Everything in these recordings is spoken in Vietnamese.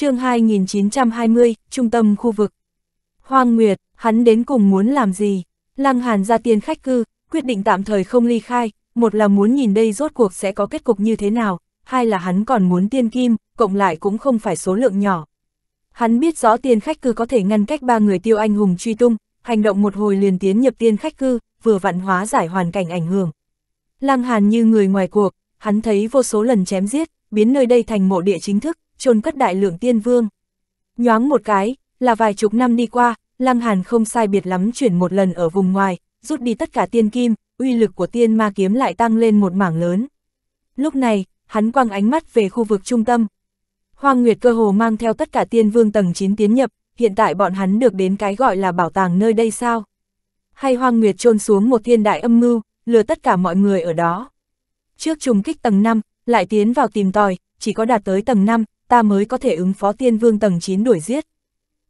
chương 2920, trung tâm khu vực. Hoang Nguyệt, hắn đến cùng muốn làm gì? Lăng Hàn ra tiên khách cư, quyết định tạm thời không ly khai, một là muốn nhìn đây rốt cuộc sẽ có kết cục như thế nào, hai là hắn còn muốn tiên kim, cộng lại cũng không phải số lượng nhỏ. Hắn biết rõ tiên khách cư có thể ngăn cách ba người tiêu anh hùng truy tung, hành động một hồi liền tiến nhập tiên khách cư, vừa vặn hóa giải hoàn cảnh ảnh hưởng. Lăng Hàn như người ngoài cuộc, hắn thấy vô số lần chém giết, biến nơi đây thành mộ địa chính thức, chôn cất đại lượng tiên vương. Nhoáng một cái, là vài chục năm đi qua, Lăng Hàn không sai biệt lắm chuyển một lần ở vùng ngoài, rút đi tất cả tiên kim, uy lực của tiên ma kiếm lại tăng lên một mảng lớn. Lúc này, hắn quăng ánh mắt về khu vực trung tâm. Hoang Nguyệt cơ hồ mang theo tất cả tiên vương tầng 9 tiến nhập, hiện tại bọn hắn được đến cái gọi là bảo tàng nơi đây sao? Hay Hoang Nguyệt trôn xuống một thiên đại âm mưu, lừa tất cả mọi người ở đó. Trước trùng kích tầng 5, lại tiến vào tìm tòi, chỉ có đạt tới tầng 5, ta mới có thể ứng phó tiên vương tầng 9 đuổi giết.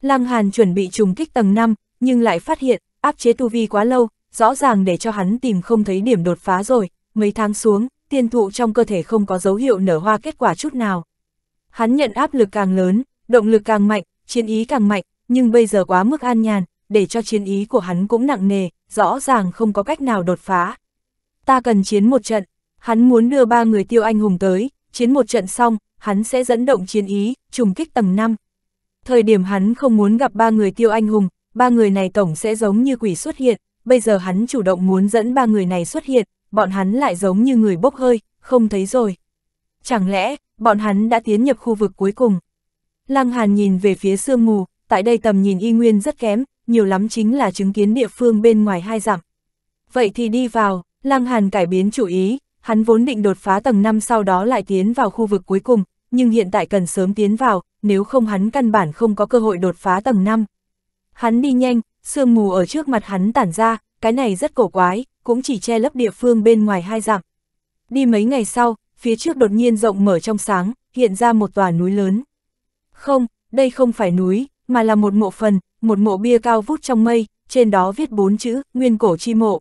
Lăng Hàn chuẩn bị trùng kích tầng 5, nhưng lại phát hiện, áp chế tu vi quá lâu, rõ ràng để cho hắn tìm không thấy điểm đột phá rồi, mấy tháng xuống, tiên thụ trong cơ thể không có dấu hiệu nở hoa kết quả chút nào. Hắn nhận áp lực càng lớn, động lực càng mạnh, chiến ý càng mạnh, nhưng bây giờ quá mức an nhàn, để cho chiến ý của hắn cũng nặng nề, rõ ràng không có cách nào đột phá. Ta cần chiến một trận, hắn muốn đưa ba người tiêu anh hùng tới, chiến một trận xong, hắn sẽ dẫn động chiến ý, trùng kích tầng 5. Thời điểm hắn không muốn gặp ba người tiêu anh hùng, ba người này tổng sẽ giống như quỷ xuất hiện, bây giờ hắn chủ động muốn dẫn ba người này xuất hiện, bọn hắn lại giống như người bốc hơi, không thấy rồi. Chẳng lẽ, bọn hắn đã tiến nhập khu vực cuối cùng? Lăng Hàn nhìn về phía sương mù, tại đây tầm nhìn y nguyên rất kém, nhiều lắm chính là chứng kiến địa phương bên ngoài hai dặm. Vậy thì đi vào, Lăng Hàn cải biến chủ ý, hắn vốn định đột phá tầng 5 sau đó lại tiến vào khu vực cuối cùng, nhưng hiện tại cần sớm tiến vào, nếu không hắn căn bản không có cơ hội đột phá tầng 5. Hắn đi nhanh, sương mù ở trước mặt hắn tản ra, cái này rất cổ quái, cũng chỉ che lấp địa phương bên ngoài hai dặm. Đi mấy ngày sau, phía trước đột nhiên rộng mở trong sáng, hiện ra một tòa núi lớn. Không, đây không phải núi, mà là một mộ phần, một mộ bia cao vút trong mây, trên đó viết bốn chữ, nguyên cổ chi mộ.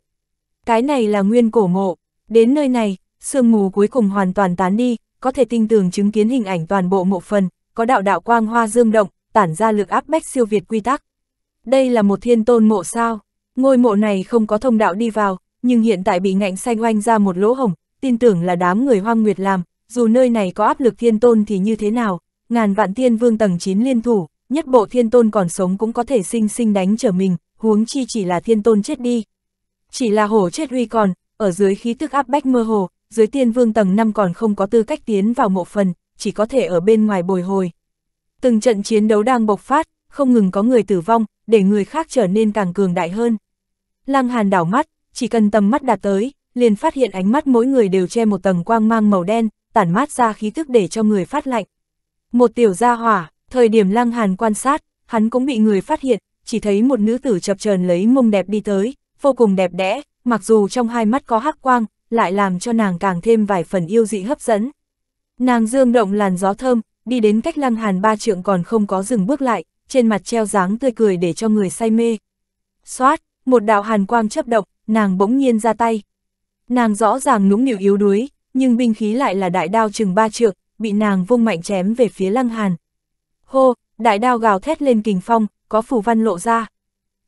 Cái này là nguyên cổ mộ. Đến nơi này, sương mù cuối cùng hoàn toàn tán đi, có thể tinh tường chứng kiến hình ảnh toàn bộ mộ phần, có đạo đạo quang hoa dương động, tản ra lực áp bách siêu việt quy tắc. Đây là một thiên tôn mộ sao, ngôi mộ này không có thông đạo đi vào, nhưng hiện tại bị ngạnh xanh oanh ra một lỗ hổng, tin tưởng là đám người hoang nguyệt làm, dù nơi này có áp lực thiên tôn thì như thế nào, ngàn vạn thiên vương tầng 9 liên thủ, nhất bộ thiên tôn còn sống cũng có thể sinh sinh đánh trở mình, huống chi chỉ là thiên tôn chết đi. Chỉ là hổ chết huy còn, ở dưới khí tức áp bách mơ hồ, dưới tiên vương tầng 5 còn không có tư cách tiến vào mộ phần, chỉ có thể ở bên ngoài bồi hồi. Từng trận chiến đấu đang bộc phát, không ngừng có người tử vong, để người khác trở nên càng cường đại hơn. Lăng Hàn đảo mắt, chỉ cần tầm mắt đạt tới, liền phát hiện ánh mắt mỗi người đều che một tầng quang mang màu đen, tản mát ra khí tức để cho người phát lạnh. Một tiểu gia hỏa, thời điểm Lăng Hàn quan sát, hắn cũng bị người phát hiện, chỉ thấy một nữ tử chập chờn lấy mông đẹp đi tới, vô cùng đẹp đẽ, mặc dù trong hai mắt có hắc quang, lại làm cho nàng càng thêm vài phần yêu dị hấp dẫn. Nàng dương động làn gió thơm, đi đến cách lăng hàn ba trượng còn không có dừng bước lại, trên mặt treo dáng tươi cười để cho người say mê. Xoát, một đạo hàn quang chấp động, nàng bỗng nhiên ra tay. Nàng rõ ràng nũng nịu yếu đuối, nhưng binh khí lại là đại đao chừng ba trượng, bị nàng vung mạnh chém về phía lăng hàn. Hô, đại đao gào thét lên kình phong, có phủ văn lộ ra.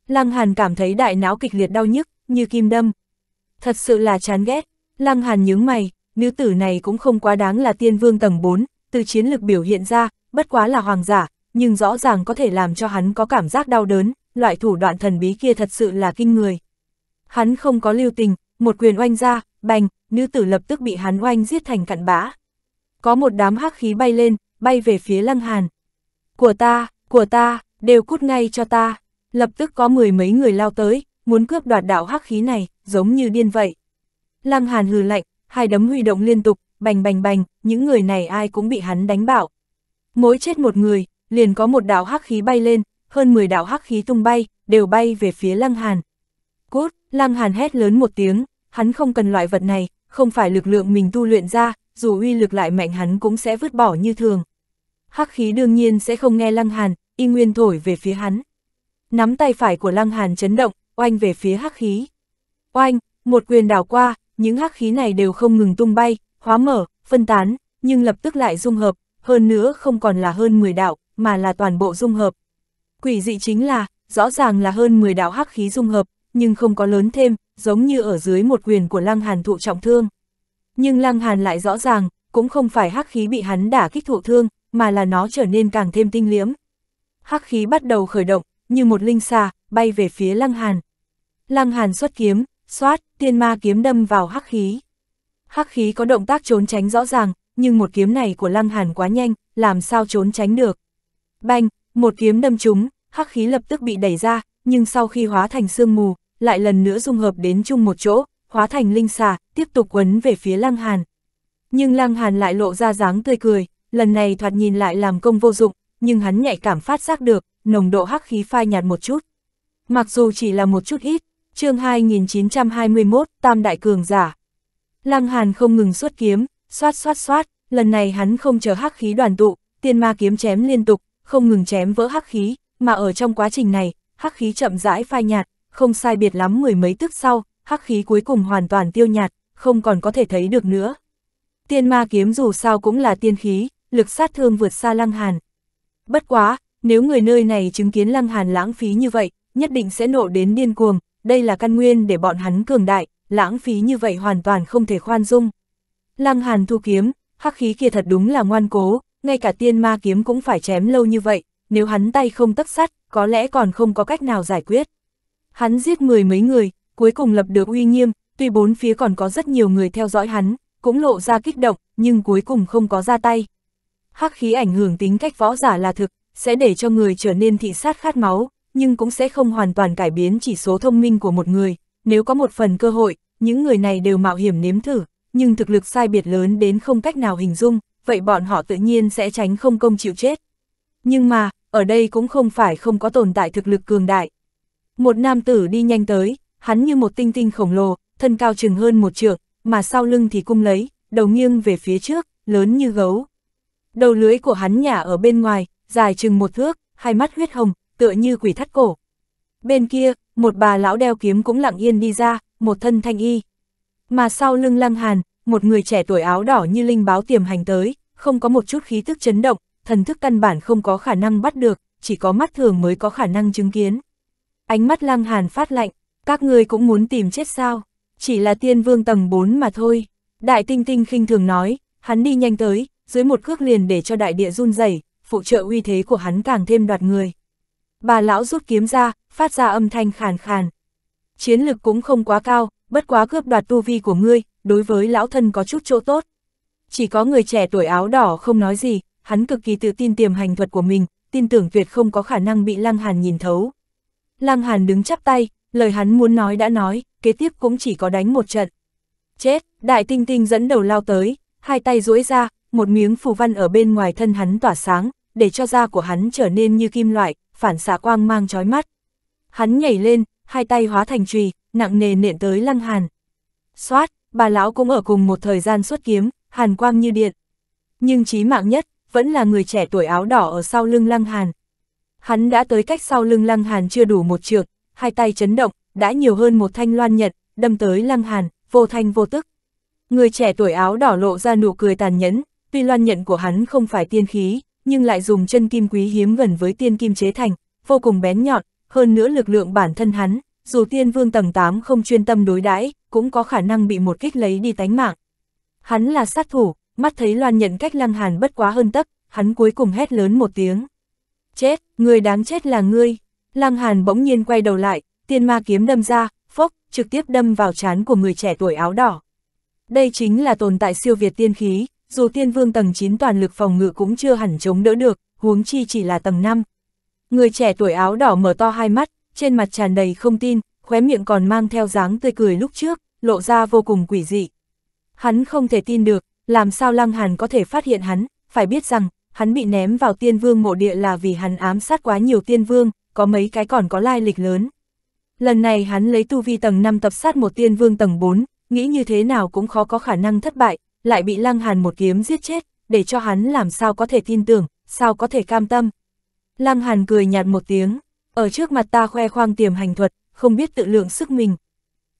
Lăng hàn cảm thấy đại não kịch liệt đau nhức, như kim đâm. Thật sự là chán ghét, lăng hàn nhướng mày, nữ tử này cũng không quá đáng là tiên vương tầng 4, từ chiến lực biểu hiện ra, bất quá là hoàng giả, nhưng rõ ràng có thể làm cho hắn có cảm giác đau đớn, loại thủ đoạn thần bí kia thật sự là kinh người. Hắn không có lưu tình, một quyền oanh ra, bành, nữ tử lập tức bị hắn oanh giết thành cặn bã. Có một đám hắc khí bay lên, bay về phía lăng hàn. Của ta, của ta, đều cút ngay cho ta. Lập tức có mười mấy người lao tới, muốn cướp đoạt đạo hắc khí này, giống như điên vậy. Lăng Hàn hừ lạnh, hai đấm huy động liên tục, bành bành bành, những người này ai cũng bị hắn đánh bạo. Mỗi chết một người, liền có một đạo hắc khí bay lên, hơn 10 đạo hắc khí tung bay, đều bay về phía Lăng Hàn. cút! Lăng Hàn hét lớn một tiếng, hắn không cần loại vật này, không phải lực lượng mình tu luyện ra, dù uy lực lại mạnh hắn cũng sẽ vứt bỏ như thường. Hắc khí đương nhiên sẽ không nghe Lăng Hàn, y nguyên thổi về phía hắn. Nắm tay phải của Lăng Hàn chấn động, oanh về phía hắc khí. Oanh, một quyền đảo qua, những hắc khí này đều không ngừng tung bay, hóa mở, phân tán, nhưng lập tức lại dung hợp, hơn nữa không còn là hơn 10 đạo, mà là toàn bộ dung hợp. Quỷ dị chính là, rõ ràng là hơn 10 đạo hắc khí dung hợp, nhưng không có lớn thêm, giống như ở dưới một quyền của Lăng Hàn thụ trọng thương. Nhưng Lăng Hàn lại rõ ràng, cũng không phải hắc khí bị hắn đả kích thụ thương, mà là nó trở nên càng thêm tinh liếm. Hắc khí bắt đầu khởi động, như một linh xà, bay về phía Lăng Hàn. Lăng Hàn xuất kiếm, xoát, tiên ma kiếm đâm vào hắc khí. Hắc khí có động tác trốn tránh rõ ràng, nhưng một kiếm này của Lăng Hàn quá nhanh, làm sao trốn tránh được. Banh, một kiếm đâm trúng, hắc khí lập tức bị đẩy ra, nhưng sau khi hóa thành sương mù, lại lần nữa dung hợp đến chung một chỗ, hóa thành linh xà, tiếp tục quấn về phía Lăng Hàn. Nhưng Lăng Hàn lại lộ ra dáng tươi cười, lần này thoạt nhìn lại làm công vô dụng, nhưng hắn nhạy cảm phát giác được, nồng độ hắc khí phai nhạt một chút. Mặc dù chỉ là một chút ít, chương 2921, Tam Đại Cường Giả. Lăng Hàn không ngừng xuất kiếm, xoát xoát xoát, lần này hắn không chờ hắc khí đoàn tụ, tiên ma kiếm chém liên tục, không ngừng chém vỡ hắc khí, mà ở trong quá trình này, hắc khí chậm rãi phai nhạt, không sai biệt lắm mười mấy tức sau, hắc khí cuối cùng hoàn toàn tiêu nhạt, không còn có thể thấy được nữa. Tiên ma kiếm dù sao cũng là tiên khí, lực sát thương vượt xa Lăng Hàn. Bất quá, nếu người nơi này chứng kiến Lăng Hàn lãng phí như vậy, nhất định sẽ nộ đến điên cuồng, đây là căn nguyên để bọn hắn cường đại, lãng phí như vậy hoàn toàn không thể khoan dung. Lăng Hàn thu kiếm, hắc khí kia thật đúng là ngoan cố, ngay cả tiên ma kiếm cũng phải chém lâu như vậy, nếu hắn tay không tất sắt, có lẽ còn không có cách nào giải quyết. Hắn giết mười mấy người, cuối cùng lập được uy nghiêm, tuy bốn phía còn có rất nhiều người theo dõi hắn, cũng lộ ra kích động, nhưng cuối cùng không có ra tay. Hắc khí ảnh hưởng tính cách võ giả là thực, sẽ để cho người trở nên thị sát khát máu, nhưng cũng sẽ không hoàn toàn cải biến chỉ số thông minh của một người. Nếu có một phần cơ hội, những người này đều mạo hiểm nếm thử, nhưng thực lực sai biệt lớn đến không cách nào hình dung, vậy bọn họ tự nhiên sẽ tránh không công chịu chết. Nhưng mà, ở đây cũng không phải không có tồn tại thực lực cường đại. Một nam tử đi nhanh tới, hắn như một tinh tinh khổng lồ, thân cao chừng hơn một trượng, mà sau lưng thì cung lấy, đầu nghiêng về phía trước, lớn như gấu. Đầu lưới của hắn nhả ở bên ngoài, dài chừng một thước, hai mắt huyết hồng, tựa như quỷ thắt cổ. Bên kia, một bà lão đeo kiếm cũng lặng yên đi ra, một thân thanh y. Mà sau lưng lăng hàn, một người trẻ tuổi áo đỏ như linh báo tiềm hành tới, không có một chút khí thức chấn động, thần thức căn bản không có khả năng bắt được, chỉ có mắt thường mới có khả năng chứng kiến. Ánh mắt lăng hàn phát lạnh, các ngươi cũng muốn tìm chết sao, chỉ là tiên vương tầng 4 mà thôi. Đại tinh tinh khinh thường nói, hắn đi nhanh tới, dưới một cước liền để cho đại địa run rẩy phụ trợ uy thế của hắn càng thêm đoạt người. Bà lão rút kiếm ra, phát ra âm thanh khàn khàn. Chiến lực cũng không quá cao, bất quá cướp đoạt tu vi của ngươi, đối với lão thân có chút chỗ tốt. Chỉ có người trẻ tuổi áo đỏ không nói gì, hắn cực kỳ tự tin tiềm hành thuật của mình, tin tưởng tuyệt không có khả năng bị Lăng Hàn nhìn thấu. Lăng Hàn đứng chắp tay, lời hắn muốn nói đã nói, kế tiếp cũng chỉ có đánh một trận. Chết, đại tinh tinh dẫn đầu lao tới, hai tay duỗi ra, một miếng phù văn ở bên ngoài thân hắn tỏa sáng, để cho da của hắn trở nên như kim loại, phản xạ quang mang chói mắt. Hắn nhảy lên, hai tay hóa thành chùy, nặng nề nện tới Lăng Hàn. Xoát, bà lão cũng ở cùng một thời gian xuất kiếm, hàn quang như điện. Nhưng chí mạng nhất, vẫn là người trẻ tuổi áo đỏ ở sau lưng Lăng Hàn. Hắn đã tới cách sau lưng Lăng Hàn chưa đủ một trượng, hai tay chấn động, đã nhiều hơn một thanh loan nhật, đâm tới Lăng Hàn, vô thanh vô tức. Người trẻ tuổi áo đỏ lộ ra nụ cười tàn nhẫn, tuy loan nhận của hắn không phải tiên khí, nhưng lại dùng chân kim quý hiếm gần với tiên kim chế thành, vô cùng bén nhọn, hơn nữa lực lượng bản thân hắn, dù tiên vương tầng 8 không chuyên tâm đối đãi cũng có khả năng bị một kích lấy đi tánh mạng. Hắn là sát thủ, mắt thấy loan nhận cách lăng hàn bất quá hơn tấc, hắn cuối cùng hét lớn một tiếng. Chết, người đáng chết là ngươi. Lăng hàn bỗng nhiên quay đầu lại, tiên ma kiếm đâm ra, phốc, trực tiếp đâm vào trán của người trẻ tuổi áo đỏ. Đây chính là tồn tại siêu việt tiên khí, dù tiên vương tầng 9 toàn lực phòng ngự cũng chưa hẳn chống đỡ được, huống chi chỉ là tầng 5. Người trẻ tuổi áo đỏ mở to hai mắt, trên mặt tràn đầy không tin, khóe miệng còn mang theo dáng tươi cười lúc trước, lộ ra vô cùng quỷ dị. Hắn không thể tin được, làm sao Lăng Hàn có thể phát hiện hắn, phải biết rằng, hắn bị ném vào tiên vương mộ địa là vì hắn ám sát quá nhiều tiên vương, có mấy cái còn có lai lịch lớn. Lần này hắn lấy tu vi tầng 5 tập sát một tiên vương tầng 4, nghĩ như thế nào cũng khó có khả năng thất bại, lại bị Lăng Hàn một kiếm giết chết, để cho hắn làm sao có thể tin tưởng, sao có thể cam tâm. Lăng Hàn cười nhạt một tiếng, ở trước mặt ta khoe khoang tiềm hành thuật, không biết tự lượng sức mình.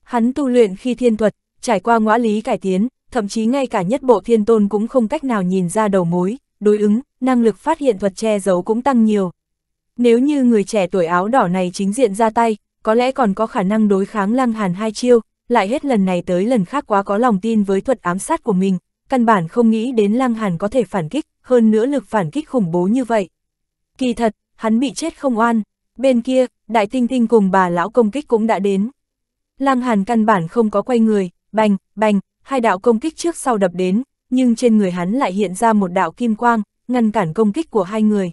Hắn tu luyện khi thiên thuật, trải qua ngõa lý cải tiến, thậm chí ngay cả nhất bộ thiên tôn cũng không cách nào nhìn ra đầu mối, đối ứng, năng lực phát hiện thuật che giấu cũng tăng nhiều. Nếu như người trẻ tuổi áo đỏ này chính diện ra tay, có lẽ còn có khả năng đối kháng Lăng Hàn hai chiêu, lại hết lần này tới lần khác quá có lòng tin với thuật ám sát của mình, căn bản không nghĩ đến Lăng Hàn có thể phản kích, hơn nữa lực phản kích khủng bố như vậy. Kỳ thật, hắn bị chết không oan, bên kia, Đại Tinh Tinh cùng bà lão công kích cũng đã đến. Lăng Hàn căn bản không có quay người, bành, bành, hai đạo công kích trước sau đập đến, nhưng trên người hắn lại hiện ra một đạo kim quang, ngăn cản công kích của hai người.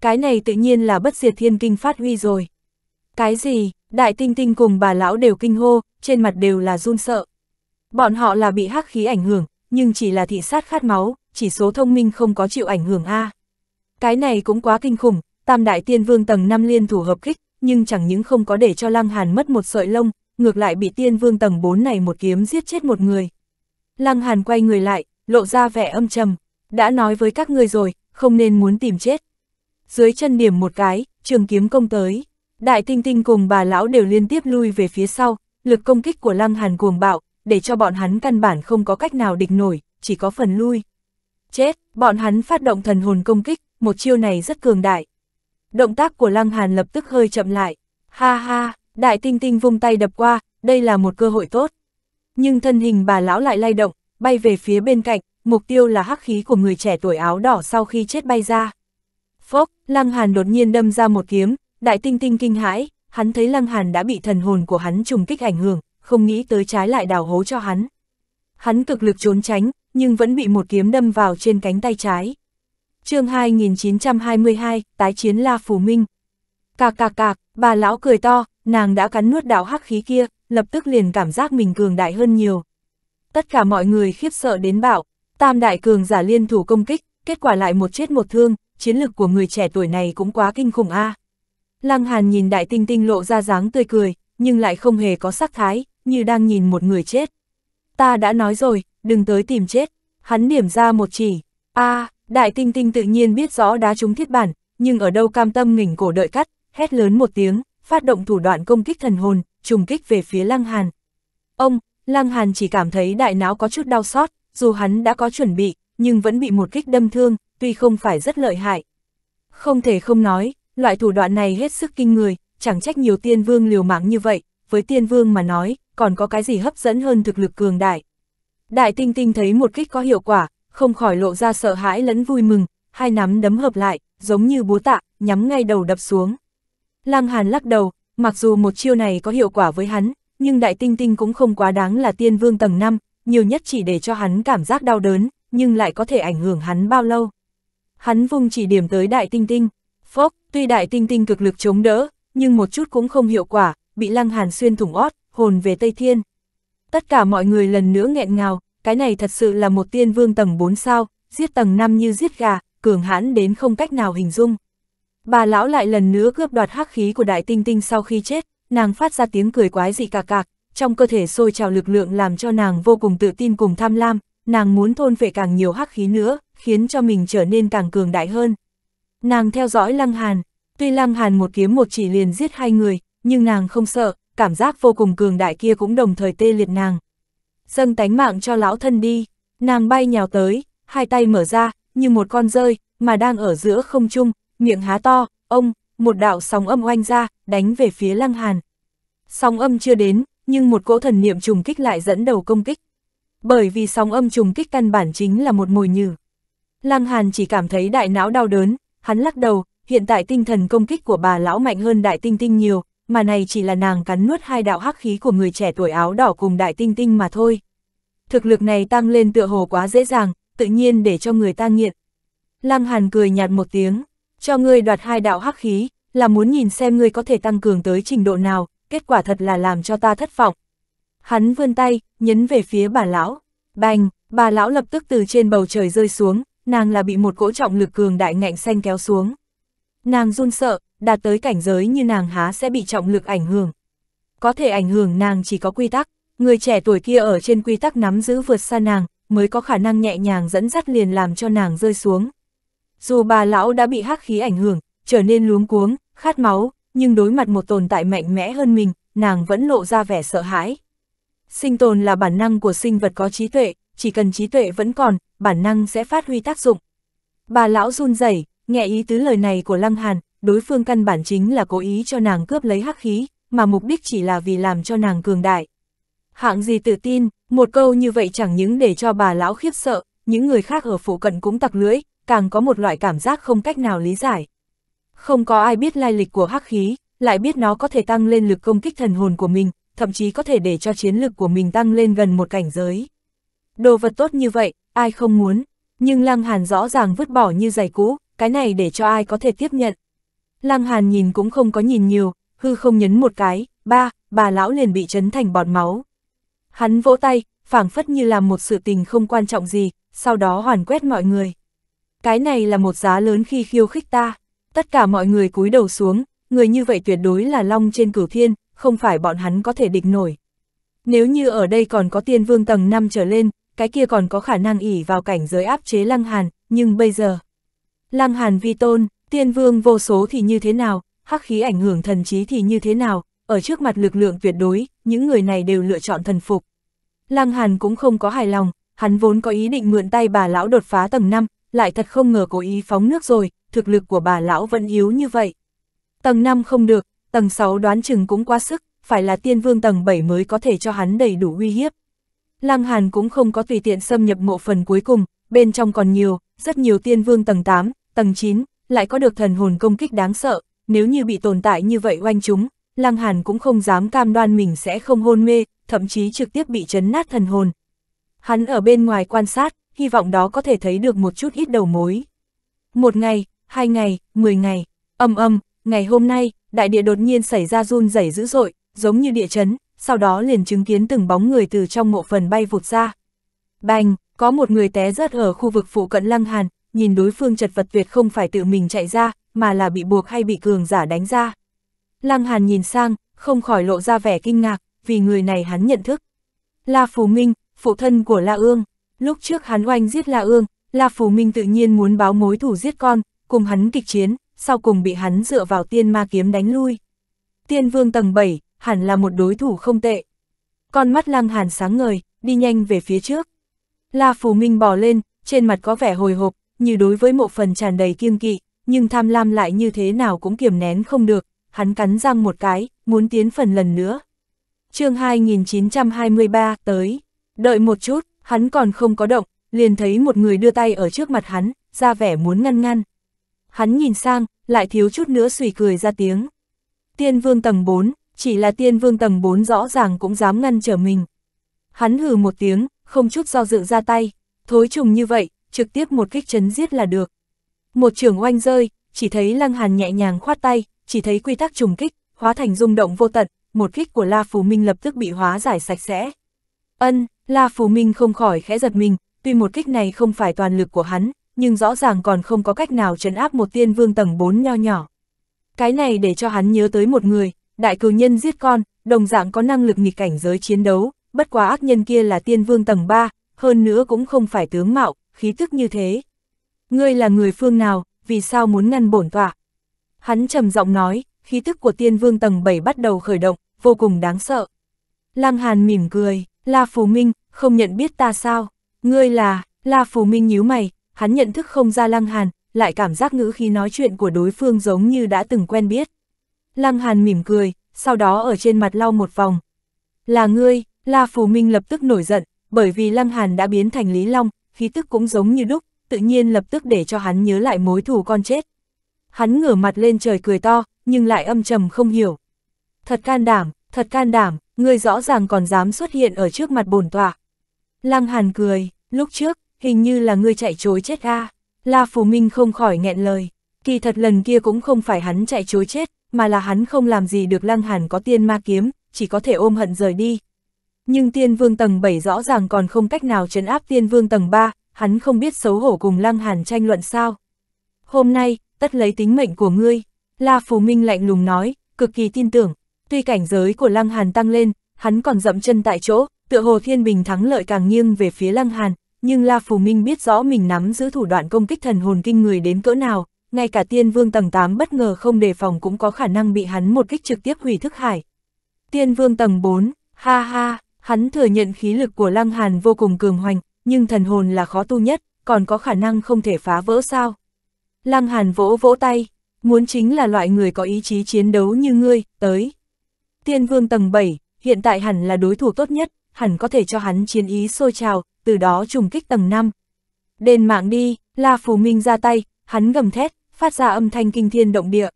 Cái này tự nhiên là bất diệt thiên kinh phát huy rồi. Cái gì? Đại tinh tinh cùng bà lão đều kinh hô, trên mặt đều là run sợ. Bọn họ là bị hắc khí ảnh hưởng, nhưng chỉ là thị sát khát máu, chỉ số thông minh không có chịu ảnh hưởng A. Cái này cũng quá kinh khủng, tam đại tiên vương tầng 5 liên thủ hợp kích, nhưng chẳng những không có để cho Lăng Hàn mất một sợi lông, ngược lại bị tiên vương tầng 4 này một kiếm giết chết một người. Lăng Hàn quay người lại, lộ ra vẻ âm trầm, đã nói với các người rồi, không nên muốn tìm chết. Dưới chân điểm một cái, trường kiếm công tới. Đại Tinh Tinh cùng bà lão đều liên tiếp lui về phía sau, lực công kích của Lăng Hàn cuồng bạo, để cho bọn hắn căn bản không có cách nào địch nổi, chỉ có phần lui. Chết, bọn hắn phát động thần hồn công kích, một chiêu này rất cường đại. Động tác của Lăng Hàn lập tức hơi chậm lại. Ha ha, Đại Tinh Tinh vung tay đập qua, đây là một cơ hội tốt. Nhưng thân hình bà lão lại lay động, bay về phía bên cạnh, mục tiêu là hắc khí của người trẻ tuổi áo đỏ sau khi chết bay ra. Phốc, Lăng Hàn đột nhiên đâm ra một kiếm, Đại tinh tinh kinh hãi, hắn thấy Lăng Hàn đã bị thần hồn của hắn trùng kích ảnh hưởng, không nghĩ tới trái lại đào hố cho hắn. Hắn cực lực trốn tránh, nhưng vẫn bị một kiếm đâm vào trên cánh tay trái. chương 2922, tái chiến La Phù Minh. Cạc cạc cạc, bà lão cười to, nàng đã cắn nuốt đạo hắc khí kia, lập tức liền cảm giác mình cường đại hơn nhiều. Tất cả mọi người khiếp sợ đến bạo, tam đại cường giả liên thủ công kích, kết quả lại một chết một thương, chiến lực của người trẻ tuổi này cũng quá kinh khủng a. À. Lăng Hàn nhìn đại tinh tinh lộ ra dáng tươi cười, nhưng lại không hề có sắc thái, như đang nhìn một người chết. Ta đã nói rồi, đừng tới tìm chết. Hắn điểm ra một chỉ. a đại tinh tinh tự nhiên biết rõ đá trúng thiết bản, nhưng ở đâu cam tâm nghỉnh cổ đợi cắt, hét lớn một tiếng, phát động thủ đoạn công kích thần hồn, trùng kích về phía Lăng Hàn. Ông, Lăng Hàn chỉ cảm thấy đại não có chút đau xót, dù hắn đã có chuẩn bị, nhưng vẫn bị một kích đâm thương, tuy không phải rất lợi hại. Không thể không nói, Loại thủ đoạn này hết sức kinh người, chẳng trách nhiều tiên vương liều mạng như vậy, với tiên vương mà nói, còn có cái gì hấp dẫn hơn thực lực cường đại. Đại tinh tinh thấy một kích có hiệu quả, không khỏi lộ ra sợ hãi lẫn vui mừng, hai nắm đấm hợp lại, giống như búa tạ, nhắm ngay đầu đập xuống. Lăng Hàn lắc đầu, mặc dù một chiêu này có hiệu quả với hắn, nhưng đại tinh tinh cũng không quá đáng là tiên vương tầng 5, nhiều nhất chỉ để cho hắn cảm giác đau đớn, nhưng lại có thể ảnh hưởng hắn bao lâu. Hắn vung chỉ điểm tới đại tinh tinh, Phốc, tuy đại tinh tinh cực lực chống đỡ, nhưng một chút cũng không hiệu quả, bị lăng hàn xuyên thủng ót, hồn về Tây Thiên. Tất cả mọi người lần nữa nghẹn ngào, cái này thật sự là một tiên vương tầng 4 sao, giết tầng 5 như giết gà, cường hãn đến không cách nào hình dung. Bà lão lại lần nữa cướp đoạt hắc khí của đại tinh tinh sau khi chết, nàng phát ra tiếng cười quái dị cà cạc, trong cơ thể sôi trào lực lượng làm cho nàng vô cùng tự tin cùng tham lam, nàng muốn thôn về càng nhiều hắc khí nữa, khiến cho mình trở nên càng cường đại hơn. Nàng theo dõi Lăng Hàn, tuy Lăng Hàn một kiếm một chỉ liền giết hai người, nhưng nàng không sợ, cảm giác vô cùng cường đại kia cũng đồng thời tê liệt nàng. Dâng tánh mạng cho lão thân đi, nàng bay nhào tới, hai tay mở ra, như một con rơi, mà đang ở giữa không trung, miệng há to, ông, một đạo sóng âm oanh ra, đánh về phía Lăng Hàn. Sóng âm chưa đến, nhưng một cỗ thần niệm trùng kích lại dẫn đầu công kích. Bởi vì sóng âm trùng kích căn bản chính là một mồi nhử. Lăng Hàn chỉ cảm thấy đại não đau đớn, hắn lắc đầu, hiện tại tinh thần công kích của bà lão mạnh hơn đại tinh tinh nhiều, mà này chỉ là nàng cắn nuốt hai đạo hắc khí của người trẻ tuổi áo đỏ cùng đại tinh tinh mà thôi. Thực lực này tăng lên tựa hồ quá dễ dàng, tự nhiên để cho người ta nghiện. Lăng Hàn cười nhạt một tiếng, cho ngươi đoạt hai đạo hắc khí, là muốn nhìn xem ngươi có thể tăng cường tới trình độ nào, kết quả thật là làm cho ta thất vọng. Hắn vươn tay, nhấn về phía bà lão. Bành, bà lão lập tức từ trên bầu trời rơi xuống, nàng là bị một cỗ trọng lực cường đại ngạnh xanh kéo xuống. Nàng run sợ, đạt tới cảnh giới như nàng há sẽ bị trọng lực ảnh hưởng. Có thể ảnh hưởng nàng chỉ có quy tắc, người trẻ tuổi kia ở trên quy tắc nắm giữ vượt xa nàng, mới có khả năng nhẹ nhàng dẫn dắt liền làm cho nàng rơi xuống. Dù bà lão đã bị hắc khí ảnh hưởng, trở nên luống cuống, khát máu, nhưng đối mặt một tồn tại mạnh mẽ hơn mình, nàng vẫn lộ ra vẻ sợ hãi. Sinh tồn là bản năng của sinh vật có trí tuệ, chỉ cần trí tuệ vẫn còn, bản năng sẽ phát huy tác dụng. Bà lão run rẩy, nghe ý tứ lời này của Lăng Hàn, đối phương căn bản chính là cố ý cho nàng cướp lấy hắc khí, mà mục đích chỉ là vì làm cho nàng cường đại. Hạng gì tự tin, một câu như vậy chẳng những để cho bà lão khiếp sợ, những người khác ở phụ cận cũng tặc lưỡi, càng có một loại cảm giác không cách nào lý giải. Không có ai biết lai lịch của hắc khí, lại biết nó có thể tăng lên lực công kích thần hồn của mình, thậm chí có thể để cho chiến lực của mình tăng lên gần một cảnh giới đồ vật tốt như vậy, ai không muốn, nhưng Lăng Hàn rõ ràng vứt bỏ như giày cũ, cái này để cho ai có thể tiếp nhận. Lăng Hàn nhìn cũng không có nhìn nhiều, hư không nhấn một cái, ba, bà lão liền bị chấn thành bọt máu. Hắn vỗ tay, phảng phất như là một sự tình không quan trọng gì, sau đó hoàn quét mọi người. Cái này là một giá lớn khi khiêu khích ta, tất cả mọi người cúi đầu xuống, người như vậy tuyệt đối là long trên cửu thiên, không phải bọn hắn có thể địch nổi. Nếu như ở đây còn có tiên vương tầng 5 trở lên, cái kia còn có khả năng ỉ vào cảnh giới áp chế Lăng Hàn, nhưng bây giờ... Lăng Hàn vi tôn, tiên vương vô số thì như thế nào, hắc khí ảnh hưởng thần trí thì như thế nào, ở trước mặt lực lượng tuyệt đối, những người này đều lựa chọn thần phục. Lăng Hàn cũng không có hài lòng, hắn vốn có ý định mượn tay bà lão đột phá tầng 5, lại thật không ngờ cố ý phóng nước rồi, thực lực của bà lão vẫn yếu như vậy. Tầng 5 không được, tầng 6 đoán chừng cũng quá sức, phải là tiên vương tầng 7 mới có thể cho hắn đầy đủ uy hiếp. Lăng Hàn cũng không có tùy tiện xâm nhập mộ phần cuối cùng, bên trong còn nhiều, rất nhiều tiên vương tầng 8, tầng 9, lại có được thần hồn công kích đáng sợ, nếu như bị tồn tại như vậy oanh chúng, Lăng Hàn cũng không dám cam đoan mình sẽ không hôn mê, thậm chí trực tiếp bị chấn nát thần hồn. Hắn ở bên ngoài quan sát, hy vọng đó có thể thấy được một chút ít đầu mối. Một ngày, hai ngày, mười ngày, âm âm, ngày hôm nay, đại địa đột nhiên xảy ra run rẩy dữ dội, giống như địa chấn, sau đó liền chứng kiến từng bóng người từ trong mộ phần bay vụt ra. Bành, có một người té rớt ở khu vực phụ cận Lăng Hàn, nhìn đối phương chật vật tuyệt không phải tự mình chạy ra, mà là bị buộc hay bị cường giả đánh ra. Lăng Hàn nhìn sang, không khỏi lộ ra vẻ kinh ngạc, vì người này hắn nhận thức. La Phù Minh, phụ thân của La Ương, lúc trước hắn oanh giết La Ương, La Phù Minh tự nhiên muốn báo mối thủ giết con, cùng hắn kịch chiến, sau cùng bị hắn dựa vào tiên ma kiếm đánh lui. Tiên vương tầng 7, hẳn là một đối thủ không tệ. Con mắt lăng hàn sáng ngời, đi nhanh về phía trước. La Phù Minh bò lên, trên mặt có vẻ hồi hộp, như đối với một phần tràn đầy kiêng kỵ, nhưng tham lam lại như thế nào cũng kiềm nén không được, hắn cắn răng một cái, muốn tiến phần lần nữa. chương 2923 tới, đợi một chút, hắn còn không có động, liền thấy một người đưa tay ở trước mặt hắn, ra vẻ muốn ngăn ngăn. Hắn nhìn sang, lại thiếu chút nữa suy cười ra tiếng. Tiên vương tầng 4, chỉ là tiên vương tầng 4 rõ ràng cũng dám ngăn trở mình. Hắn hừ một tiếng, không chút do dự ra tay, thối trùng như vậy, trực tiếp một kích chấn giết là được. Một trường oanh rơi, chỉ thấy lăng hàn nhẹ nhàng khoát tay, chỉ thấy quy tắc trùng kích, hóa thành rung động vô tận, một kích của La Phú Minh lập tức bị hóa giải sạch sẽ. Ân, La Phú Minh không khỏi khẽ giật mình, tuy một kích này không phải toàn lực của hắn, nhưng rõ ràng còn không có cách nào trấn áp một tiên vương tầng 4 nho nhỏ. Cái này để cho hắn nhớ tới một người, đại cử nhân giết con, đồng dạng có năng lực nghịch cảnh giới chiến đấu, bất quá ác nhân kia là tiên vương tầng 3, hơn nữa cũng không phải tướng mạo, khí tức như thế. Ngươi là người phương nào, vì sao muốn ngăn bổn tọa? Hắn trầm giọng nói, khí tức của tiên vương tầng 7 bắt đầu khởi động, vô cùng đáng sợ. Lăng Hàn mỉm cười, La Phù Minh, không nhận biết ta sao? Ngươi là, La Phù Minh nhíu mày, hắn nhận thức không ra Lăng Hàn, lại cảm giác ngữ khí nói chuyện của đối phương giống như đã từng quen biết. Lăng Hàn mỉm cười, sau đó ở trên mặt lau một vòng. Là ngươi, La Phù Minh lập tức nổi giận, bởi vì Lăng Hàn đã biến thành Lý Long, khí tức cũng giống như đúc, tự nhiên lập tức để cho hắn nhớ lại mối thù con chết. Hắn ngửa mặt lên trời cười to, nhưng lại âm trầm không hiểu. Thật can đảm, thật can đảm, ngươi rõ ràng còn dám xuất hiện ở trước mặt bổn tọa. Lăng Hàn cười, lúc trước, hình như là ngươi chạy chối chết a. La Phù Minh không khỏi nghẹn lời, kỳ thật lần kia cũng không phải hắn chạy chối chết, mà là hắn không làm gì được Lăng Hàn có tiên ma kiếm, chỉ có thể ôm hận rời đi. Nhưng tiên vương tầng 7 rõ ràng còn không cách nào chấn áp tiên vương tầng 3, hắn không biết xấu hổ cùng Lăng Hàn tranh luận sao. Hôm nay, tất lấy tính mệnh của ngươi, La Phù Minh lạnh lùng nói, cực kỳ tin tưởng, tuy cảnh giới của Lăng Hàn tăng lên, hắn còn dậm chân tại chỗ, tựa hồ thiên bình thắng lợi càng nghiêng về phía Lăng Hàn, nhưng La Phù Minh biết rõ mình nắm giữ thủ đoạn công kích thần hồn kinh người đến cỡ nào, ngay cả tiên vương tầng 8 bất ngờ không đề phòng cũng có khả năng bị hắn một kích trực tiếp hủy thức hải. Tiên vương tầng 4, ha ha, hắn thừa nhận khí lực của Lăng Hàn vô cùng cường hoành, nhưng thần hồn là khó tu nhất, còn có khả năng không thể phá vỡ sao. Lăng Hàn vỗ vỗ tay, muốn chính là loại người có ý chí chiến đấu như ngươi, tới. Tiên vương tầng 7, hiện tại hẳn là đối thủ tốt nhất, hẳn có thể cho hắn chiến ý sôi trào, từ đó trùng kích tầng 5. Đền mạng đi, La Phù Minh ra tay, hắn gầm thét, phát ra âm thanh kinh thiên động địa.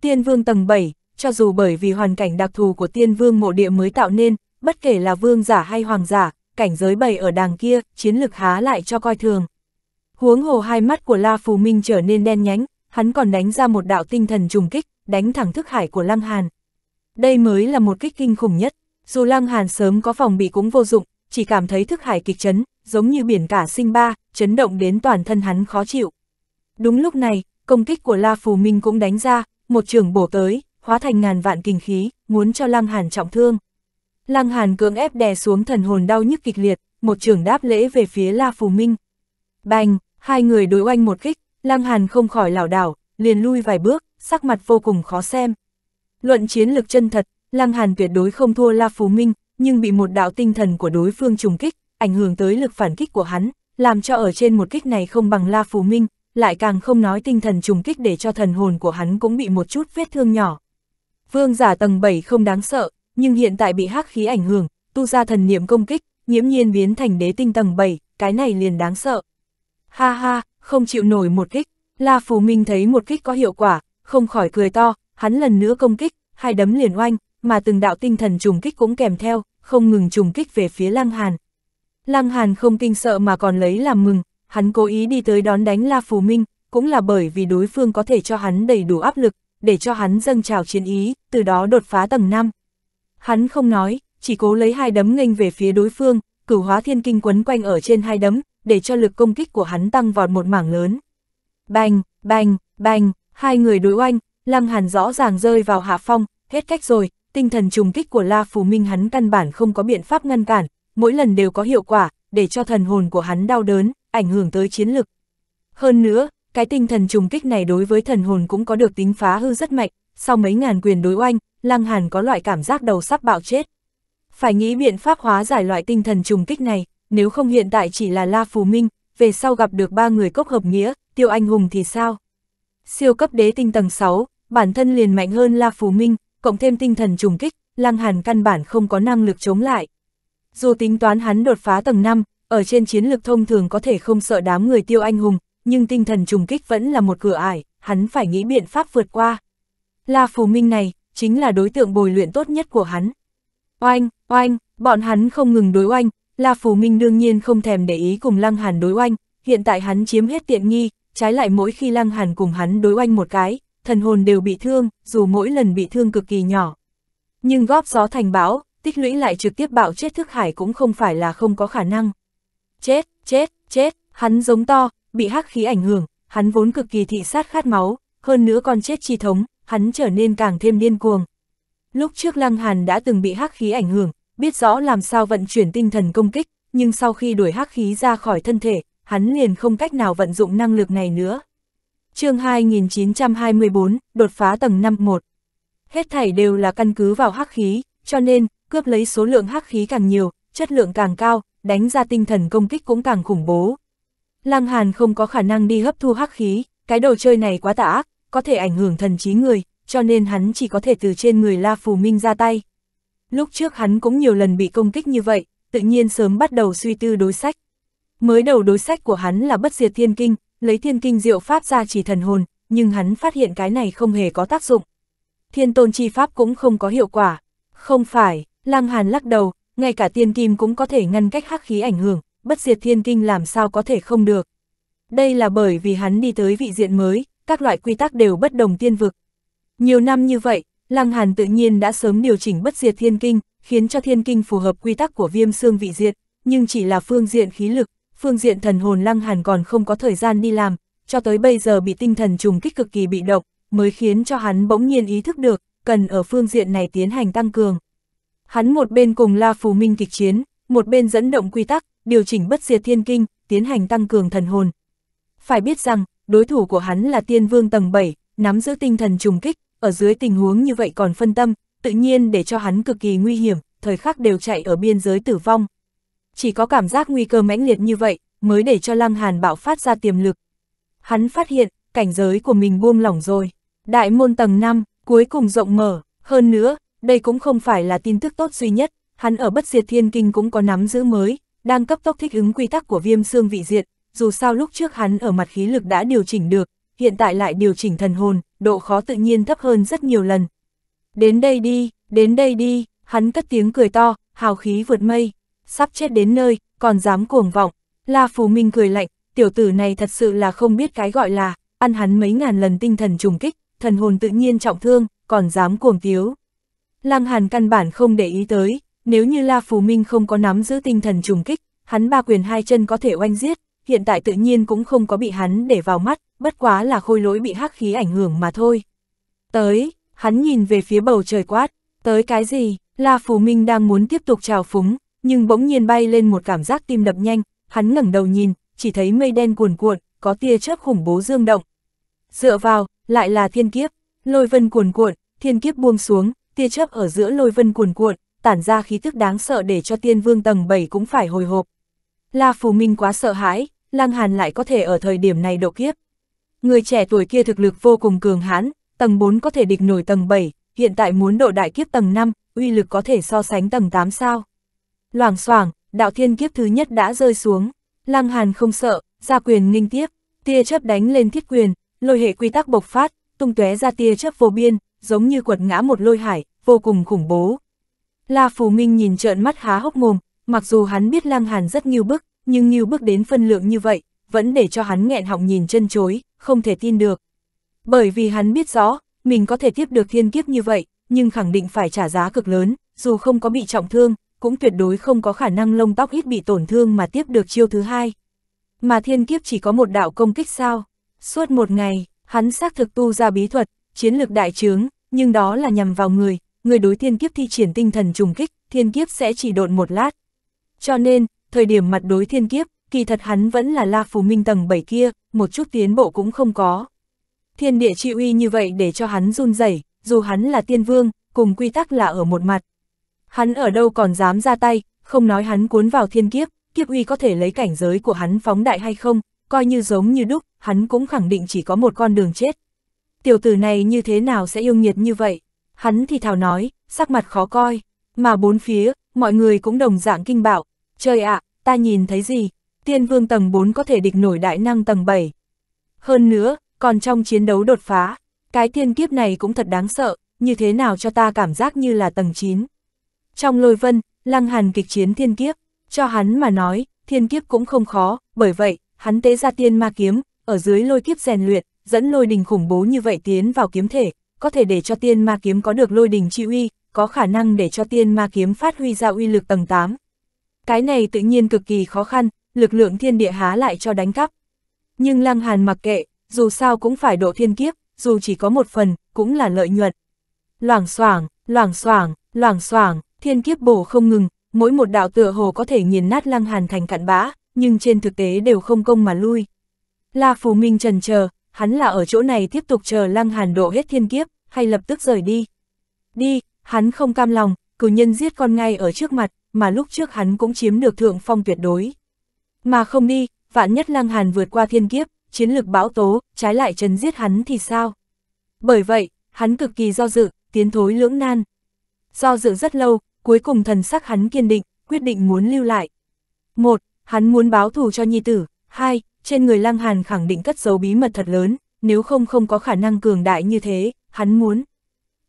Tiên vương tầng 7, cho dù bởi vì hoàn cảnh đặc thù của tiên vương mộ địa mới tạo nên, bất kể là vương giả hay hoàng giả, cảnh giới bày ở đàng kia, chiến lực há lại cho coi thường. Huống hồ hai mắt của La Phù Minh trở nên đen nhánh, hắn còn đánh ra một đạo tinh thần trùng kích, đánh thẳng thức hải của Lăng Hàn. Đây mới là một kích kinh khủng nhất, dù Lăng Hàn sớm có phòng bị cũng vô dụng, chỉ cảm thấy thức hải kịch chấn, giống như biển cả sinh ba, chấn động đến toàn thân hắn khó chịu. Đúng lúc này, công kích của La Phù Minh cũng đánh ra, một trường bổ tới, hóa thành ngàn vạn kinh khí, muốn cho Lăng Hàn trọng thương. Lăng Hàn cưỡng ép đè xuống thần hồn đau nhức kịch liệt, một trường đáp lễ về phía La Phù Minh. Bành, hai người đối oanh một kích, Lăng Hàn không khỏi lảo đảo, liền lui vài bước, sắc mặt vô cùng khó xem. Luận chiến lực chân thật, Lăng Hàn tuyệt đối không thua La Phù Minh, nhưng bị một đạo tinh thần của đối phương trùng kích, ảnh hưởng tới lực phản kích của hắn, làm cho ở trên một kích này không bằng La Phù Minh, lại càng không nói tinh thần trùng kích để cho thần hồn của hắn cũng bị một chút vết thương nhỏ. Vương giả tầng 7 không đáng sợ, nhưng hiện tại bị hắc khí ảnh hưởng, tu ra thần niệm công kích, nhiễm nhiên biến thành đế tinh tầng 7, cái này liền đáng sợ. Ha ha, không chịu nổi một kích, La Phù Minh thấy một kích có hiệu quả, không khỏi cười to, hắn lần nữa công kích, hai đấm liền oanh, mà từng đạo tinh thần trùng kích cũng kèm theo, không ngừng trùng kích về phía Lăng Hàn. Lăng Hàn không kinh sợ mà còn lấy làm mừng, hắn cố ý đi tới đón đánh La Phù Minh, cũng là bởi vì đối phương có thể cho hắn đầy đủ áp lực, để cho hắn dâng trào chiến ý, từ đó đột phá tầng 5. Hắn không nói, chỉ cố lấy hai đấm nghênh về phía đối phương, cửu hóa thiên kinh quấn quanh ở trên hai đấm, để cho lực công kích của hắn tăng vọt một mảng lớn. Bành, bành, bành, hai người đối oanh, Lăng Hàn rõ ràng rơi vào hạ phong, hết cách rồi, tinh thần trùng kích của La Phù Minh hắn căn bản không có biện pháp ngăn cản, mỗi lần đều có hiệu quả, để cho thần hồn của hắn đau đớn, ảnh hưởng tới chiến lực. Hơn nữa, cái tinh thần trùng kích này đối với thần hồn cũng có được tính phá hư rất mạnh, sau mấy ngàn quyền đối oanh, Lăng Hàn có loại cảm giác đầu sắp bạo chết. Phải nghĩ biện pháp hóa giải loại tinh thần trùng kích này, nếu không hiện tại chỉ là La Phù Minh, về sau gặp được ba người cốc hợp nghĩa, tiêu anh hùng thì sao? Siêu cấp đế tinh tầng 6, bản thân liền mạnh hơn La Phù Minh, cộng thêm tinh thần trùng kích, Lăng Hàn căn bản không có năng lực chống lại. Dù tính toán hắn đột phá tầng 5, ở trên chiến lược thông thường có thể không sợ đám người tiêu anh hùng, nhưng tinh thần trùng kích vẫn là một cửa ải, hắn phải nghĩ biện pháp vượt qua. La Phù Minh này, chính là đối tượng bồi luyện tốt nhất của hắn. Oanh, oanh, bọn hắn không ngừng đối oanh, La Phù Minh đương nhiên không thèm để ý cùng Lăng Hàn đối oanh, hiện tại hắn chiếm hết tiện nghi, trái lại mỗi khi Lăng Hàn cùng hắn đối oanh một cái, thần hồn đều bị thương, dù mỗi lần bị thương cực kỳ nhỏ. Nhưng góp gió thành bão, tích lũy lại trực tiếp bạo chết thức hải cũng không phải là không có khả năng chết, chết, chết, hắn giống to, bị hắc khí ảnh hưởng, hắn vốn cực kỳ thị sát khát máu, hơn nữa còn chết chi thống, hắn trở nên càng thêm điên cuồng. Lúc trước Lăng Hàn đã từng bị hắc khí ảnh hưởng, biết rõ làm sao vận chuyển tinh thần công kích, nhưng sau khi đuổi hắc khí ra khỏi thân thể, hắn liền không cách nào vận dụng năng lực này nữa. chương 2924, đột phá tầng 51. Hết thảy đều là căn cứ vào hắc khí, cho nên, cướp lấy số lượng hắc khí càng nhiều, chất lượng càng cao, đánh ra tinh thần công kích cũng càng khủng bố. Lăng Hàn không có khả năng đi hấp thu hắc khí, cái đồ chơi này quá tà ác, có thể ảnh hưởng thần trí người, cho nên hắn chỉ có thể từ trên người La Phù Minh ra tay. Lúc trước hắn cũng nhiều lần bị công kích như vậy, tự nhiên sớm bắt đầu suy tư đối sách. Mới đầu đối sách của hắn là bất diệt thiên kinh, lấy thiên kinh diệu pháp ra chỉ thần hồn, nhưng hắn phát hiện cái này không hề có tác dụng. Thiên tôn chi pháp cũng không có hiệu quả. Không phải, Lăng Hàn lắc đầu, ngay cả tiên kim cũng có thể ngăn cách hắc khí ảnh hưởng, bất diệt thiên kinh làm sao có thể không được. Đây là bởi vì hắn đi tới vị diện mới, các loại quy tắc đều bất đồng tiên vực. Nhiều năm như vậy, Lăng Hàn tự nhiên đã sớm điều chỉnh bất diệt thiên kinh, khiến cho thiên kinh phù hợp quy tắc của viêm xương vị diện, nhưng chỉ là phương diện khí lực, phương diện thần hồn Lăng Hàn còn không có thời gian đi làm, cho tới bây giờ bị tinh thần trùng kích cực kỳ bị động, mới khiến cho hắn bỗng nhiên ý thức được, cần ở phương diện này tiến hành tăng cường. Hắn một bên cùng La Phù Minh kịch chiến, một bên dẫn động quy tắc, điều chỉnh bất diệt thiên kinh, tiến hành tăng cường thần hồn. Phải biết rằng, đối thủ của hắn là tiên vương tầng 7, nắm giữ tinh thần trùng kích, ở dưới tình huống như vậy còn phân tâm, tự nhiên để cho hắn cực kỳ nguy hiểm, thời khắc đều chạy ở biên giới tử vong. Chỉ có cảm giác nguy cơ mãnh liệt như vậy, mới để cho Lăng Hàn bạo phát ra tiềm lực. Hắn phát hiện, cảnh giới của mình buông lỏng rồi. Đại môn tầng 5, cuối cùng rộng mở, hơn nữa, đây cũng không phải là tin tức tốt duy nhất, hắn ở bất diệt thiên kinh cũng có nắm giữ mới, đang cấp tốc thích ứng quy tắc của viêm xương vị diệt, dù sao lúc trước hắn ở mặt khí lực đã điều chỉnh được, hiện tại lại điều chỉnh thần hồn, độ khó tự nhiên thấp hơn rất nhiều lần. Đến đây đi, đến đây đi, hắn cất tiếng cười to, hào khí vượt mây, sắp chết đến nơi, còn dám cuồng vọng. La Phù Minh cười lạnh, tiểu tử này thật sự là không biết cái gọi là, ăn hắn mấy ngàn lần tinh thần trùng kích, thần hồn tự nhiên trọng thương, còn dám cuồng tiếu. Lăng Hàn căn bản không để ý tới, nếu như La Phù Minh không có nắm giữ tinh thần trùng kích, hắn ba quyền hai chân có thể oanh giết, hiện tại tự nhiên cũng không có bị hắn để vào mắt, bất quá là khôi lỗi bị hắc khí ảnh hưởng mà thôi. Tới, hắn nhìn về phía bầu trời quát, tới cái gì, La Phù Minh đang muốn tiếp tục trào phúng, nhưng bỗng nhiên bay lên một cảm giác tim đập nhanh, hắn ngẩng đầu nhìn, chỉ thấy mây đen cuồn cuộn, có tia chớp khủng bố dương động. Dựa vào, lại là thiên kiếp, lôi vân cuồn cuộn, thiên kiếp buông xuống, tia chớp ở giữa lôi vân cuồn cuộn, tản ra khí tức đáng sợ để cho tiên vương tầng 7 cũng phải hồi hộp. La Phù Minh quá sợ hãi, Lăng Hàn lại có thể ở thời điểm này độ kiếp. Người trẻ tuổi kia thực lực vô cùng cường hãn, tầng 4 có thể địch nổi tầng 7, hiện tại muốn độ đại kiếp tầng 5, uy lực có thể so sánh tầng 8 sao. Loảng xoảng, đạo thiên kiếp thứ nhất đã rơi xuống, Lăng Hàn không sợ, ra quyền nghinh tiếp, tia chớp đánh lên thiết quyền, lôi hệ quy tắc bộc phát, tung tóe ra tia chớp vô biên, giống như quật ngã một lôi hải, vô cùng khủng bố. La Phù Minh nhìn trợn mắt há hốc mồm, mặc dù hắn biết Lăng Hàn rất nghiêu bức, nhưng nghiêu bức đến phân lượng như vậy, vẫn để cho hắn nghẹn họng nhìn chân chối, không thể tin được. Bởi vì hắn biết rõ, mình có thể tiếp được thiên kiếp như vậy, nhưng khẳng định phải trả giá cực lớn, dù không có bị trọng thương, cũng tuyệt đối không có khả năng lông tóc ít bị tổn thương mà tiếp được chiêu thứ hai. Mà thiên kiếp chỉ có một đạo công kích sao? Suốt một ngày, Hắn xác thực tu ra bí thuật, chiến lược đại trướng, nhưng đó là nhằm vào người, người đối thiên kiếp thi triển tinh thần trùng kích, thiên kiếp sẽ chỉ độn một lát. Cho nên, thời điểm mặt đối thiên kiếp, kỳ thật hắn vẫn là La Phù Minh tầng 7 kia, một chút tiến bộ cũng không có. Thiên địa chi uy như vậy để cho hắn run rẩy, dù hắn là tiên vương, cùng quy tắc là ở một mặt. Hắn ở đâu còn dám ra tay, không nói hắn cuốn vào thiên kiếp, kiếp uy có thể lấy cảnh giới của hắn phóng đại hay không, coi như giống như đúc, hắn cũng khẳng định chỉ có một con đường chết. Tiểu tử này như thế nào sẽ yêu nghiệt như vậy? Hắn thì thào nói, sắc mặt khó coi, mà bốn phía, mọi người cũng đồng dạng kinh bạo. Trời ạ, ta nhìn thấy gì? Tiên vương tầng 4 có thể địch nổi đại năng tầng 7. Hơn nữa, còn trong chiến đấu đột phá, cái tiên kiếp này cũng thật đáng sợ, như thế nào cho ta cảm giác như là tầng 9. Trong lôi vân, lăng hàn kịch chiến thiên kiếp, cho hắn mà nói, thiên kiếp cũng không khó, bởi vậy, hắn tế ra tiên ma kiếm, ở dưới lôi kiếp rèn luyện, dẫn lôi đình khủng bố như vậy tiến vào kiếm thể, có thể để cho tiên ma kiếm có được lôi đình chi uy, có khả năng để cho tiên ma kiếm phát huy ra uy lực tầng 8. Cái này tự nhiên cực kỳ khó khăn, lực lượng thiên địa há lại cho đánh cắp. Nhưng Lăng Hàn mặc kệ, dù sao cũng phải độ thiên kiếp, dù chỉ có một phần, cũng là lợi nhuận. Loảng xoảng, loảng xoảng, loảng xoảng, thiên kiếp bổ không ngừng, mỗi một đạo tựa hồ có thể nghiền nát Lăng Hàn thành cặn bã, nhưng trên thực tế đều không công mà lui. La Phù Minh trần chờ, hắn là ở chỗ này tiếp tục chờ Lăng Hàn độ hết thiên kiếp, hay lập tức rời đi. Đi, hắn không cam lòng, cử nhân giết con ngay ở trước mặt, mà lúc trước hắn cũng chiếm được thượng phong tuyệt đối. Mà không đi, vạn nhất Lăng Hàn vượt qua thiên kiếp, chiến lực bão tố, trái lại trần giết hắn thì sao? Bởi vậy, hắn cực kỳ do dự, tiến thối lưỡng nan. Do dự rất lâu, cuối cùng thần sắc hắn kiên định, quyết định muốn lưu lại. Một, hắn muốn báo thù cho nhi tử, hai, trên người Lăng Hàn khẳng định cất giấu bí mật thật lớn, nếu không không có khả năng cường đại như thế, hắn muốn.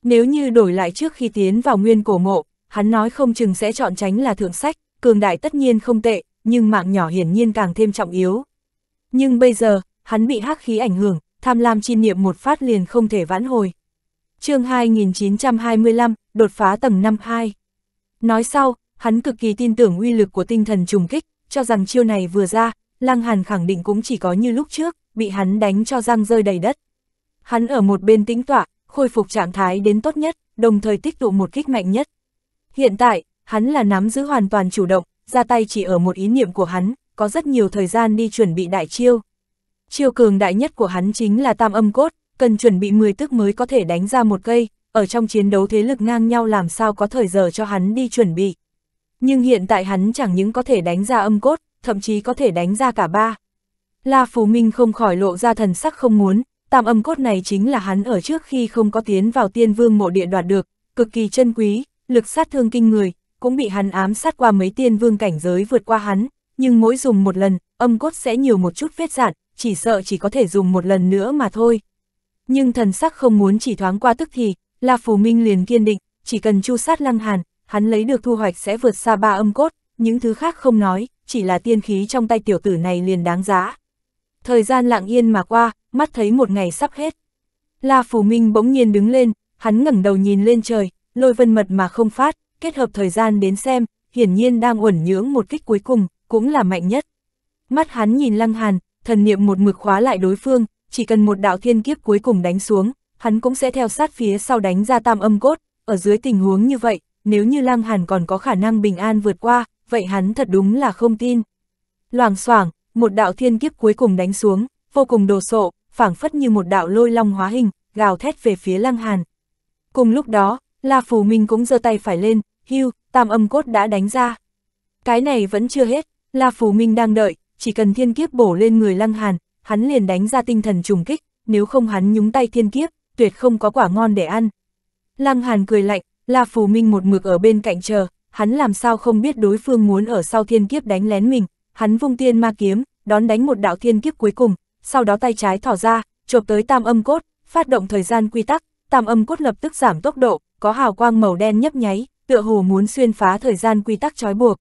Nếu như đổi lại trước khi tiến vào nguyên cổ mộ, hắn nói không chừng sẽ chọn tránh là thượng sách, cường đại tất nhiên không tệ, nhưng mạng nhỏ hiển nhiên càng thêm trọng yếu. Nhưng bây giờ, hắn bị hắc khí ảnh hưởng, tham lam chi niệm một phát liền không thể vãn hồi. chương 2925, đột phá tầng 52. Nói sau, hắn cực kỳ tin tưởng uy lực của tinh thần trùng kích, cho rằng chiêu này vừa ra, Lăng Hàn khẳng định cũng chỉ có như lúc trước, bị hắn đánh cho răng rơi đầy đất. Hắn ở một bên tĩnh tọa, khôi phục trạng thái đến tốt nhất, đồng thời tích tụ một kích mạnh nhất. Hiện tại, hắn là nắm giữ hoàn toàn chủ động, ra tay chỉ ở một ý niệm của hắn, có rất nhiều thời gian đi chuẩn bị đại chiêu. Chiêu cường đại nhất của hắn chính là tam âm cốt, cần chuẩn bị 10 tức mới có thể đánh ra một cây, ở trong chiến đấu thế lực ngang nhau làm sao có thời giờ cho hắn đi chuẩn bị. Nhưng hiện tại hắn chẳng những có thể đánh ra âm cốt, thậm chí có thể đánh ra cả ba. La phù Minh không khỏi lộ ra thần sắc không muốn, tam âm cốt này chính là hắn ở trước khi không có tiến vào tiên vương mộ địa đoạt được, cực kỳ chân quý, lực sát thương kinh người, cũng bị hắn ám sát qua mấy tiên vương cảnh giới vượt qua hắn, nhưng mỗi dùng một lần, âm cốt sẽ nhiều một chút vết dạn, chỉ sợ chỉ có thể dùng một lần nữa mà thôi. Nhưng thần sắc không muốn chỉ thoáng qua tức thì, La Phù Minh liền kiên định, chỉ cần chu sát lăng hàn, hắn lấy được thu hoạch sẽ vượt xa ba âm cốt, những thứ khác không nói, chỉ là tiên khí trong tay tiểu tử này liền đáng giá. Thời gian lặng yên mà qua, mắt thấy một ngày sắp hết. La Phù Minh bỗng nhiên đứng lên, hắn ngẩng đầu nhìn lên trời, lôi vân mật mà không phát, kết hợp thời gian đến xem, hiển nhiên đang uẩn nhưỡng một kích cuối cùng, cũng là mạnh nhất. Mắt hắn nhìn Lăng Hàn, thần niệm một mực khóa lại đối phương, chỉ cần một đạo thiên kiếp cuối cùng đánh xuống, hắn cũng sẽ theo sát phía sau đánh ra tam âm cốt, ở dưới tình huống như vậy, nếu như Lăng Hàn còn có khả năng bình an vượt qua, vậy hắn thật đúng là không tin. Loảng xoảng, một đạo thiên kiếp cuối cùng đánh xuống, vô cùng đồ sộ, phảng phất như một đạo lôi long hóa hình, gào thét về phía Lăng Hàn. Cùng lúc đó, La Phù Minh cũng giơ tay phải lên, hưu, tam âm cốt đã đánh ra. Cái này vẫn chưa hết, La Phù Minh đang đợi, chỉ cần thiên kiếp bổ lên người Lăng Hàn, hắn liền đánh ra tinh thần trùng kích, nếu không hắn nhúng tay thiên kiếp, tuyệt không có quả ngon để ăn. Lăng Hàn cười lạnh, La Phù Minh một mực ở bên cạnh chờ, hắn làm sao không biết đối phương muốn ở sau thiên kiếp đánh lén mình, hắn vung tiên ma kiếm, đón đánh một đạo thiên kiếp cuối cùng, sau đó tay trái thỏ ra, chộp tới tam âm cốt, phát động thời gian quy tắc, tam âm cốt lập tức giảm tốc độ, có hào quang màu đen nhấp nháy, tựa hồ muốn xuyên phá thời gian quy tắc trói buộc.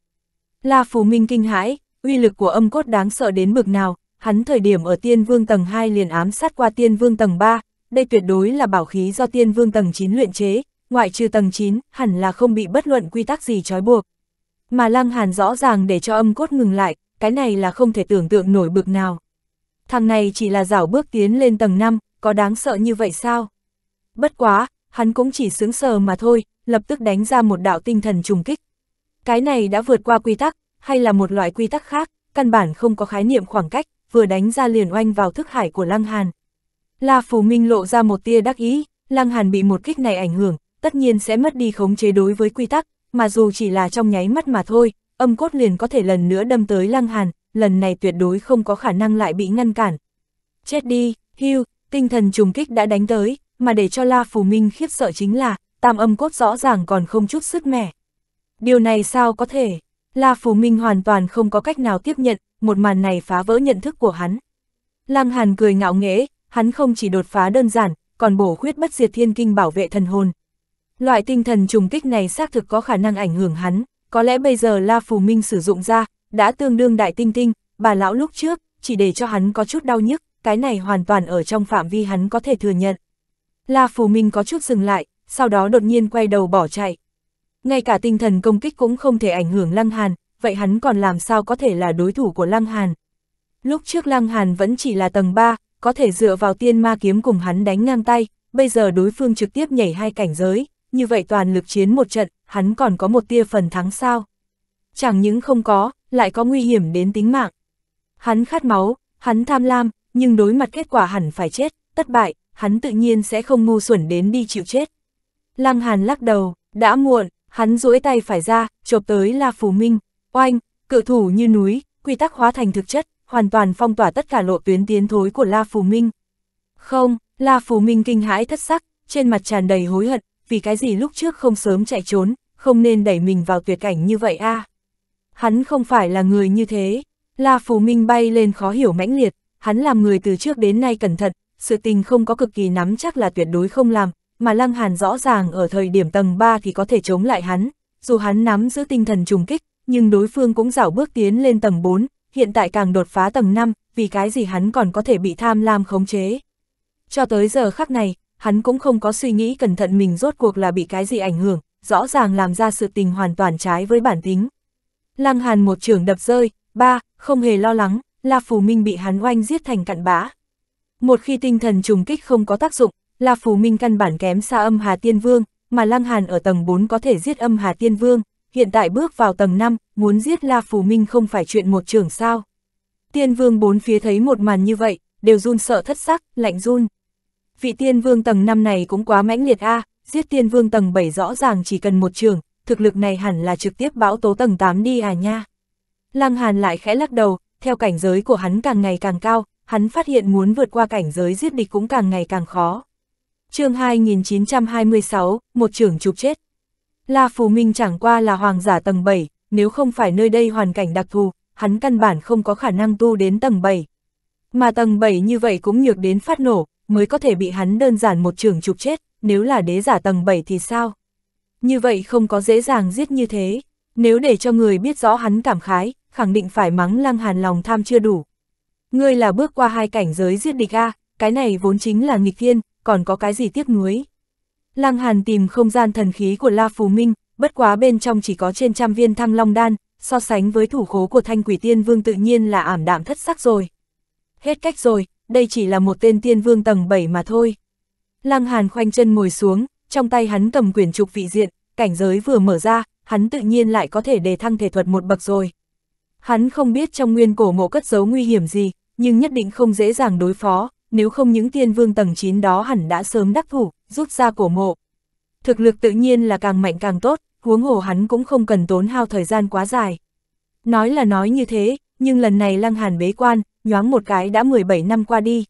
La Phù Minh kinh hãi, uy lực của âm cốt đáng sợ đến bực nào, hắn thời điểm ở tiên vương tầng 2 liền ám sát qua tiên vương tầng 3, đây tuyệt đối là bảo khí do tiên vương tầng 9 luyện chế, ngoại trừ tầng 9, hẳn là không bị bất luận quy tắc gì trói buộc. Mà Lăng Hàn rõ ràng để cho âm cốt ngừng lại, cái này là không thể tưởng tượng nổi bực nào. Thằng này chỉ là rảo bước tiến lên tầng 5, có đáng sợ như vậy sao? Bất quá, hắn cũng chỉ sướng sờ mà thôi, lập tức đánh ra một đạo tinh thần trùng kích. Cái này đã vượt qua quy tắc, hay là một loại quy tắc khác, căn bản không có khái niệm khoảng cách, vừa đánh ra liền oanh vào thức hải của Lăng Hàn. La Phù Minh lộ ra một tia đắc ý, Lăng Hàn bị một kích này ảnh hưởng, tất nhiên sẽ mất đi khống chế đối với quy tắc, mà dù chỉ là trong nháy mắt mà thôi, âm cốt liền có thể lần nữa đâm tới lăng hàn, lần này tuyệt đối không có khả năng lại bị ngăn cản. Chết đi, hưu, tinh thần trùng kích đã đánh tới, mà để cho La Phù Minh khiếp sợ chính là, tam âm cốt rõ ràng còn không chút sức mẻ. Điều này sao có thể? La Phù Minh hoàn toàn không có cách nào tiếp nhận, một màn này phá vỡ nhận thức của hắn. Lăng Hàn cười ngạo nghễ, hắn không chỉ đột phá đơn giản, còn bổ khuyết bất diệt thiên kinh bảo vệ thần hồn, Loại tinh thần trùng kích này xác thực có khả năng ảnh hưởng hắn, có lẽ bây giờ La Phù Minh sử dụng ra, đã tương đương đại tinh tinh, bà lão lúc trước, chỉ để cho hắn có chút đau nhức, cái này hoàn toàn ở trong phạm vi hắn có thể thừa nhận. La Phù Minh có chút dừng lại, sau đó đột nhiên quay đầu bỏ chạy. Ngay cả tinh thần công kích cũng không thể ảnh hưởng Lăng Hàn, vậy hắn còn làm sao có thể là đối thủ của Lăng Hàn. Lúc trước Lăng Hàn vẫn chỉ là tầng 3, có thể dựa vào tiên ma kiếm cùng hắn đánh ngang tay, bây giờ đối phương trực tiếp nhảy hai cảnh giới, như vậy toàn lực chiến một trận, hắn còn có một tia phần thắng sao? Chẳng những không có, lại có nguy hiểm đến tính mạng. Hắn khát máu, hắn tham lam, nhưng đối mặt kết quả hẳn phải chết, tất bại, hắn tự nhiên sẽ không ngu xuẩn đến đi chịu chết. Lăng Hàn lắc đầu, đã muộn, hắn duỗi tay phải ra, chộp tới La Phù Minh, oanh, cự thủ như núi, quy tắc hóa thành thực chất, hoàn toàn phong tỏa tất cả lộ tuyến tiến thối của La Phù Minh. Không, La Phù Minh kinh hãi thất sắc, trên mặt tràn đầy hối hận, vì cái gì lúc trước không sớm chạy trốn, không nên đẩy mình vào tuyệt cảnh như vậy a. À. Hắn không phải là người như thế. La Phù Minh bay lên khó hiểu mãnh liệt, hắn làm người từ trước đến nay cẩn thận, sự tình không có cực kỳ nắm chắc là tuyệt đối không làm, mà Lăng Hàn rõ ràng ở thời điểm tầng 3 thì có thể chống lại hắn, dù hắn nắm giữ tinh thần trùng kích, nhưng đối phương cũng dảo bước tiến lên tầng 4, hiện tại càng đột phá tầng 5, vì cái gì hắn còn có thể bị tham lam khống chế. Cho tới giờ khắc này, hắn cũng không có suy nghĩ cẩn thận mình rốt cuộc là bị cái gì ảnh hưởng, rõ ràng làm ra sự tình hoàn toàn trái với bản tính. Lăng Hàn một trường đập rơi, ba, không hề lo lắng, La Phù Minh bị hắn oanh giết thành cặn bã. Một khi tinh thần trùng kích không có tác dụng, La Phù Minh căn bản kém xa âm Hà Tiên Vương, mà Lăng Hàn ở tầng 4 có thể giết âm Hà Tiên Vương, hiện tại bước vào tầng 5, muốn giết La Phù Minh không phải chuyện một trường sao. Tiên Vương bốn phía thấy một màn như vậy, đều run sợ thất sắc, lạnh run vị tiên vương tầng 5 này cũng quá mãnh liệt a, à, giết tiên vương tầng 7 rõ ràng chỉ cần một trường, thực lực này hẳn là trực tiếp bão tố tầng 8 đi à nha. Lăng Hàn lại khẽ lắc đầu, theo cảnh giới của hắn càng ngày càng cao, hắn phát hiện muốn vượt qua cảnh giới giết địch cũng càng ngày càng khó. chương 2926, một trường chụp chết. La Phù Minh chẳng qua là hoàng giả tầng 7, nếu không phải nơi đây hoàn cảnh đặc thù, hắn căn bản không có khả năng tu đến tầng 7. Mà tầng 7 như vậy cũng nhược đến phát nổ, mới có thể bị hắn đơn giản một trường chụp chết, nếu là đế giả tầng 7 thì sao? Như vậy không có dễ dàng giết như thế, nếu để cho người biết rõ hắn cảm khái, khẳng định phải mắng lăng hàn lòng tham chưa đủ. Ngươi là bước qua hai cảnh giới giết địch A, cái này vốn chính là nghịch thiên, còn có cái gì tiếc nuối. Lăng hàn tìm không gian thần khí của La Phù Minh, bất quá bên trong chỉ có trên trăm viên thăng long đan, so sánh với thủ khố của thanh quỷ tiên vương tự nhiên là ảm đạm thất sắc rồi. Hết cách rồi, đây chỉ là một tên tiên vương tầng 7 mà thôi. Lăng Hàn khoanh chân ngồi xuống, trong tay hắn cầm quyển trục vị diện, cảnh giới vừa mở ra, hắn tự nhiên lại có thể đề thăng thể thuật một bậc rồi. Hắn không biết trong nguyên cổ mộ cất giấu nguy hiểm gì, nhưng nhất định không dễ dàng đối phó, nếu không những tiên vương tầng 9 đó hẳn đã sớm đắc thủ, rút ra cổ mộ. Thực lực tự nhiên là càng mạnh càng tốt, huống hồ hắn cũng không cần tốn hao thời gian quá dài. Nói là nói như thế, nhưng lần này Lăng Hàn bế quan, nhoáng một cái đã 17 năm qua đi.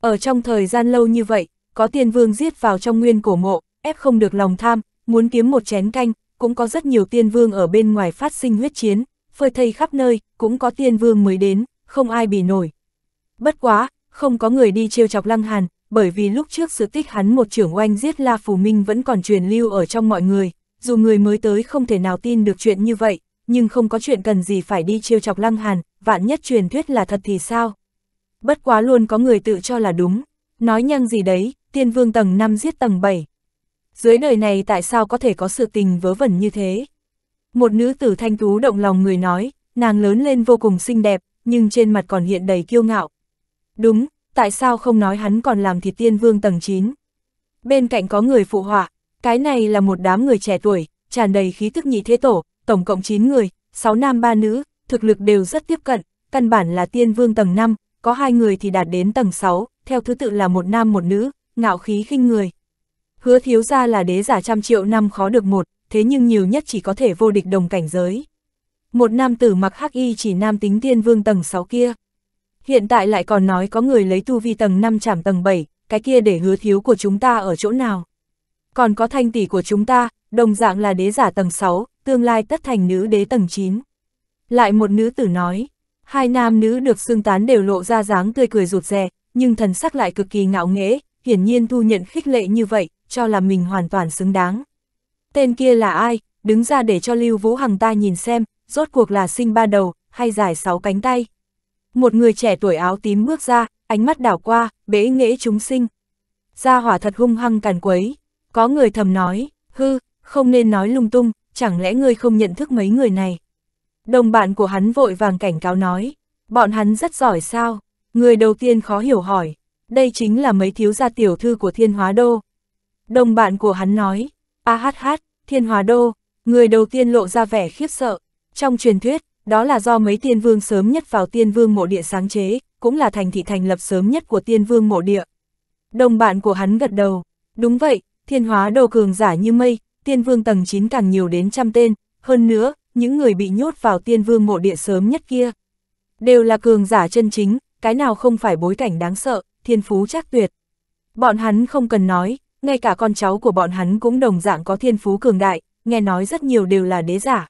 Ở trong thời gian lâu như vậy, có tiên vương giết vào trong nguyên cổ mộ, ép không được lòng tham, muốn kiếm một chén canh, cũng có rất nhiều tiên vương ở bên ngoài phát sinh huyết chiến, phơi thây khắp nơi, cũng có tiên vương mới đến, không ai bị nổi. Bất quá, không có người đi trêu chọc Lăng Hàn, bởi vì lúc trước sự tích hắn một trưởng oanh giết La Phù Minh vẫn còn truyền lưu ở trong mọi người, dù người mới tới không thể nào tin được chuyện như vậy, nhưng không có chuyện cần gì phải đi trêu chọc Lăng Hàn, vạn nhất truyền thuyết là thật thì sao? Bất quá luôn có người tự cho là đúng, nói nhăng gì đấy, tiên vương tầng 5 giết tầng 7. Dưới đời này tại sao có thể có sự tình vớ vẩn như thế? Một nữ tử thanh tú động lòng người nói, nàng lớn lên vô cùng xinh đẹp, nhưng trên mặt còn hiện đầy kiêu ngạo. Đúng, tại sao không nói hắn còn làm thịt tiên vương tầng 9? Bên cạnh có người phụ họa, cái này là một đám người trẻ tuổi, tràn đầy khí thức nhị thế tổ, tổng cộng 9 người, 6 nam 3 nữ, thực lực đều rất tiếp cận, căn bản là tiên vương tầng 5, có hai người thì đạt đến tầng 6, theo thứ tự là một nam một nữ, ngạo khí khinh người. Hứa thiếu ra là đế giả trăm triệu năm khó được một, thế nhưng nhiều nhất chỉ có thể vô địch đồng cảnh giới. Một nam tử mặc hắc y chỉ nam tính tiên vương tầng 6 kia. Hiện tại lại còn nói có người lấy tu vi tầng 5 chảm tầng 7, cái kia để hứa thiếu của chúng ta ở chỗ nào. Còn có thanh tỷ của chúng ta, đồng dạng là đế giả tầng 6, tương lai tất thành nữ đế tầng 9. Lại một nữ tử nói, hai nam nữ được xương tán đều lộ ra dáng tươi cười rụt rè, nhưng thần sắc lại cực kỳ ngạo nghễ, hiển nhiên thu nhận khích lệ như vậy, cho là mình hoàn toàn xứng đáng. Tên kia là ai, đứng ra để cho Lưu Vũ Hằng ta nhìn xem, rốt cuộc là sinh ba đầu, hay dài sáu cánh tay. Một người trẻ tuổi áo tím bước ra, ánh mắt đảo qua, bế nghễ chúng sinh. Gia hỏa thật hung hăng càn quấy, có người thầm nói, hư, không nên nói lung tung, chẳng lẽ ngươi không nhận thức mấy người này? Đồng bạn của hắn vội vàng cảnh cáo nói, bọn hắn rất giỏi sao? Người đầu tiên khó hiểu hỏi, đây chính là mấy thiếu gia tiểu thư của thiên hóa đô. Đồng bạn của hắn nói, a hát hát, thiên hóa đô, người đầu tiên lộ ra vẻ khiếp sợ. Trong truyền thuyết, đó là do mấy tiên vương sớm nhất vào tiên vương mộ địa sáng chế, cũng là thành thị thành lập sớm nhất của tiên vương mộ địa. Đồng bạn của hắn gật đầu, đúng vậy, thiên hóa đô cường giả như mây, tiên vương tầng 9 càng nhiều đến trăm tên, hơn nữa, những người bị nhốt vào tiên vương mộ địa sớm nhất kia. Đều là cường giả chân chính, cái nào không phải bối cảnh đáng sợ, thiên phú chắc tuyệt. Bọn hắn không cần nói, ngay cả con cháu của bọn hắn cũng đồng dạng có thiên phú cường đại, nghe nói rất nhiều đều là đế giả.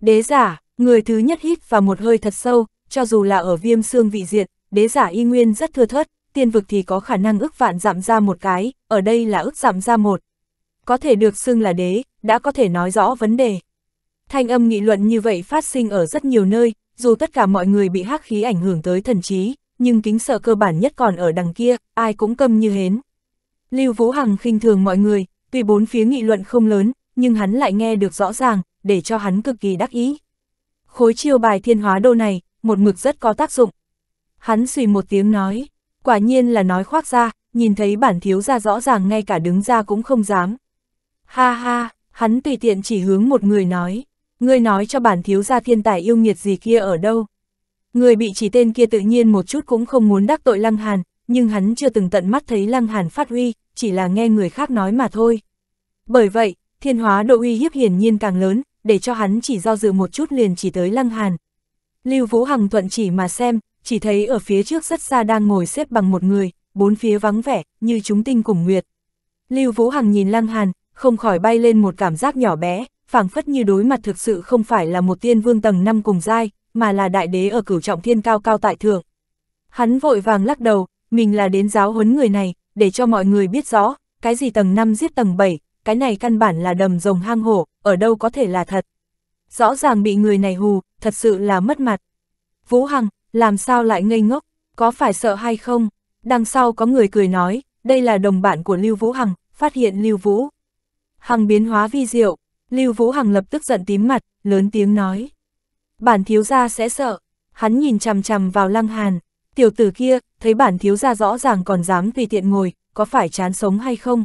Đế giả, người thứ nhất hít vào một hơi thật sâu, cho dù là ở viêm xương vị diện, đế giả y nguyên rất thưa thớt, tiên vực thì có khả năng ức vạn giảm ra một cái, ở đây là ức giảm ra một, có thể được xưng là đế, đã có thể nói rõ vấn đề. Thanh âm nghị luận như vậy phát sinh ở rất nhiều nơi, dù tất cả mọi người bị hắc khí ảnh hưởng tới thần trí, nhưng kính sợ cơ bản nhất còn ở đằng kia, ai cũng câm như hến. Lưu Vũ Hằng khinh thường mọi người, tuy bốn phía nghị luận không lớn, nhưng hắn lại nghe được rõ ràng, để cho hắn cực kỳ đắc ý. Khối chiêu bài thiên hóa đô này, một mực rất có tác dụng. Hắn suy một tiếng nói, quả nhiên là nói khoác ra, nhìn thấy bản thiếu ra rõ ràng ngay cả đứng ra cũng không dám, Ha ha, hắn tùy tiện chỉ hướng một người nói. Ngươi nói cho bản thiếu gia thiên tài yêu nghiệt gì kia ở đâu. Người bị chỉ tên kia tự nhiên một chút cũng không muốn đắc tội Lăng Hàn, nhưng hắn chưa từng tận mắt thấy Lăng Hàn phát huy, chỉ là nghe người khác nói mà thôi. Bởi vậy, thiên hóa độ uy hiếp hiển nhiên càng lớn, để cho hắn chỉ do dự một chút liền chỉ tới Lăng Hàn. Lưu Vũ Hằng thuận chỉ mà xem, chỉ thấy ở phía trước rất xa đang ngồi xếp bằng một người, bốn phía vắng vẻ, như chúng tinh cùng nguyệt. Lưu Vũ Hằng nhìn Lăng Hàn, không khỏi bay lên một cảm giác nhỏ bé, phảng phất như đối mặt thực sự không phải là một tiên vương tầng năm cùng giai, mà là đại đế ở cửu trọng thiên cao cao tại thượng. Hắn vội vàng lắc đầu, mình là đến giáo huấn người này, để cho mọi người biết rõ, cái gì tầng 5 giết tầng 7, cái này căn bản là đầm rồng hang hổ, ở đâu có thể là thật. Rõ ràng bị người này hù, thật sự là mất mặt. Vũ Hằng, làm sao lại ngây ngốc, có phải sợ hay không? Đằng sau có người cười nói, đây là đồng bạn của Lưu Vũ Hằng, phát hiện Lưu Vũ. Hằng biến hóa vi diệu, Lưu Vũ Hằng lập tức giận tím mặt, lớn tiếng nói. Bản thiếu gia sẽ sợ, hắn nhìn chằm chằm vào lăng hàn, tiểu tử kia, thấy bản thiếu gia rõ ràng còn dám tùy tiện ngồi, có phải chán sống hay không?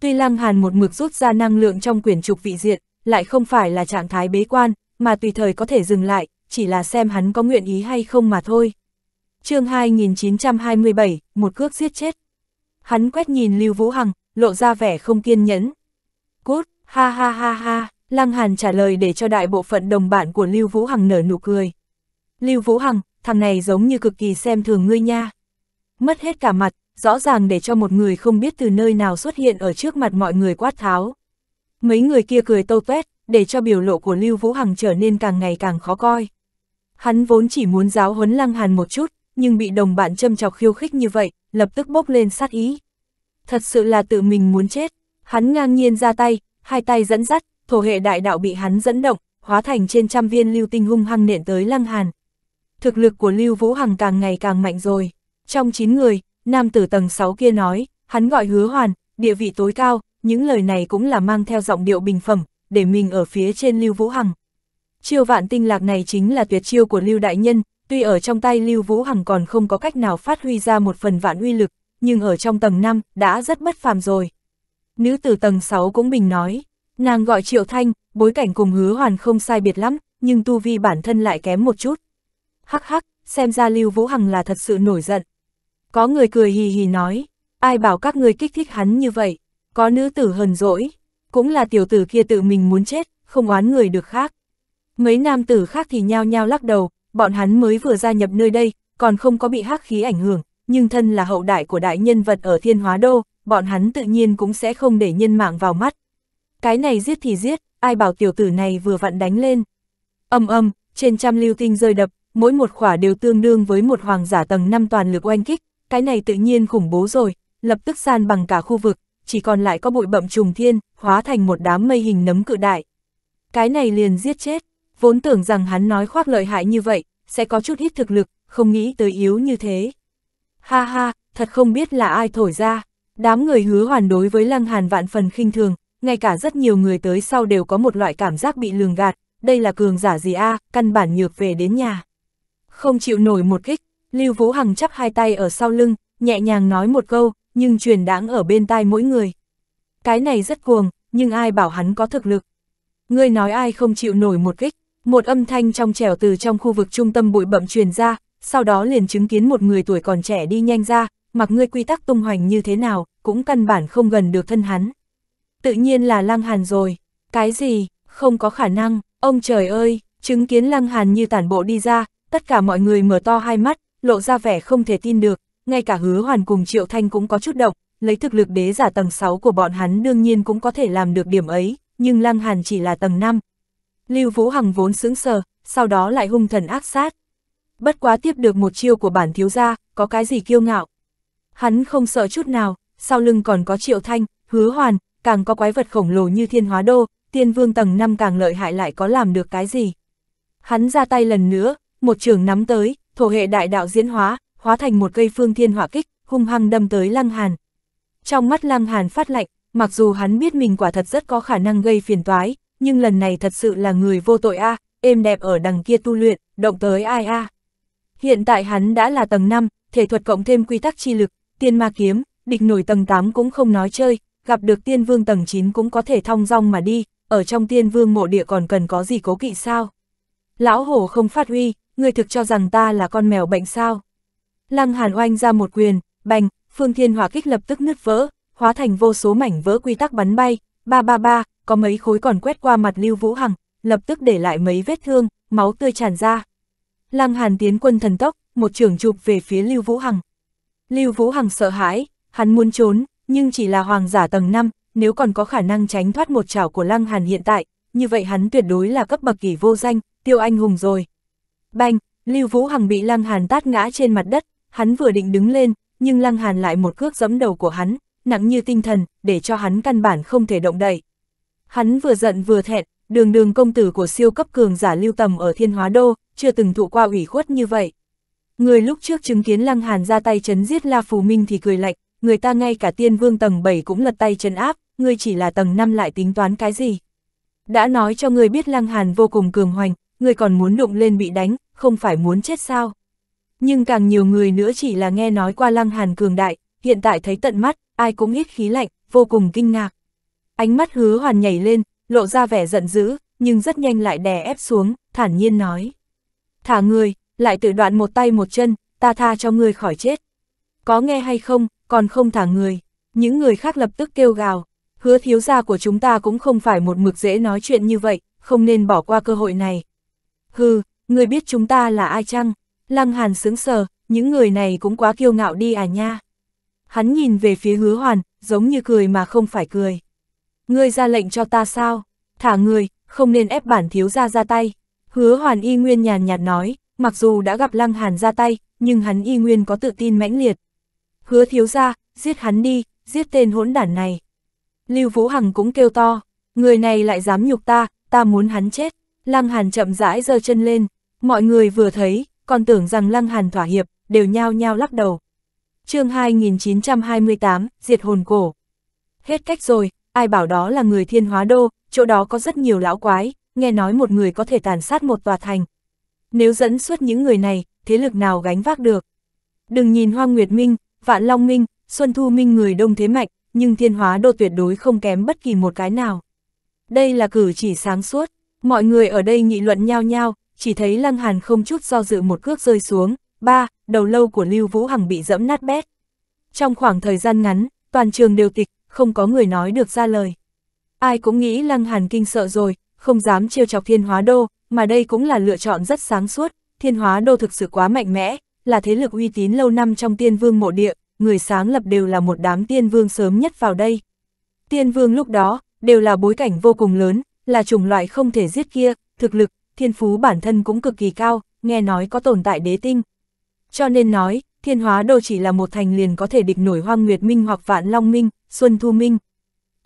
Tuy lăng hàn một mực rút ra năng lượng trong quyển trục vị diện, lại không phải là trạng thái bế quan, mà tùy thời có thể dừng lại, chỉ là xem hắn có nguyện ý hay không mà thôi. chương 2927, một cước giết chết. Hắn quét nhìn Lưu Vũ Hằng, lộ ra vẻ không kiên nhẫn, Ha ha ha ha, Lăng Hàn trả lời để cho đại bộ phận đồng bạn của Lưu Vũ Hằng nở nụ cười. Lưu Vũ Hằng, thằng này giống như cực kỳ xem thường ngươi nha. Mất hết cả mặt, rõ ràng để cho một người không biết từ nơi nào xuất hiện ở trước mặt mọi người quát tháo. Mấy người kia cười tâu tuét, để cho biểu lộ của Lưu Vũ Hằng trở nên càng ngày càng khó coi. Hắn vốn chỉ muốn giáo huấn Lăng Hàn một chút, nhưng bị đồng bạn châm chọc khiêu khích như vậy, lập tức bốc lên sát ý. Thật sự là tự mình muốn chết, hắn ngang nhiên ra tay, hai tay dẫn dắt, thổ hệ đại đạo bị hắn dẫn động, hóa thành trên trăm viên lưu tinh hung hăng nện tới Lăng Hàn. Thực lực của Lưu Vũ Hằng càng ngày càng mạnh rồi. Trong 9 người, nam tử tầng 6 kia nói, hắn gọi hứa hoàn, địa vị tối cao, những lời này cũng là mang theo giọng điệu bình phẩm, để mình ở phía trên Lưu Vũ Hằng. Chiêu vạn tinh lạc này chính là tuyệt chiêu của Lưu Đại Nhân, tuy ở trong tay Lưu Vũ Hằng còn không có cách nào phát huy ra một phần vạn uy lực, nhưng ở trong tầng 5 đã rất bất phàm rồi. Nữ tử tầng 6 cũng bình nói, nàng gọi Triệu Thanh, bối cảnh cùng hứa hoàn không sai biệt lắm, nhưng tu vi bản thân lại kém một chút. Hắc hắc, xem ra Lưu Vũ Hằng là thật sự nổi giận. Có người cười hì hì nói, ai bảo các người kích thích hắn như vậy, có nữ tử hờn dỗi, cũng là tiểu tử kia tự mình muốn chết, không oán người được khác. Mấy nam tử khác thì nhao nhao lắc đầu, bọn hắn mới vừa gia nhập nơi đây, còn không có bị hắc khí ảnh hưởng, nhưng thân là hậu đại của đại nhân vật ở thiên hóa đô, bọn hắn tự nhiên cũng sẽ không để nhân mạng vào mắt. Cái này giết thì giết, ai bảo tiểu tử này vừa vặn đánh lên. Âm âm, trên trăm lưu tinh rơi đập, mỗi một khỏa đều tương đương với một hoàng giả tầng 5 toàn lực oanh kích, cái này tự nhiên khủng bố rồi, lập tức san bằng cả khu vực, chỉ còn lại có bụi bậm trùng thiên, hóa thành một đám mây hình nấm cự đại. Cái này liền giết chết, vốn tưởng rằng hắn nói khoác lợi hại như vậy, sẽ có chút ít thực lực, không nghĩ tới yếu như thế. Ha ha, thật không biết là ai thổi ra. Đám người hứa hoàn đối với Lăng Hàn vạn phần khinh thường, ngay cả rất nhiều người tới sau đều có một loại cảm giác bị lường gạt, đây là cường giả gì a, à, căn bản nhược về đến nhà. Không chịu nổi một kích, Lưu Vũ Hằng chắp hai tay ở sau lưng, nhẹ nhàng nói một câu, nhưng truyền đáng ở bên tai mỗi người. Cái này rất cuồng, nhưng ai bảo hắn có thực lực. Ngươi nói ai không chịu nổi một kích, một âm thanh trong trẻo từ trong khu vực trung tâm bụi bậm truyền ra, sau đó liền chứng kiến một người tuổi còn trẻ đi nhanh ra, mặc ngươi quy tắc tung hoành như thế nào, cũng căn bản không gần được thân hắn. Tự nhiên là Lăng Hàn rồi, cái gì, không có khả năng, ông trời ơi, chứng kiến Lăng Hàn như tản bộ đi ra, tất cả mọi người mở to hai mắt, lộ ra vẻ không thể tin được, ngay cả hứa hoàn cùng Triệu Thanh cũng có chút động, lấy thực lực đế giả tầng 6 của bọn hắn đương nhiên cũng có thể làm được điểm ấy, nhưng Lăng Hàn chỉ là tầng 5. Lưu Vũ Hằng vốn sững sờ, sau đó lại hung thần ác sát. Bất quá tiếp được một chiêu của bản thiếu gia, có cái gì kiêu ngạo, hắn không sợ chút nào, sau lưng còn có triệu thanh, hứa hoàn, càng có quái vật khổng lồ như thiên hóa đô, tiên vương tầng 5 càng lợi hại lại có làm được cái gì. Hắn ra tay lần nữa, một trường nắm tới, thổ hệ đại đạo diễn hóa, hóa thành một cây phương thiên hỏa kích, hung hăng đâm tới lăng hàn. Trong mắt lăng hàn phát lạnh, mặc dù hắn biết mình quả thật rất có khả năng gây phiền toái, nhưng lần này thật sự là người vô tội a êm đẹp ở đằng kia tu luyện, động tới ai a Hiện tại hắn đã là tầng 5, thể thuật cộng thêm quy tắc chi lực, tiên ma kiếm, địch nổi tầng 8 cũng không nói chơi, gặp được tiên vương tầng 9 cũng có thể thong dong mà đi, ở trong tiên vương mộ địa còn cần có gì cố kỵ sao? Lão hổ không phát huy, người thực cho rằng ta là con mèo bệnh sao? Lăng hàn oanh ra một quyền, bành, phương thiên hỏa kích lập tức nứt vỡ, hóa thành vô số mảnh vỡ quy tắc bắn bay, ba ba ba, có mấy khối còn quét qua mặt Lưu Vũ Hằng, lập tức để lại mấy vết thương, máu tươi tràn ra. Lăng Hàn tiến quân thần tốc, một trường chụp về phía Lưu Vũ Hằng, Lưu Vũ Hằng sợ hãi, hắn muốn trốn, nhưng chỉ là hoàng giả tầng 5, nếu còn có khả năng tránh thoát một chảo của Lăng Hàn hiện tại, như vậy hắn tuyệt đối là cấp bậc kỳ vô danh, tiêu anh hùng rồi. Bành, Lưu Vũ Hằng bị Lăng Hàn tát ngã trên mặt đất, hắn vừa định đứng lên, nhưng Lăng Hàn lại một cước giẫm đầu của hắn, nặng như tinh thần, để cho hắn căn bản không thể động đậy. Hắn vừa giận vừa thẹn, đường đường công tử của siêu cấp cường giả lưu tầm ở thiên hóa đô, chưa từng thụ qua ủy khuất như vậy. Người lúc trước chứng kiến Lăng Hàn ra tay chấn giết La Phù Minh thì cười lạnh, người ta ngay cả tiên vương tầng 7 cũng lật tay chấn áp, người chỉ là tầng 5 lại tính toán cái gì. Đã nói cho người biết Lăng Hàn vô cùng cường hoành, người còn muốn đụng lên bị đánh, không phải muốn chết sao. Nhưng càng nhiều người nữa chỉ là nghe nói qua Lăng Hàn cường đại, hiện tại thấy tận mắt, ai cũng hít khí lạnh, vô cùng kinh ngạc. Ánh mắt hứa hoàn nhảy lên, lộ ra vẻ giận dữ, nhưng rất nhanh lại đè ép xuống, thản nhiên nói. Thả người, lại tự đoạn một tay một chân, ta tha cho ngươi khỏi chết. Có nghe hay không, còn không thả người. Những người khác lập tức kêu gào, hứa thiếu gia của chúng ta cũng không phải một mực dễ nói chuyện như vậy, không nên bỏ qua cơ hội này. Hừ, ngươi biết chúng ta là ai chăng? Lăng Hàn sướng sờ, những người này cũng quá kiêu ngạo đi à nha. Hắn nhìn về phía hứa hoàn, giống như cười mà không phải cười. Ngươi ra lệnh cho ta sao? Thả người, không nên ép bản thiếu gia ra tay. Hứa hoàn y nguyên nhàn nhạt nói, mặc dù đã gặp Lăng Hàn ra tay, nhưng hắn y nguyên có tự tin mãnh liệt. Hứa thiếu ra, giết hắn đi, giết tên hỗn đản này. Lưu Vũ Hằng cũng kêu to, người này lại dám nhục ta, ta muốn hắn chết. Lăng Hàn chậm rãi giơ chân lên, mọi người vừa thấy, còn tưởng rằng Lăng Hàn thỏa hiệp, đều nhao nhao lắc đầu. chương 2928, Diệt Hồn Cổ. Hết cách rồi, ai bảo đó là người thiên hóa đô, chỗ đó có rất nhiều lão quái, nghe nói một người có thể tàn sát một tòa thành, nếu dẫn xuất những người này, thế lực nào gánh vác được? Đừng nhìn Hoang Nguyệt Minh, Vạn Long Minh, Xuân Thu Minh người đông thế mạnh, nhưng thiên hóa đô tuyệt đối không kém bất kỳ một cái nào. Đây là cử chỉ sáng suốt, mọi người ở đây nghị luận nhau nhau, chỉ thấy Lăng Hàn không chút do dự một cước rơi xuống, ba, đầu lâu của Lưu Vũ Hằng bị dẫm nát bét. Trong khoảng thời gian ngắn, toàn trường đều tịch, không có người nói được ra lời. Ai cũng nghĩ Lăng Hàn kinh sợ rồi, không dám trêu chọc thiên hóa đô, mà đây cũng là lựa chọn rất sáng suốt, thiên hóa đô thực sự quá mạnh mẽ, là thế lực uy tín lâu năm trong tiên vương mộ địa, người sáng lập đều là một đám tiên vương sớm nhất vào đây. Tiên vương lúc đó, đều là bối cảnh vô cùng lớn, là chủng loại không thể giết kia, thực lực, thiên phú bản thân cũng cực kỳ cao, nghe nói có tồn tại đế tinh. Cho nên nói, thiên hóa đô chỉ là một thành liền có thể địch nổi hoang nguyệt minh hoặc vạn long minh, xuân thu minh.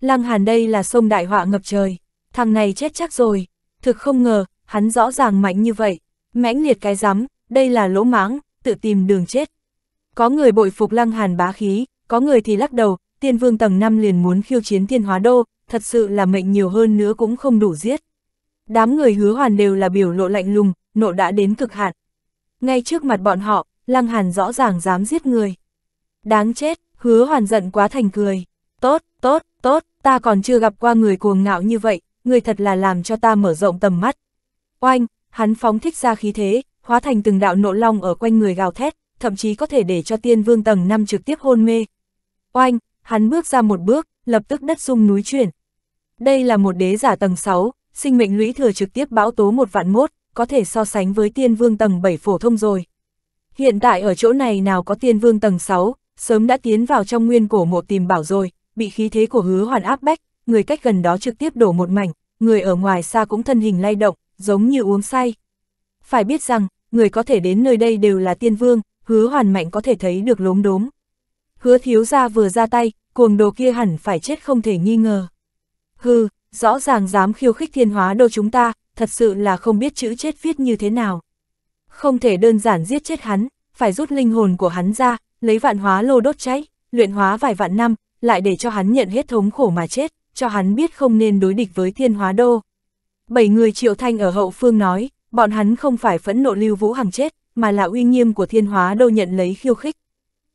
Lăng hàn đây là sông đại họa ngập trời, thằng này chết chắc rồi, thực không ngờ, hắn rõ ràng mạnh như vậy, mãnh liệt cái rắm, đây là lỗ mãng, tự tìm đường chết. Có người bội phục lăng hàn bá khí, có người thì lắc đầu, tiên vương tầng 5 liền muốn khiêu chiến thiên hóa đô, thật sự là mệnh nhiều hơn nữa cũng không đủ giết. Đám người hứa hoàn đều là biểu lộ lạnh lùng, nộ đã đến cực hạn. Ngay trước mặt bọn họ, lăng hàn rõ ràng dám giết người. Đáng chết, hứa hoàn giận quá thành cười. Tốt, tốt, tốt, ta còn chưa gặp qua người cuồng ngạo như vậy, người thật là làm cho ta mở rộng tầm mắt, Oanh, hắn phóng thích ra khí thế, hóa thành từng đạo nộ long ở quanh người gào thét, thậm chí có thể để cho tiên vương tầng 5 trực tiếp hôn mê. Oanh, hắn bước ra một bước, lập tức đất rung núi chuyển. Đây là một đế giả tầng 6, sinh mệnh lũy thừa trực tiếp bão tố một vạn mốt, có thể so sánh với tiên vương tầng 7 phổ thông rồi. Hiện tại ở chỗ này nào có tiên vương tầng 6, sớm đã tiến vào trong nguyên cổ mộ tìm bảo rồi, bị khí thế của hứa hoàn áp bách, người cách gần đó trực tiếp đổ một mảnh, người ở ngoài xa cũng thân hình lay động, giống như uống say. Phải biết rằng, người có thể đến nơi đây đều là tiên vương, hứa hoàn mạnh có thể thấy được lốm đốm. Hứa thiếu ra vừa ra tay, cuồng đồ kia hẳn phải chết không thể nghi ngờ. Hừ, rõ ràng dám khiêu khích thiên hóa đô chúng ta, thật sự là không biết chữ chết viết như thế nào. Không thể đơn giản giết chết hắn, phải rút linh hồn của hắn ra, lấy vạn hóa lô đốt cháy, luyện hóa vài vạn năm, lại để cho hắn nhận hết thống khổ mà chết, cho hắn biết không nên đối địch với thiên hóa đô. Bảy người Triệu Thanh ở hậu phương nói, bọn hắn không phải phẫn nộ Lưu Vũ Hằng chết, mà là uy nghiêm của thiên hóa đâu nhận lấy khiêu khích.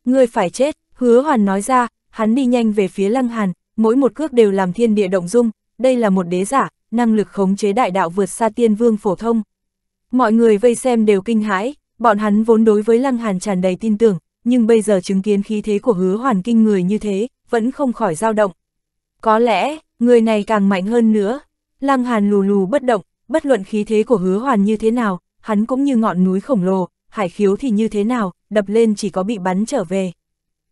người phải chết, hứa hoàn nói ra, hắn đi nhanh về phía lăng hàn, mỗi một cước đều làm thiên địa động dung, đây là một đế giả, năng lực khống chế đại đạo vượt xa tiên vương phổ thông. Mọi người vây xem đều kinh hãi, bọn hắn vốn đối với lăng hàn tràn đầy tin tưởng, nhưng bây giờ chứng kiến khí thế của hứa hoàn kinh người như thế, vẫn không khỏi dao động. Có lẽ, người này càng mạnh hơn nữa, Lăng Hàn lù lù bất động, bất luận khí thế của hứa hoàn như thế nào, hắn cũng như ngọn núi khổng lồ, hải khiếu thì như thế nào, đập lên chỉ có bị bắn trở về.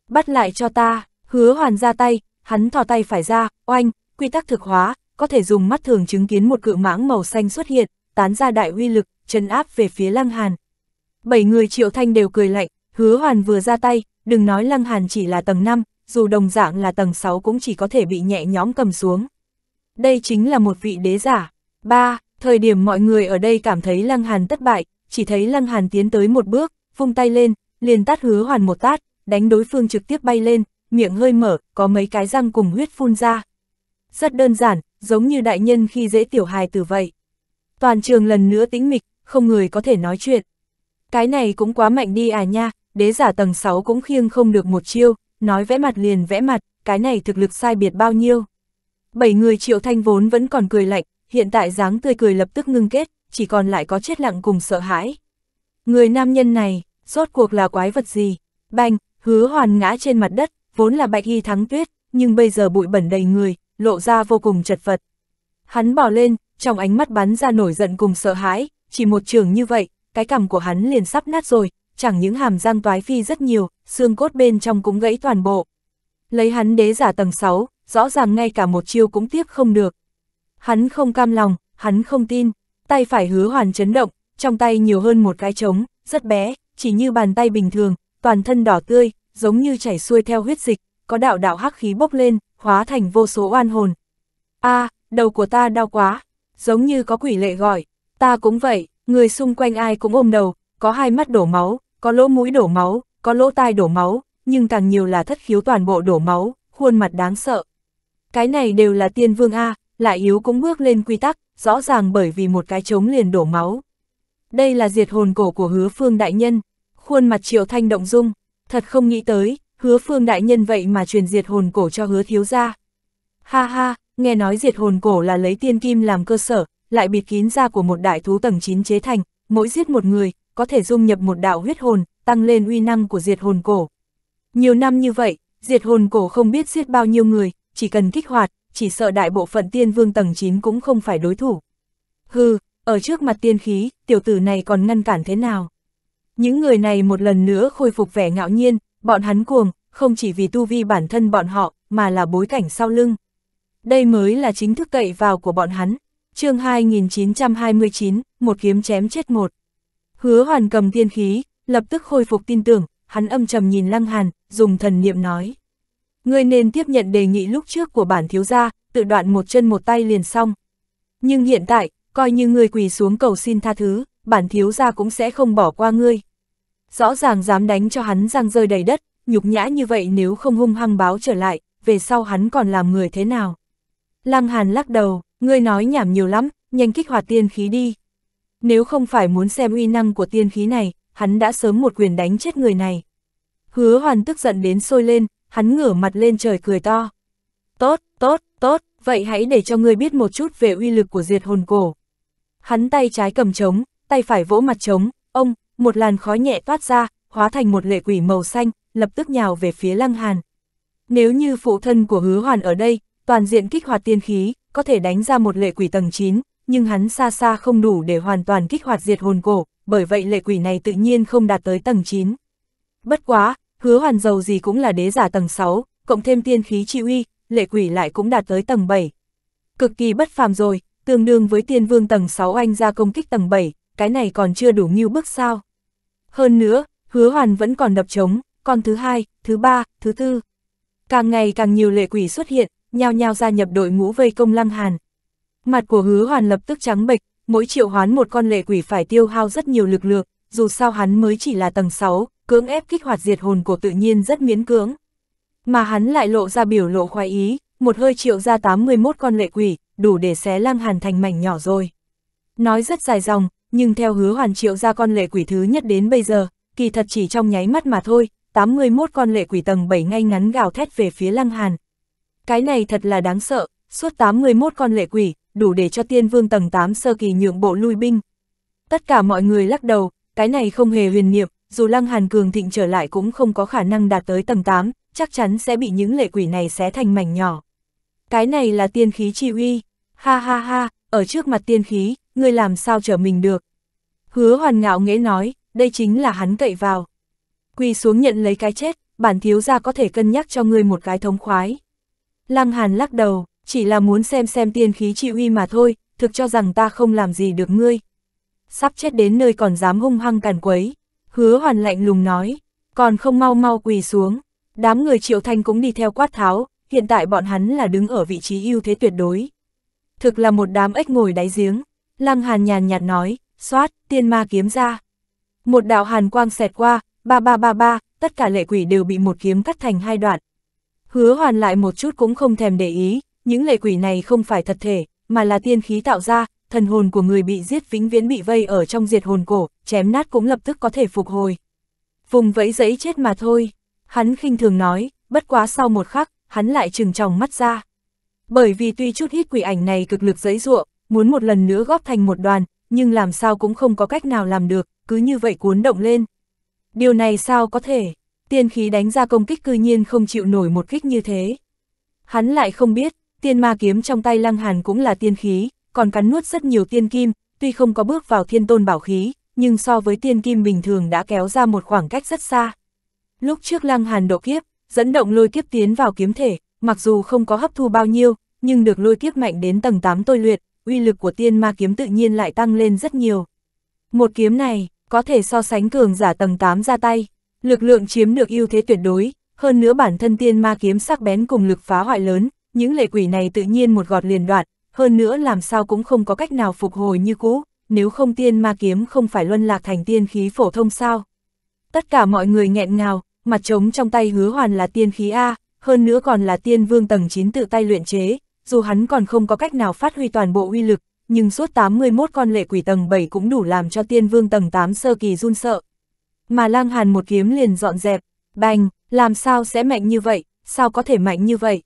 Bắt lại cho ta, hứa hoàn ra tay, hắn thò tay phải ra, oanh, quy tắc thực hóa, có thể dùng mắt thường chứng kiến một cự mãng màu xanh xuất hiện, tán ra đại uy lực, chân áp về phía Lăng Hàn. Bảy người triệu thanh đều cười lạnh, hứa hoàn vừa ra tay, đừng nói Lăng Hàn chỉ là tầng 5, dù đồng dạng là tầng 6 cũng chỉ có thể bị nhẹ nhóm cầm xuống đây chính là một vị đế giả. ba Thời điểm mọi người ở đây cảm thấy Lăng Hàn thất bại, chỉ thấy Lăng Hàn tiến tới một bước, vung tay lên, liền tát hứa hoàn một tát, đánh đối phương trực tiếp bay lên, miệng hơi mở, có mấy cái răng cùng huyết phun ra. Rất đơn giản, giống như đại nhân khi dễ tiểu hài từ vậy. Toàn trường lần nữa tĩnh mịch, không người có thể nói chuyện. Cái này cũng quá mạnh đi à nha, đế giả tầng 6 cũng khiêng không được một chiêu, nói vẽ mặt liền vẽ mặt, cái này thực lực sai biệt bao nhiêu. Bảy người triệu thanh vốn vẫn còn cười lạnh, hiện tại dáng tươi cười lập tức ngưng kết, chỉ còn lại có chết lặng cùng sợ hãi. Người nam nhân này, rốt cuộc là quái vật gì? Banh, hứa hoàn ngã trên mặt đất, vốn là bạch hy thắng tuyết, nhưng bây giờ bụi bẩn đầy người, lộ ra vô cùng chật vật. Hắn bỏ lên, trong ánh mắt bắn ra nổi giận cùng sợ hãi, chỉ một trường như vậy, cái cằm của hắn liền sắp nát rồi, chẳng những hàm răng toái phi rất nhiều, xương cốt bên trong cũng gãy toàn bộ. Lấy hắn đế giả tầng 6, rõ ràng ngay cả một chiêu cũng tiếp không được. Hắn không cam lòng, hắn không tin, tay phải hứa hoàn chấn động, trong tay nhiều hơn một cái trống, rất bé, chỉ như bàn tay bình thường, toàn thân đỏ tươi, giống như chảy xuôi theo huyết dịch, có đạo đạo hắc khí bốc lên, hóa thành vô số oan hồn. a à, đầu của ta đau quá, giống như có quỷ lệ gọi, ta cũng vậy, người xung quanh ai cũng ôm đầu, có hai mắt đổ máu, có lỗ mũi đổ máu, có lỗ tai đổ máu, nhưng càng nhiều là thất khiếu toàn bộ đổ máu, khuôn mặt đáng sợ. Cái này đều là tiên vương A, lại yếu cũng bước lên quy tắc, rõ ràng bởi vì một cái trống liền đổ máu. Đây là diệt hồn cổ của hứa phương đại nhân, khuôn mặt triệu thanh động dung, thật không nghĩ tới, hứa phương đại nhân vậy mà truyền diệt hồn cổ cho hứa thiếu gia. Ha ha, nghe nói diệt hồn cổ là lấy tiên kim làm cơ sở, lại bịt kín da của một đại thú tầng 9 chế thành, mỗi giết một người, có thể dung nhập một đạo huyết hồn, tăng lên uy năng của diệt hồn cổ. Nhiều năm như vậy, diệt hồn cổ không biết giết bao nhiêu người, chỉ cần kích hoạt, chỉ sợ đại bộ phận tiên vương tầng 9 cũng không phải đối thủ. Hừ, ở trước mặt tiên khí, tiểu tử này còn ngăn cản thế nào? Những người này một lần nữa khôi phục vẻ ngạo nhiên, bọn hắn cuồng, không chỉ vì tu vi bản thân bọn họ, mà là bối cảnh sau lưng. Đây mới là chính thức cậy vào của bọn hắn. chương 2929, một kiếm chém chết một. Hứa hoàn cầm tiên khí, lập tức khôi phục tin tưởng, hắn âm trầm nhìn Lăng Hàn, dùng thần niệm nói. Ngươi nên tiếp nhận đề nghị lúc trước của bản thiếu gia, tự đoạn một chân một tay liền xong. Nhưng hiện tại, coi như ngươi quỳ xuống cầu xin tha thứ, bản thiếu gia cũng sẽ không bỏ qua ngươi. Rõ ràng dám đánh cho hắn răng rơi đầy đất, nhục nhã như vậy nếu không hung hăng báo trở lại, về sau hắn còn làm người thế nào. Lăng Hàn lắc đầu, ngươi nói nhảm nhiều lắm, nhanh kích hoạt tiên khí đi. Nếu không phải muốn xem uy năng của tiên khí này, hắn đã sớm một quyền đánh chết người này. Hứa hoàn tức giận đến sôi lên, hắn ngửa mặt lên trời cười to. Tốt, tốt, tốt, vậy hãy để cho ngươi biết một chút về uy lực của diệt hồn cổ. Hắn tay trái cầm trống, tay phải vỗ mặt trống, ông, một làn khói nhẹ toát ra, hóa thành một lệ quỷ màu xanh, lập tức nhào về phía lăng hàn. Nếu như phụ thân của hứa hoàn ở đây, toàn diện kích hoạt tiên khí, có thể đánh ra một lệ quỷ tầng 9, nhưng hắn xa xa không đủ để hoàn toàn kích hoạt diệt hồn cổ, bởi vậy lệ quỷ này tự nhiên không đạt tới tầng 9. Bất quá, hứa hoàn dầu gì cũng là đế giả tầng 6, cộng thêm tiên khí chi uy, lệ quỷ lại cũng đạt tới tầng 7. Cực kỳ bất phàm rồi, tương đương với tiên vương tầng 6 anh ra công kích tầng 7, cái này còn chưa đủ như bước sao. Hơn nữa, hứa hoàn vẫn còn đập trống, còn thứ hai, thứ ba, thứ tư. Càng ngày càng nhiều lệ quỷ xuất hiện, nhao nhao gia nhập đội ngũ vây công lăng hàn. Mặt của hứa hoàn lập tức trắng bệch, mỗi triệu hoán một con lệ quỷ phải tiêu hao rất nhiều lực lượng, dù sao hắn mới chỉ là tầng 6, cưỡng ép kích hoạt diệt hồn của tự nhiên rất miễn cưỡng. Mà hắn lại lộ ra biểu lộ khoái ý, một hơi triệu ra 81 con lệ quỷ, đủ để xé lăng hàn thành mảnh nhỏ rồi. Nói rất dài dòng, nhưng theo hứa hoàn triệu ra con lệ quỷ thứ nhất đến bây giờ, kỳ thật chỉ trong nháy mắt mà thôi, 81 con lệ quỷ tầng 7 ngay ngắn gào thét về phía lăng hàn. Cái này thật là đáng sợ, suốt 81 con lệ quỷ, đủ để cho tiên vương tầng 8 sơ kỳ nhượng bộ lui binh. Tất cả mọi người lắc đầu, cái này không hề huyền niệm, dù Lăng Hàn Cường Thịnh trở lại cũng không có khả năng đạt tới tầng 8, chắc chắn sẽ bị những lệ quỷ này xé thành mảnh nhỏ. Cái này là tiên khí chi uy, ha ha ha, ở trước mặt tiên khí, ngươi làm sao trở mình được. Hứa hoàn ngạo nghễ nói, đây chính là hắn cậy vào. Quỳ xuống nhận lấy cái chết, bản thiếu gia có thể cân nhắc cho ngươi một cái thống khoái. Lăng Hàn lắc đầu, chỉ là muốn xem xem tiên khí chi uy mà thôi, thực cho rằng ta không làm gì được ngươi. Sắp chết đến nơi còn dám hung hăng càn quấy, hứa hoàn lạnh lùng nói, còn không mau mau quỳ xuống. Đám người triệu thanh cũng đi theo quát tháo, hiện tại bọn hắn là đứng ở vị trí ưu thế tuyệt đối. Thực là một đám ếch ngồi đáy giếng, lăng hàn nhàn nhạt nói, xoát, tiên ma kiếm ra. Một đạo hàn quang xẹt qua, ba ba ba ba, tất cả lệ quỷ đều bị một kiếm cắt thành hai đoạn. Hứa hoàn lại một chút cũng không thèm để ý, những lệ quỷ này không phải thật thể, mà là tiên khí tạo ra, thần hồn của người bị giết vĩnh viễn bị vây ở trong diệt hồn cổ, chém nát cũng lập tức có thể phục hồi. Vùng vẫy giấy chết mà thôi, hắn khinh thường nói, bất quá sau một khắc, hắn lại trừng tròng mắt ra. Bởi vì tuy chút hít quỷ ảnh này cực lực giấy ruộng, muốn một lần nữa góp thành một đoàn, nhưng làm sao cũng không có cách nào làm được, cứ như vậy cuốn động lên. Điều này sao có thể, tiên khí đánh ra công kích cư nhiên không chịu nổi một kích như thế. Hắn lại không biết, Tiên ma kiếm trong tay Lăng Hàn cũng là tiên khí, còn cắn nuốt rất nhiều tiên kim, tuy không có bước vào thiên tôn bảo khí, nhưng so với tiên kim bình thường đã kéo ra một khoảng cách rất xa. Lúc trước Lăng Hàn độ kiếp, dẫn động lôi kiếp tiến vào kiếm thể, mặc dù không có hấp thu bao nhiêu, nhưng được lôi kiếp mạnh đến tầng 8 tôi luyện, uy lực của tiên ma kiếm tự nhiên lại tăng lên rất nhiều. Một kiếm này, có thể so sánh cường giả tầng 8 ra tay, lực lượng chiếm được ưu thế tuyệt đối, hơn nữa bản thân tiên ma kiếm sắc bén cùng lực phá hoại lớn, những lệ quỷ này tự nhiên một gọt liền đoạn, hơn nữa làm sao cũng không có cách nào phục hồi như cũ, nếu không tiên ma kiếm không phải luân lạc thành tiên khí phổ thông sao. Tất cả mọi người nghẹn ngào, mặt trống trong tay hứa hoàn là tiên khí A, hơn nữa còn là tiên vương tầng 9 tự tay luyện chế, dù hắn còn không có cách nào phát huy toàn bộ uy lực, nhưng suốt 81 con lệ quỷ tầng 7 cũng đủ làm cho tiên vương tầng 8 sơ kỳ run sợ. Mà lang hàn một kiếm liền dọn dẹp, bành, làm sao sẽ mạnh như vậy, sao có thể mạnh như vậy?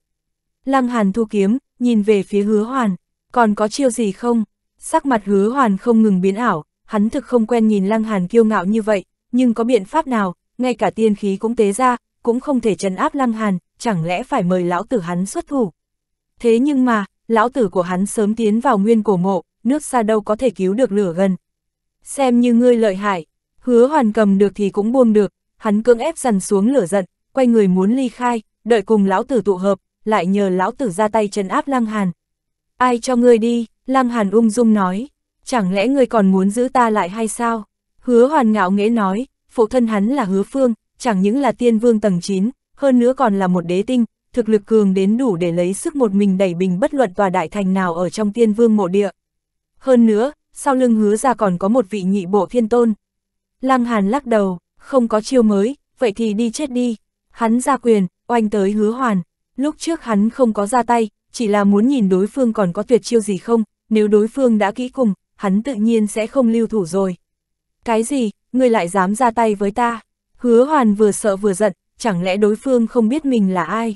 Lăng Hàn thu kiếm, nhìn về phía hứa hoàn, còn có chiêu gì không? Sắc mặt hứa hoàn không ngừng biến ảo, hắn thực không quen nhìn Lăng Hàn kiêu ngạo như vậy, nhưng có biện pháp nào, ngay cả tiên khí cũng tế ra, cũng không thể trấn áp Lăng Hàn, chẳng lẽ phải mời lão tử hắn xuất thủ. Thế nhưng mà, lão tử của hắn sớm tiến vào nguyên cổ mộ, nước xa đâu có thể cứu được lửa gần. Xem như ngươi lợi hại, hứa hoàn cầm được thì cũng buông được, hắn cưỡng ép dần xuống lửa giận, quay người muốn ly khai, đợi cùng lão tử tụ hợp, lại nhờ lão tử ra tay chấn áp Lăng Hàn. Ai cho ngươi đi, Lăng Hàn ung dung nói, chẳng lẽ ngươi còn muốn giữ ta lại hay sao? Hứa hoàn ngạo nghễ nói, phụ thân hắn là hứa phương, chẳng những là tiên vương tầng 9, hơn nữa còn là một đế tinh, thực lực cường đến đủ để lấy sức một mình đẩy bình bất luận tòa đại thành nào ở trong tiên vương mộ địa. Hơn nữa, sau lưng hứa ra còn có một vị nhị bộ thiên tôn. Lăng Hàn lắc đầu, không có chiêu mới, vậy thì đi chết đi. Hắn ra quyền, oanh tới hứa hoàn. Lúc trước hắn không có ra tay, chỉ là muốn nhìn đối phương còn có tuyệt chiêu gì không, nếu đối phương đã kỹ cùng, hắn tự nhiên sẽ không lưu thủ rồi. Cái gì, ngươi lại dám ra tay với ta? Hứa hoàn vừa sợ vừa giận, chẳng lẽ đối phương không biết mình là ai?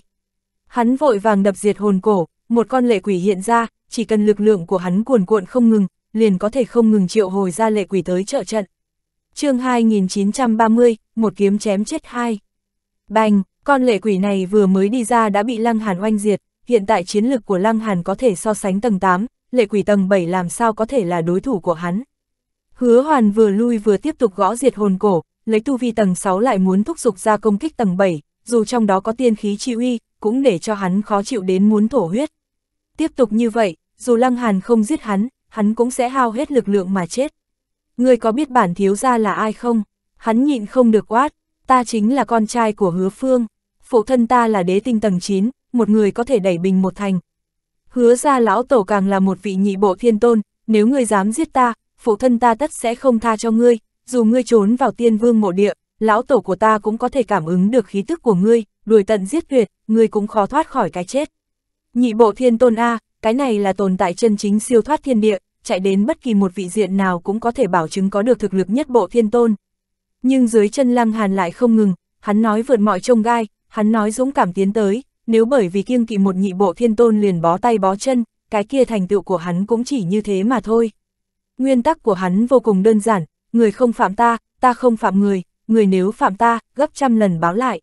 Hắn vội vàng đập diệt hồn cổ, một con lệ quỷ hiện ra, chỉ cần lực lượng của hắn cuồn cuộn không ngừng, liền có thể không ngừng triệu hồi ra lệ quỷ tới trợ trận. chương 2930, một kiếm chém chết hai. Bành, con lệ quỷ này vừa mới đi ra đã bị Lăng Hàn oanh diệt, hiện tại chiến lực của Lăng Hàn có thể so sánh tầng 8, lệ quỷ tầng 7 làm sao có thể là đối thủ của hắn. Hứa Hoàn vừa lui vừa tiếp tục gõ diệt hồn cổ, lấy tu vi tầng 6 lại muốn thúc giục ra công kích tầng 7, dù trong đó có tiên khí chi uy, cũng để cho hắn khó chịu đến muốn thổ huyết. Tiếp tục như vậy, dù Lăng Hàn không giết hắn, hắn cũng sẽ hao hết lực lượng mà chết. người có biết bản thiếu gia là ai không? Hắn nhịn không được quát, ta chính là con trai của hứa phương, phụ thân ta là đế tinh tầng 9, một người có thể đẩy bình một thành. Hứa ra lão tổ càng là một vị nhị bộ thiên tôn, nếu ngươi dám giết ta, phụ thân ta tất sẽ không tha cho ngươi, dù ngươi trốn vào tiên vương mộ địa, lão tổ của ta cũng có thể cảm ứng được khí tức của ngươi, đuổi tận giết tuyệt, ngươi cũng khó thoát khỏi cái chết. Nhị bộ thiên tôn A, cái này là tồn tại chân chính siêu thoát thiên địa, chạy đến bất kỳ một vị diện nào cũng có thể bảo chứng có được thực lực nhất bộ thiên tôn nhưng dưới chân Lăng Hàn lại không ngừng, hắn nói vượt mọi trông gai, hắn nói dũng cảm tiến tới, nếu bởi vì kiêng kỵ một nhị bộ thiên tôn liền bó tay bó chân, cái kia thành tựu của hắn cũng chỉ như thế mà thôi. Nguyên tắc của hắn vô cùng đơn giản, người không phạm ta, ta không phạm người, người nếu phạm ta, gấp trăm lần báo lại.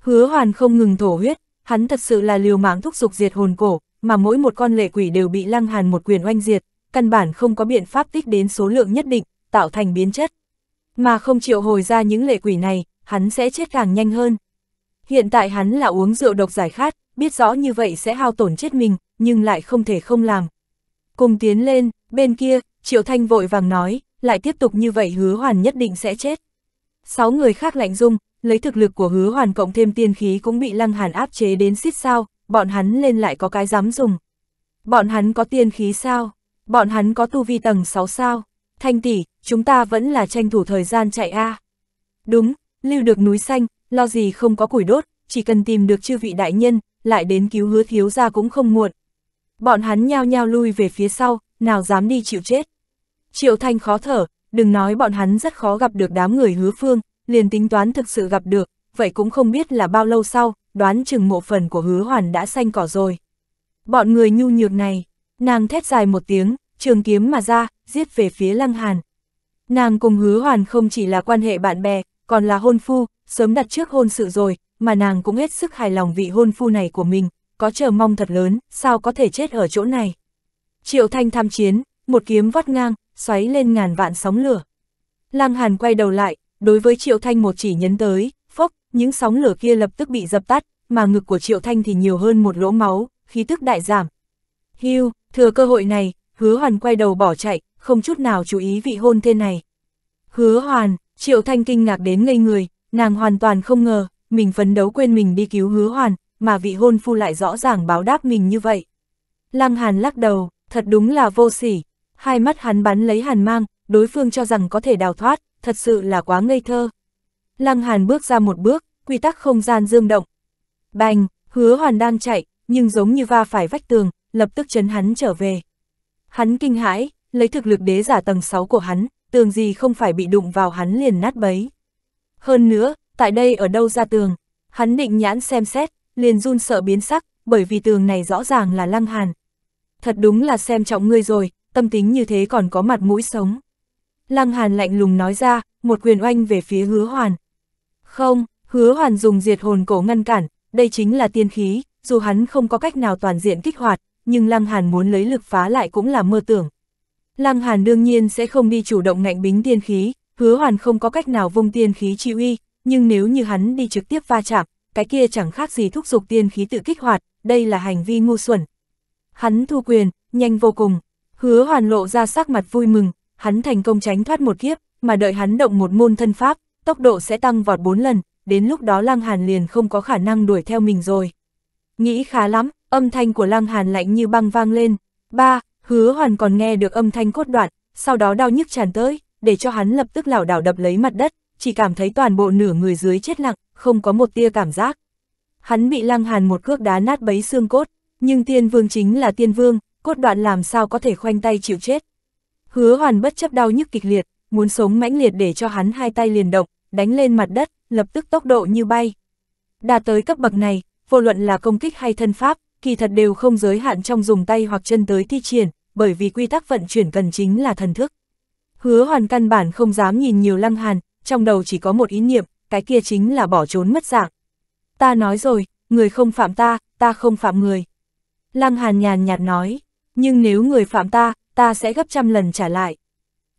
Hứa hoàn không ngừng thổ huyết, hắn thật sự là liều mạng thúc dục diệt hồn cổ, mà mỗi một con lệ quỷ đều bị lăng hàn một quyền oanh diệt, căn bản không có biện pháp tích đến số lượng nhất định, tạo thành biến chất. Mà không chịu hồi ra những lệ quỷ này, hắn sẽ chết càng nhanh hơn. Hiện tại hắn là uống rượu độc giải khát, biết rõ như vậy sẽ hao tổn chết mình, nhưng lại không thể không làm. Cùng tiến lên, bên kia, Triệu Thanh vội vàng nói, lại tiếp tục như vậy hứa hoàn nhất định sẽ chết. Sáu người khác lạnh dung, lấy thực lực của hứa hoàn cộng thêm tiên khí cũng bị lăng hàn áp chế đến xít sao, bọn hắn lên lại có cái dám dùng. Bọn hắn có tiên khí sao? Bọn hắn có tu vi tầng 6 sao? Thanh tỷ, chúng ta vẫn là tranh thủ thời gian chạy a. Đúng, lưu được núi xanh, lo gì không có củi đốt, chỉ cần tìm được chư vị đại nhân, lại đến cứu hứa thiếu ra cũng không muộn. Bọn hắn nhao nhao lui về phía sau, nào dám đi chịu chết. Triệu Thanh khó thở, đừng nói bọn hắn rất khó gặp được đám người hứa phương, liền tính toán thực sự gặp được, vậy cũng không biết là bao lâu sau, đoán chừng mộ phần của hứa hoàn đã xanh cỏ rồi. Bọn người nhu nhược này, nàng thét dài một tiếng, trường kiếm mà ra, giết về phía Lăng Hàn. Nàng cùng hứa hoàn không chỉ là quan hệ bạn bè, còn là hôn phu, sớm đặt trước hôn sự rồi, mà nàng cũng hết sức hài lòng vị hôn phu này của mình, có chờ mong thật lớn, sao có thể chết ở chỗ này. Triệu Thanh tham chiến, một kiếm vắt ngang, xoáy lên ngàn vạn sóng lửa. Lăng Hàn quay đầu lại, đối với Triệu Thanh một chỉ nhấn tới, phốc, những sóng lửa kia lập tức bị dập tắt, mà ngực của Triệu Thanh thì nhiều hơn một lỗ máu, khí tức đại giảm. Hưu, thừa cơ hội này, hứa hoàn quay đầu bỏ chạy, không chút nào chú ý vị hôn thê này. Hứa hoàn, triệu thanh kinh ngạc đến ngây người, nàng hoàn toàn không ngờ, mình phấn đấu quên mình đi cứu hứa hoàn, mà vị hôn phu lại rõ ràng báo đáp mình như vậy. Lăng hàn lắc đầu, thật đúng là vô sỉ, hai mắt hắn bắn lấy hàn mang, đối phương cho rằng có thể đào thoát, thật sự là quá ngây thơ. Lăng hàn bước ra một bước, quy tắc không gian dương động. Bành, hứa hoàn đang chạy, nhưng giống như va phải vách tường, lập tức chấn hắn trở về. Hắn kinh hãi, lấy thực lực đế giả tầng 6 của hắn, tường gì không phải bị đụng vào hắn liền nát bấy. Hơn nữa, tại đây ở đâu ra tường, hắn định nhãn xem xét, liền run sợ biến sắc, bởi vì tường này rõ ràng là lăng hàn. Thật đúng là xem trọng ngươi rồi, tâm tính như thế còn có mặt mũi sống. Lăng hàn lạnh lùng nói ra, một quyền oanh về phía hứa hoàn. Không, hứa hoàn dùng diệt hồn cổ ngăn cản, đây chính là tiên khí, dù hắn không có cách nào toàn diện kích hoạt, nhưng lăng hàn muốn lấy lực phá lại cũng là mơ tưởng. Lăng Hàn đương nhiên sẽ không đi chủ động ngạnh bính tiên khí, hứa hoàn không có cách nào vung tiên khí chi uy, nhưng nếu như hắn đi trực tiếp va chạm, cái kia chẳng khác gì thúc giục tiên khí tự kích hoạt, đây là hành vi ngu xuẩn. Hắn thu quyền, nhanh vô cùng, hứa hoàn lộ ra sắc mặt vui mừng, hắn thành công tránh thoát một kiếp, mà đợi hắn động một môn thân pháp, tốc độ sẽ tăng vọt bốn lần, đến lúc đó Lăng Hàn liền không có khả năng đuổi theo mình rồi. Nghĩ khá lắm, âm thanh của Lăng Hàn lạnh như băng vang lên. Ba, Hứa hoàn còn nghe được âm thanh cốt đoạn, sau đó đau nhức tràn tới, để cho hắn lập tức lảo đảo đập lấy mặt đất, chỉ cảm thấy toàn bộ nửa người dưới chết lặng, không có một tia cảm giác. Hắn bị lăng hàn một cước đá nát bấy xương cốt, nhưng tiên vương chính là tiên vương, cốt đoạn làm sao có thể khoanh tay chịu chết. Hứa hoàn bất chấp đau nhức kịch liệt, muốn sống mãnh liệt để cho hắn hai tay liền động, đánh lên mặt đất, lập tức tốc độ như bay. đạt tới cấp bậc này, vô luận là công kích hay thân pháp, kỳ thật đều không giới hạn trong dùng tay hoặc chân tới thi triển, bởi vì quy tắc vận chuyển cần chính là thần thức. Hứa hoàn căn bản không dám nhìn nhiều lăng hàn, trong đầu chỉ có một ý niệm, cái kia chính là bỏ trốn mất dạng. Ta nói rồi, người không phạm ta, ta không phạm người. Lăng hàn nhàn nhạt nói, nhưng nếu người phạm ta, ta sẽ gấp trăm lần trả lại.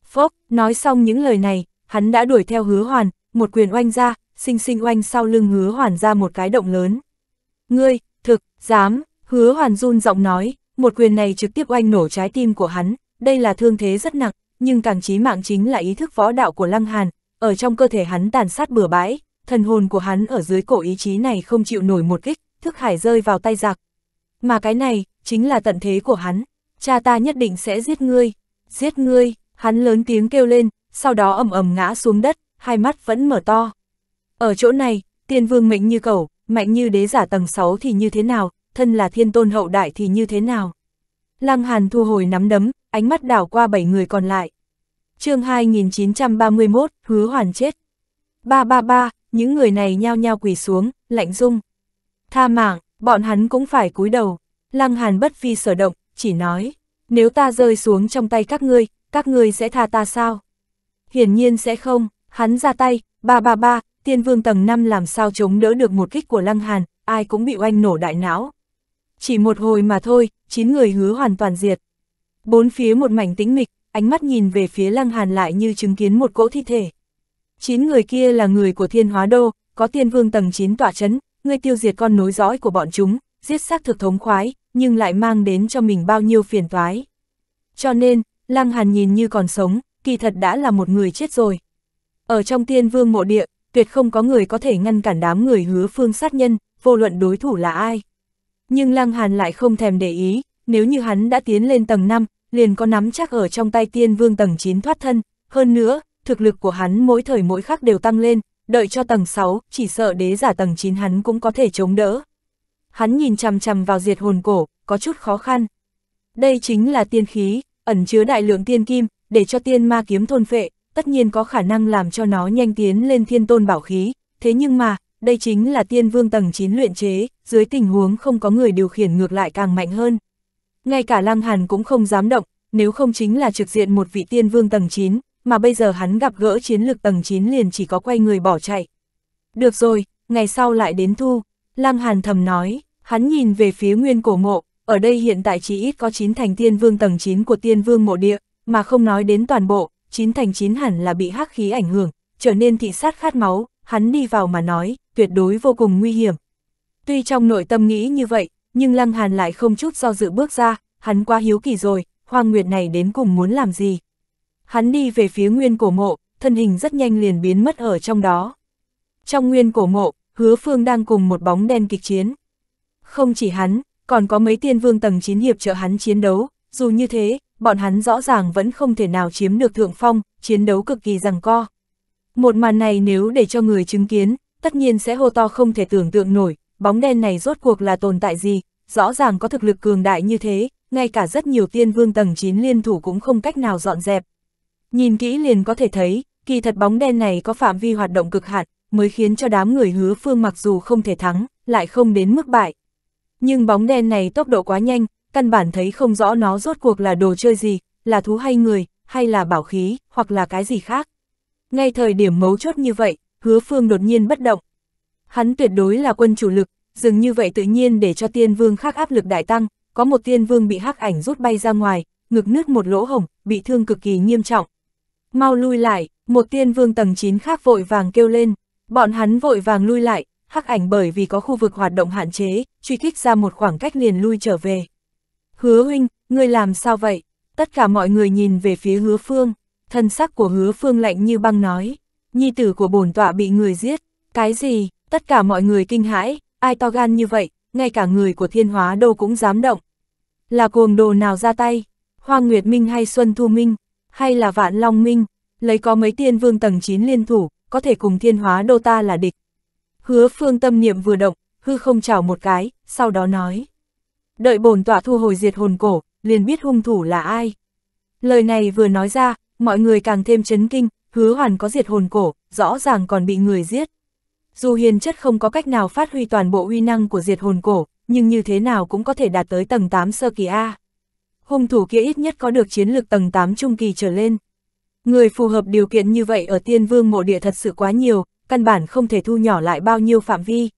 Phốc, nói xong những lời này, hắn đã đuổi theo hứa hoàn, một quyền oanh ra, sinh sinh oanh sau lưng hứa hoàn ra một cái động lớn. Ngươi, thực, dám, Hứa hoàn run giọng nói, một quyền này trực tiếp oanh nổ trái tim của hắn, đây là thương thế rất nặng, nhưng càng chí mạng chính là ý thức võ đạo của Lăng Hàn, ở trong cơ thể hắn tàn sát bừa bãi, thần hồn của hắn ở dưới cổ ý chí này không chịu nổi một kích, thức hải rơi vào tay giặc. Mà cái này, chính là tận thế của hắn, cha ta nhất định sẽ giết ngươi, giết ngươi, hắn lớn tiếng kêu lên, sau đó ầm ầm ngã xuống đất, hai mắt vẫn mở to. Ở chỗ này, tiên vương mệnh như cầu, mạnh như đế giả tầng 6 thì như thế nào, thân là thiên tôn hậu đại thì như thế nào? Lăng Hàn thu hồi nắm đấm, ánh mắt đảo qua bảy người còn lại. chương 2931, hứa hoàn chết. Ba ba ba, những người này nhao nhao quỳ xuống, lạnh dung. Tha mạng, bọn hắn cũng phải cúi đầu. Lăng Hàn bất vi sở động, chỉ nói, nếu ta rơi xuống trong tay các ngươi, các ngươi sẽ tha ta sao? Hiển nhiên sẽ không, hắn ra tay, ba ba ba, tiên vương tầng 5 làm sao chống đỡ được một kích của Lăng Hàn, ai cũng bị oanh nổ đại não. Chỉ một hồi mà thôi, chín người hứa hoàn toàn diệt. Bốn phía một mảnh tĩnh mịch, ánh mắt nhìn về phía lăng hàn lại như chứng kiến một cỗ thi thể. chín người kia là người của thiên hóa đô, có tiên vương tầng 9 tỏa chấn, ngươi tiêu diệt con nối dõi của bọn chúng, giết xác thực thống khoái, nhưng lại mang đến cho mình bao nhiêu phiền toái. Cho nên, Lăng Hàn nhìn như còn sống, kỳ thật đã là một người chết rồi. Ở trong tiên vương mộ địa, tuyệt không có người có thể ngăn cản đám người hứa phương sát nhân, vô luận đối thủ là ai nhưng Lăng Hàn lại không thèm để ý, nếu như hắn đã tiến lên tầng 5, liền có nắm chắc ở trong tay tiên vương tầng 9 thoát thân, hơn nữa, thực lực của hắn mỗi thời mỗi khắc đều tăng lên, đợi cho tầng 6, chỉ sợ đế giả tầng 9 hắn cũng có thể chống đỡ. Hắn nhìn chằm chằm vào diệt hồn cổ, có chút khó khăn. Đây chính là tiên khí, ẩn chứa đại lượng tiên kim, để cho tiên ma kiếm thôn phệ, tất nhiên có khả năng làm cho nó nhanh tiến lên thiên tôn bảo khí, thế nhưng mà, đây chính là tiên vương tầng 9 luyện chế, dưới tình huống không có người điều khiển ngược lại càng mạnh hơn. Ngay cả Lăng Hàn cũng không dám động, nếu không chính là trực diện một vị tiên vương tầng 9, mà bây giờ hắn gặp gỡ chiến lược tầng 9 liền chỉ có quay người bỏ chạy. Được rồi, ngày sau lại đến thu, Lăng Hàn thầm nói, hắn nhìn về phía nguyên cổ mộ, ở đây hiện tại chỉ ít có 9 thành tiên vương tầng 9 của tiên vương mộ địa, mà không nói đến toàn bộ, 9 thành 9 hẳn là bị hắc khí ảnh hưởng, trở nên thị sát khát máu, hắn đi vào mà nói, tuyệt đối vô cùng nguy hiểm. Tuy trong nội tâm nghĩ như vậy, nhưng Lăng Hàn lại không chút do dự bước ra, hắn quá hiếu kỳ rồi, Hoàng Nguyệt này đến cùng muốn làm gì. Hắn đi về phía nguyên cổ mộ, thân hình rất nhanh liền biến mất ở trong đó. Trong nguyên cổ mộ, hứa phương đang cùng một bóng đen kịch chiến. Không chỉ hắn, còn có mấy tiên vương tầng 9 hiệp trợ hắn chiến đấu, dù như thế, bọn hắn rõ ràng vẫn không thể nào chiếm được thượng phong, chiến đấu cực kỳ rằng co. Một màn này nếu để cho người chứng kiến, tất nhiên sẽ hô to không thể tưởng tượng nổi, bóng đen này rốt cuộc là tồn tại gì, rõ ràng có thực lực cường đại như thế, ngay cả rất nhiều tiên vương tầng 9 liên thủ cũng không cách nào dọn dẹp. Nhìn kỹ liền có thể thấy, kỳ thật bóng đen này có phạm vi hoạt động cực hạn, mới khiến cho đám người hứa phương mặc dù không thể thắng, lại không đến mức bại. Nhưng bóng đen này tốc độ quá nhanh, căn bản thấy không rõ nó rốt cuộc là đồ chơi gì, là thú hay người, hay là bảo khí, hoặc là cái gì khác. Ngay thời điểm mấu chốt như vậy, hứa phương đột nhiên bất động, Hắn tuyệt đối là quân chủ lực, dường như vậy tự nhiên để cho tiên vương khác áp lực đại tăng, có một tiên vương bị hắc ảnh rút bay ra ngoài, ngực nứt một lỗ hổng, bị thương cực kỳ nghiêm trọng. Mau lui lại, một tiên vương tầng 9 khác vội vàng kêu lên, bọn hắn vội vàng lui lại, hắc ảnh bởi vì có khu vực hoạt động hạn chế, truy kích ra một khoảng cách liền lui trở về. Hứa huynh, ngươi làm sao vậy? Tất cả mọi người nhìn về phía hứa phương, thân sắc của hứa phương lạnh như băng nói, nhi tử của bổn tọa bị người giết, cái gì? Tất cả mọi người kinh hãi, ai to gan như vậy, ngay cả người của thiên hóa đô cũng dám động. Là cuồng đồ nào ra tay, hoa Nguyệt Minh hay Xuân Thu Minh, hay là Vạn Long Minh, lấy có mấy tiên vương tầng 9 liên thủ, có thể cùng thiên hóa đô ta là địch. Hứa phương tâm niệm vừa động, hư không chào một cái, sau đó nói. Đợi bổn tọa thu hồi diệt hồn cổ, liền biết hung thủ là ai. Lời này vừa nói ra, mọi người càng thêm chấn kinh, hứa hoàn có diệt hồn cổ, rõ ràng còn bị người giết. Dù hiền chất không có cách nào phát huy toàn bộ uy năng của diệt hồn cổ, nhưng như thế nào cũng có thể đạt tới tầng 8 sơ kỳ A. Hung thủ kia ít nhất có được chiến lược tầng 8 trung kỳ trở lên. Người phù hợp điều kiện như vậy ở tiên vương mộ địa thật sự quá nhiều, căn bản không thể thu nhỏ lại bao nhiêu phạm vi.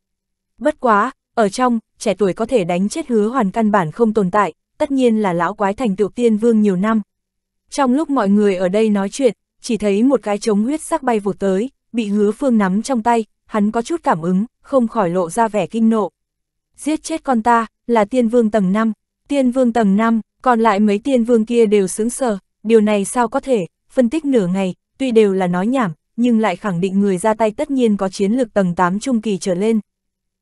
Bất quá, ở trong, trẻ tuổi có thể đánh chết hứa hoàn căn bản không tồn tại, tất nhiên là lão quái thành tựu tiên vương nhiều năm. Trong lúc mọi người ở đây nói chuyện, chỉ thấy một cái trống huyết sắc bay vụt tới, bị hứa phương nắm trong tay, hắn có chút cảm ứng, không khỏi lộ ra vẻ kinh nộ. Giết chết con ta, là tiên vương tầng 5, tiên vương tầng 5, còn lại mấy tiên vương kia đều sướng sờ, điều này sao có thể, phân tích nửa ngày, tuy đều là nói nhảm, nhưng lại khẳng định người ra tay tất nhiên có chiến lược tầng 8 trung kỳ trở lên.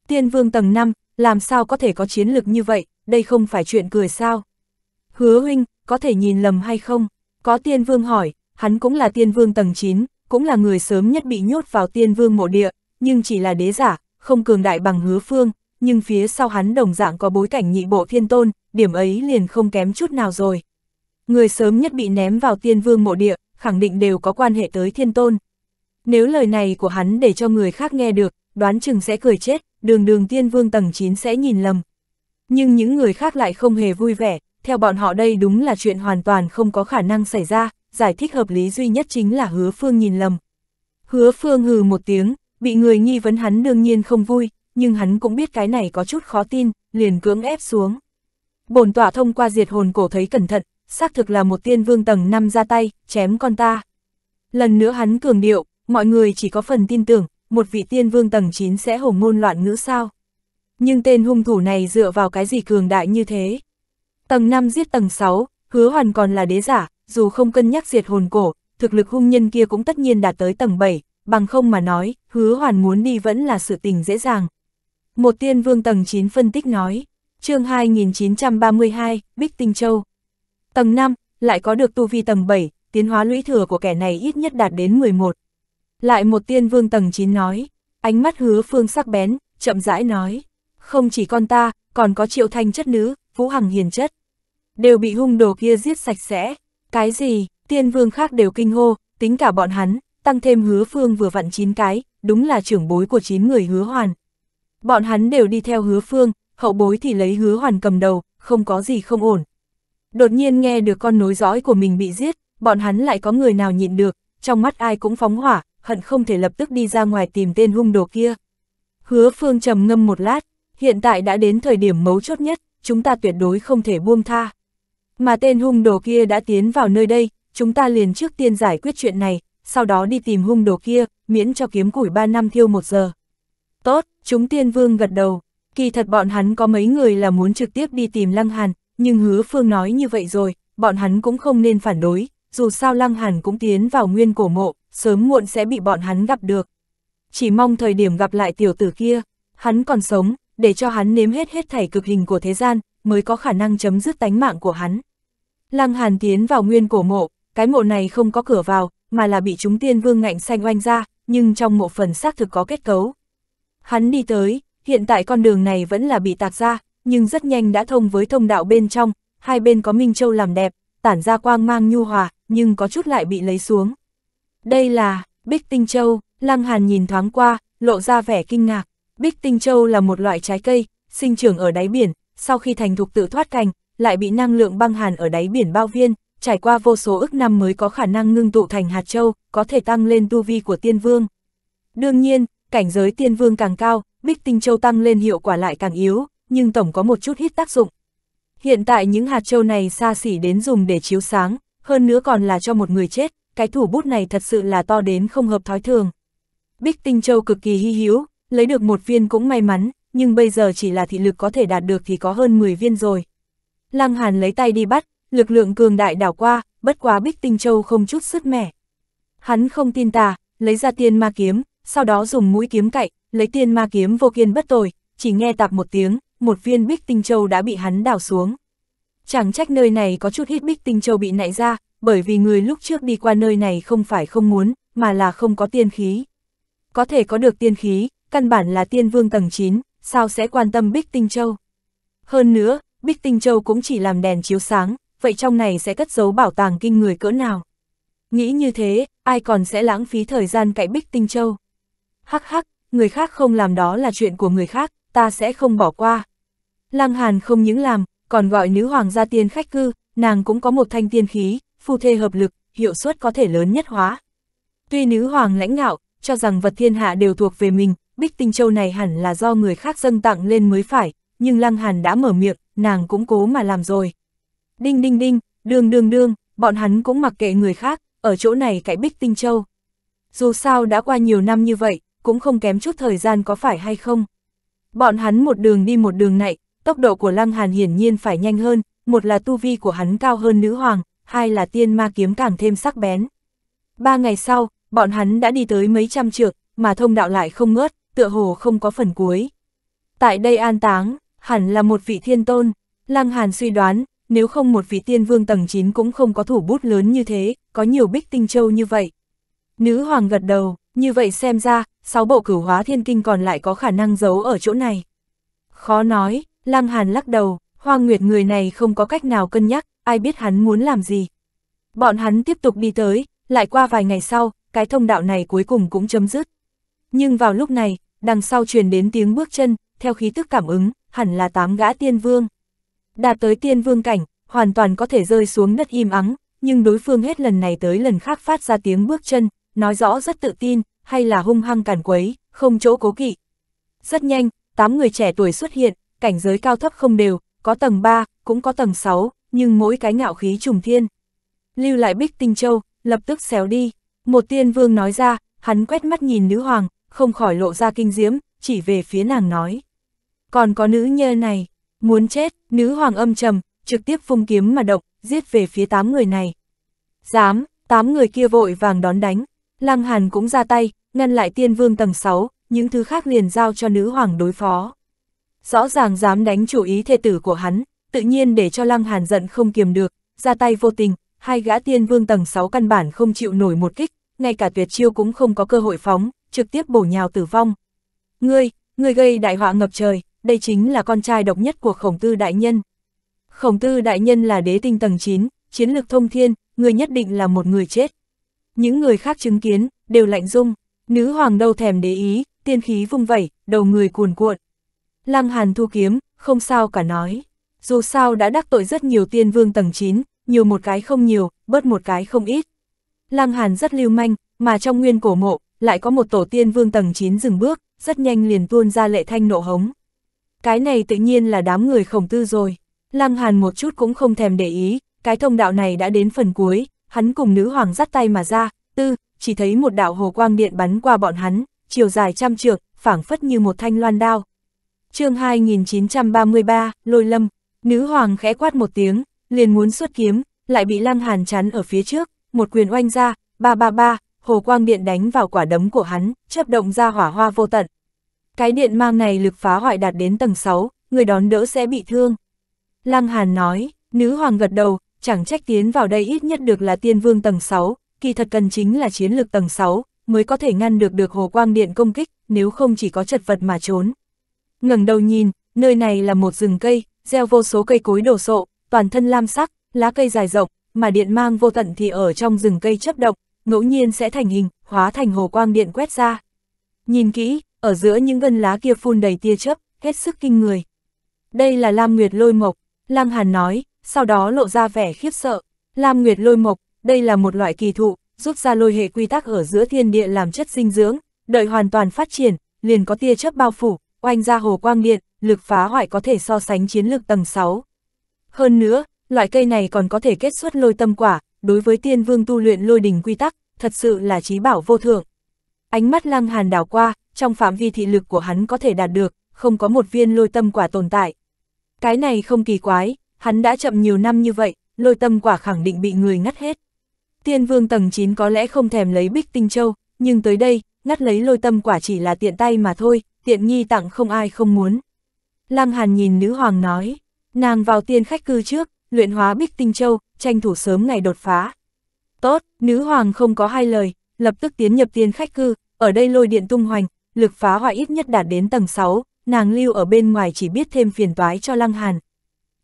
Tiên vương tầng 5, làm sao có thể có chiến lược như vậy, đây không phải chuyện cười sao. Hứa huynh, có thể nhìn lầm hay không? Có tiên vương hỏi, hắn cũng là tiên vương tầng 9, cũng là người sớm nhất bị nhốt vào tiên vương mộ địa, nhưng chỉ là đế giả, không cường đại bằng hứa phương, nhưng phía sau hắn đồng dạng có bối cảnh nhị bộ thiên tôn, điểm ấy liền không kém chút nào rồi. Người sớm nhất bị ném vào tiên vương mộ địa, khẳng định đều có quan hệ tới thiên tôn. Nếu lời này của hắn để cho người khác nghe được, đoán chừng sẽ cười chết, đường đường tiên vương tầng 9 sẽ nhìn lầm. Nhưng những người khác lại không hề vui vẻ, theo bọn họ đây đúng là chuyện hoàn toàn không có khả năng xảy ra, giải thích hợp lý duy nhất chính là hứa phương nhìn lầm. Hứa phương hừ một tiếng, Bị người nghi vấn hắn đương nhiên không vui, nhưng hắn cũng biết cái này có chút khó tin, liền cưỡng ép xuống. Bổn tỏa thông qua diệt hồn cổ thấy cẩn thận, xác thực là một tiên vương tầng 5 ra tay, chém con ta. Lần nữa hắn cường điệu, mọi người chỉ có phần tin tưởng, một vị tiên vương tầng 9 sẽ hổ ngôn loạn ngữ sao. Nhưng tên hung thủ này dựa vào cái gì cường đại như thế? Tầng 5 giết tầng 6, hứa hoàn còn là đế giả, dù không cân nhắc diệt hồn cổ, thực lực hung nhân kia cũng tất nhiên đạt tới tầng 7, bằng không mà nói, hứa hoàn muốn đi vẫn là sự tình dễ dàng. Một tiên vương tầng 9 phân tích nói, chương 2932, Bích Tinh Châu. Tầng 5, lại có được tu vi tầng 7, tiến hóa lũy thừa của kẻ này ít nhất đạt đến 11. Lại một tiên vương tầng 9 nói, ánh mắt hứa phương sắc bén, chậm rãi nói, không chỉ con ta, còn có triệu thanh chất nữ, vũ hằng hiền chất. Đều bị hung đồ kia giết sạch sẽ, cái gì, tiên vương khác đều kinh hô, tính cả bọn hắn, tăng thêm hứa phương vừa vặn 9 cái, đúng là trưởng bối của 9 người hứa hoàn. Bọn hắn đều đi theo hứa phương, hậu bối thì lấy hứa hoàn cầm đầu, không có gì không ổn. Đột nhiên nghe được con nối dõi của mình bị giết, bọn hắn lại có người nào nhịn được, trong mắt ai cũng phóng hỏa, hận không thể lập tức đi ra ngoài tìm tên hung đồ kia. Hứa phương trầm ngâm một lát, hiện tại đã đến thời điểm mấu chốt nhất, chúng ta tuyệt đối không thể buông tha. Mà tên hung đồ kia đã tiến vào nơi đây, chúng ta liền trước tiên giải quyết chuyện này, sau đó đi tìm hung đồ kia, miễn cho kiếm củi 3 năm thiêu một giờ. Tốt, chúng tiên vương gật đầu, kỳ thật bọn hắn có mấy người là muốn trực tiếp đi tìm Lăng Hàn, nhưng hứa phương nói như vậy rồi, bọn hắn cũng không nên phản đối, dù sao Lăng Hàn cũng tiến vào nguyên cổ mộ, sớm muộn sẽ bị bọn hắn gặp được. Chỉ mong thời điểm gặp lại tiểu tử kia, hắn còn sống, để cho hắn nếm hết hết thảy cực hình của thế gian, mới có khả năng chấm dứt tánh mạng của hắn. Lăng Hàn tiến vào nguyên cổ mộ, cái mộ này không có cửa vào, mà là bị chúng tiên vương ngạnh xanh oanh ra, nhưng trong một phần xác thực có kết cấu. Hắn đi tới, hiện tại con đường này vẫn là bị tạc ra, nhưng rất nhanh đã thông với thông đạo bên trong, hai bên có Minh Châu làm đẹp, tản ra quang mang nhu hòa, nhưng có chút lại bị lấy xuống. Đây là, Bích Tinh Châu, Lăng Hàn nhìn thoáng qua, lộ ra vẻ kinh ngạc. Bích Tinh Châu là một loại trái cây, sinh trưởng ở đáy biển, sau khi thành thục tự thoát cành, lại bị năng lượng băng hàn ở đáy biển bao viên, trải qua vô số ức năm mới có khả năng ngưng tụ thành hạt châu, có thể tăng lên tu vi của tiên vương. Đương nhiên, cảnh giới tiên vương càng cao, bích tinh châu tăng lên hiệu quả lại càng yếu, nhưng tổng có một chút ít tác dụng. Hiện tại những hạt châu này xa xỉ đến dùng để chiếu sáng, hơn nữa còn là cho một người chết, cái thủ bút này thật sự là to đến không hợp thói thường. Bích tinh châu cực kỳ hy hữu, lấy được một viên cũng may mắn, nhưng bây giờ chỉ là thị lực có thể đạt được thì có hơn 10 viên rồi. Lăng Hàn lấy tay đi bắt, lực lượng cường đại đảo qua, bất quá Bích Tinh Châu không chút sứt mẻ. Hắn không tin tà, lấy ra tiên ma kiếm, sau đó dùng mũi kiếm cạy, lấy tiên ma kiếm vô kiên bất tồi, chỉ nghe tạp một tiếng, một viên Bích Tinh Châu đã bị hắn đảo xuống. Chẳng trách nơi này có chút hít Bích Tinh Châu bị nảy ra, bởi vì người lúc trước đi qua nơi này không phải không muốn, mà là không có tiên khí. Có thể có được tiên khí, căn bản là tiên vương tầng 9, sao sẽ quan tâm Bích Tinh Châu. Hơn nữa, Bích Tinh Châu cũng chỉ làm đèn chiếu sáng, vậy trong này sẽ cất giấu bảo tàng kinh người cỡ nào. Nghĩ như thế, ai còn sẽ lãng phí thời gian cậy bích tinh châu. Hắc hắc, người khác không làm đó là chuyện của người khác, ta sẽ không bỏ qua. Lăng Hàn không những làm, còn gọi nữ hoàng gia tiên khách cư, nàng cũng có một thanh tiên khí, phù thê hợp lực, hiệu suất có thể lớn nhất hóa. Tuy nữ hoàng lãnh ngạo, cho rằng vật thiên hạ đều thuộc về mình, bích tinh châu này hẳn là do người khác dâng tặng lên mới phải, nhưng Lăng Hàn đã mở miệng, nàng cũng cố mà làm rồi. Đinh đinh đinh, đường đường đường, bọn hắn cũng mặc kệ người khác, ở chỗ này cãi bích tinh châu. Dù sao đã qua nhiều năm như vậy, cũng không kém chút thời gian có phải hay không. Bọn hắn một đường đi một đường này, tốc độ của Lăng Hàn hiển nhiên phải nhanh hơn, một là tu vi của hắn cao hơn nữ hoàng, hai là tiên ma kiếm càng thêm sắc bén. Ba ngày sau, bọn hắn đã đi tới mấy trăm trượng, mà thông đạo lại không ngớt, tựa hồ không có phần cuối. Tại đây an táng, hẳn là một vị thiên tôn, Lăng Hàn suy đoán, nếu không một vị tiên vương tầng 9 cũng không có thủ bút lớn như thế, có nhiều bích tinh châu như vậy. Nữ hoàng gật đầu, như vậy xem ra, sáu bộ cửu hóa thiên kinh còn lại có khả năng giấu ở chỗ này. Khó nói, Lăng Hàn lắc đầu, Hoang Nguyệt người này không có cách nào cân nhắc, ai biết hắn muốn làm gì. Bọn hắn tiếp tục đi tới, lại qua vài ngày sau, cái thông đạo này cuối cùng cũng chấm dứt. Nhưng vào lúc này, đằng sau truyền đến tiếng bước chân, theo khí tức cảm ứng, hẳn là tám gã tiên vương đạt tới tiên vương cảnh, hoàn toàn có thể rơi xuống đất im ắng, nhưng đối phương hết lần này tới lần khác phát ra tiếng bước chân, nói rõ rất tự tin, hay là hung hăng càn quấy, không chỗ cố kỵ. Rất nhanh, 8 người trẻ tuổi xuất hiện, cảnh giới cao thấp không đều, có tầng 3, cũng có tầng 6, nhưng mỗi cái ngạo khí trùng thiên. Lưu lại Bích Tinh Châu, lập tức xéo đi. Một tiên vương nói ra, hắn quét mắt nhìn nữ hoàng, không khỏi lộ ra kinh diễm, chỉ về phía nàng nói. Còn có nữ nhơ này, Muốn chết, nữ hoàng âm trầm, trực tiếp phung kiếm mà động, giết về phía tám người này. Dám, tám người kia vội vàng đón đánh, Lăng Hàn cũng ra tay, ngăn lại tiên vương tầng 6, những thứ khác liền giao cho nữ hoàng đối phó. Rõ ràng dám đánh chủ ý thê tử của hắn, tự nhiên để cho Lăng Hàn giận không kiềm được, ra tay vô tình, hai gã tiên vương tầng 6 căn bản không chịu nổi một kích, ngay cả tuyệt chiêu cũng không có cơ hội phóng, trực tiếp bổ nhào tử vong. Ngươi, ngươi gây đại họa ngập trời đây chính là con trai độc nhất của khổng tư đại nhân. Khổng tư đại nhân là đế tinh tầng 9, chiến lược thông thiên, người nhất định là một người chết. Những người khác chứng kiến, đều lạnh dung, nữ hoàng đâu thèm để ý, tiên khí vung vẩy, đầu người cuồn cuộn. Lăng hàn thu kiếm, không sao cả nói. Dù sao đã đắc tội rất nhiều tiên vương tầng 9, nhiều một cái không nhiều, bớt một cái không ít. Lăng hàn rất lưu manh, mà trong nguyên cổ mộ, lại có một tổ tiên vương tầng 9 dừng bước, rất nhanh liền tuôn ra lệ thanh nộ hống cái này tự nhiên là đám người khổng tư rồi. Lăng Hàn một chút cũng không thèm để ý, cái thông đạo này đã đến phần cuối, hắn cùng nữ hoàng dắt tay mà ra, tư, chỉ thấy một đạo hồ quang điện bắn qua bọn hắn, chiều dài trăm trượng, phảng phất như một thanh loan đao. chương 2933, Lôi Lâm, nữ hoàng khẽ quát một tiếng, liền muốn xuất kiếm, lại bị Lăng Hàn chắn ở phía trước, một quyền oanh ra, ba ba ba, hồ quang điện đánh vào quả đấm của hắn, chớp động ra hỏa hoa vô tận. Cái điện mang này lực phá hoại đạt đến tầng 6, người đón đỡ sẽ bị thương. Lăng Hàn nói, nữ hoàng gật đầu, chẳng trách tiến vào đây ít nhất được là tiên vương tầng 6, kỳ thật cần chính là chiến lực tầng 6, mới có thể ngăn được được hồ quang điện công kích, nếu không chỉ có chật vật mà trốn. ngẩng đầu nhìn, nơi này là một rừng cây, gieo vô số cây cối đổ sộ, toàn thân lam sắc, lá cây dài rộng, mà điện mang vô tận thì ở trong rừng cây chấp động, ngẫu nhiên sẽ thành hình, hóa thành hồ quang điện quét ra. Nhìn kỹ, ở giữa những gân lá kia phun đầy tia chớp, hết sức kinh người. Đây là Lam Nguyệt lôi mộc, Lam Hàn nói, sau đó lộ ra vẻ khiếp sợ. Lam Nguyệt lôi mộc, đây là một loại kỳ thụ, rút ra lôi hệ quy tắc ở giữa thiên địa làm chất dinh dưỡng, đợi hoàn toàn phát triển, liền có tia chớp bao phủ, oanh ra hồ quang điện, lực phá hoại có thể so sánh chiến lược tầng 6. Hơn nữa, loại cây này còn có thể kết xuất lôi tâm quả, đối với tiên vương tu luyện lôi đình quy tắc, thật sự là trí bảo vô thượng. Ánh mắt lăng hàn đảo qua, trong phạm vi thị lực của hắn có thể đạt được, không có một viên lôi tâm quả tồn tại. Cái này không kỳ quái, hắn đã chậm nhiều năm như vậy, lôi tâm quả khẳng định bị người ngắt hết. Tiên vương tầng 9 có lẽ không thèm lấy bích tinh châu, nhưng tới đây, ngắt lấy lôi tâm quả chỉ là tiện tay mà thôi, tiện nghi tặng không ai không muốn. Lăng Hàn nhìn nữ hoàng nói, nàng vào tiên khách cư trước, luyện hóa bích tinh châu, tranh thủ sớm ngày đột phá. Tốt, nữ hoàng không có hai lời, lập tức tiến nhập tiên khách cư, ở đây lôi điện tung hoành, lực phá hoại ít nhất đạt đến tầng 6, nàng lưu ở bên ngoài chỉ biết thêm phiền toái cho Lăng Hàn.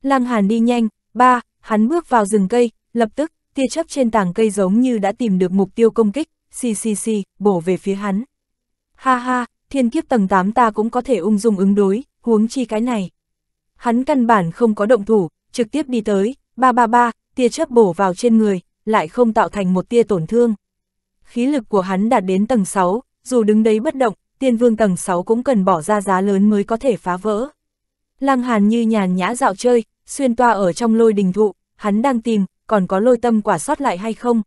Lăng Hàn đi nhanh, ba, hắn bước vào rừng cây, lập tức, tia chấp trên tảng cây giống như đã tìm được mục tiêu công kích, xì xì xì, bổ về phía hắn. Ha ha, thiên kiếp tầng 8 ta cũng có thể ung dung ứng đối, huống chi cái này. Hắn căn bản không có động thủ, trực tiếp đi tới, ba ba ba, tia chớp bổ vào trên người, lại không tạo thành một tia tổn thương. Khí lực của hắn đạt đến tầng 6, dù đứng đấy bất động, tiên vương tầng 6 cũng cần bỏ ra giá lớn mới có thể phá vỡ. Lăng Hàn như nhàn nhã dạo chơi, xuyên toa ở trong lôi đình thụ, hắn đang tìm, còn có lôi tâm quả sót lại hay không.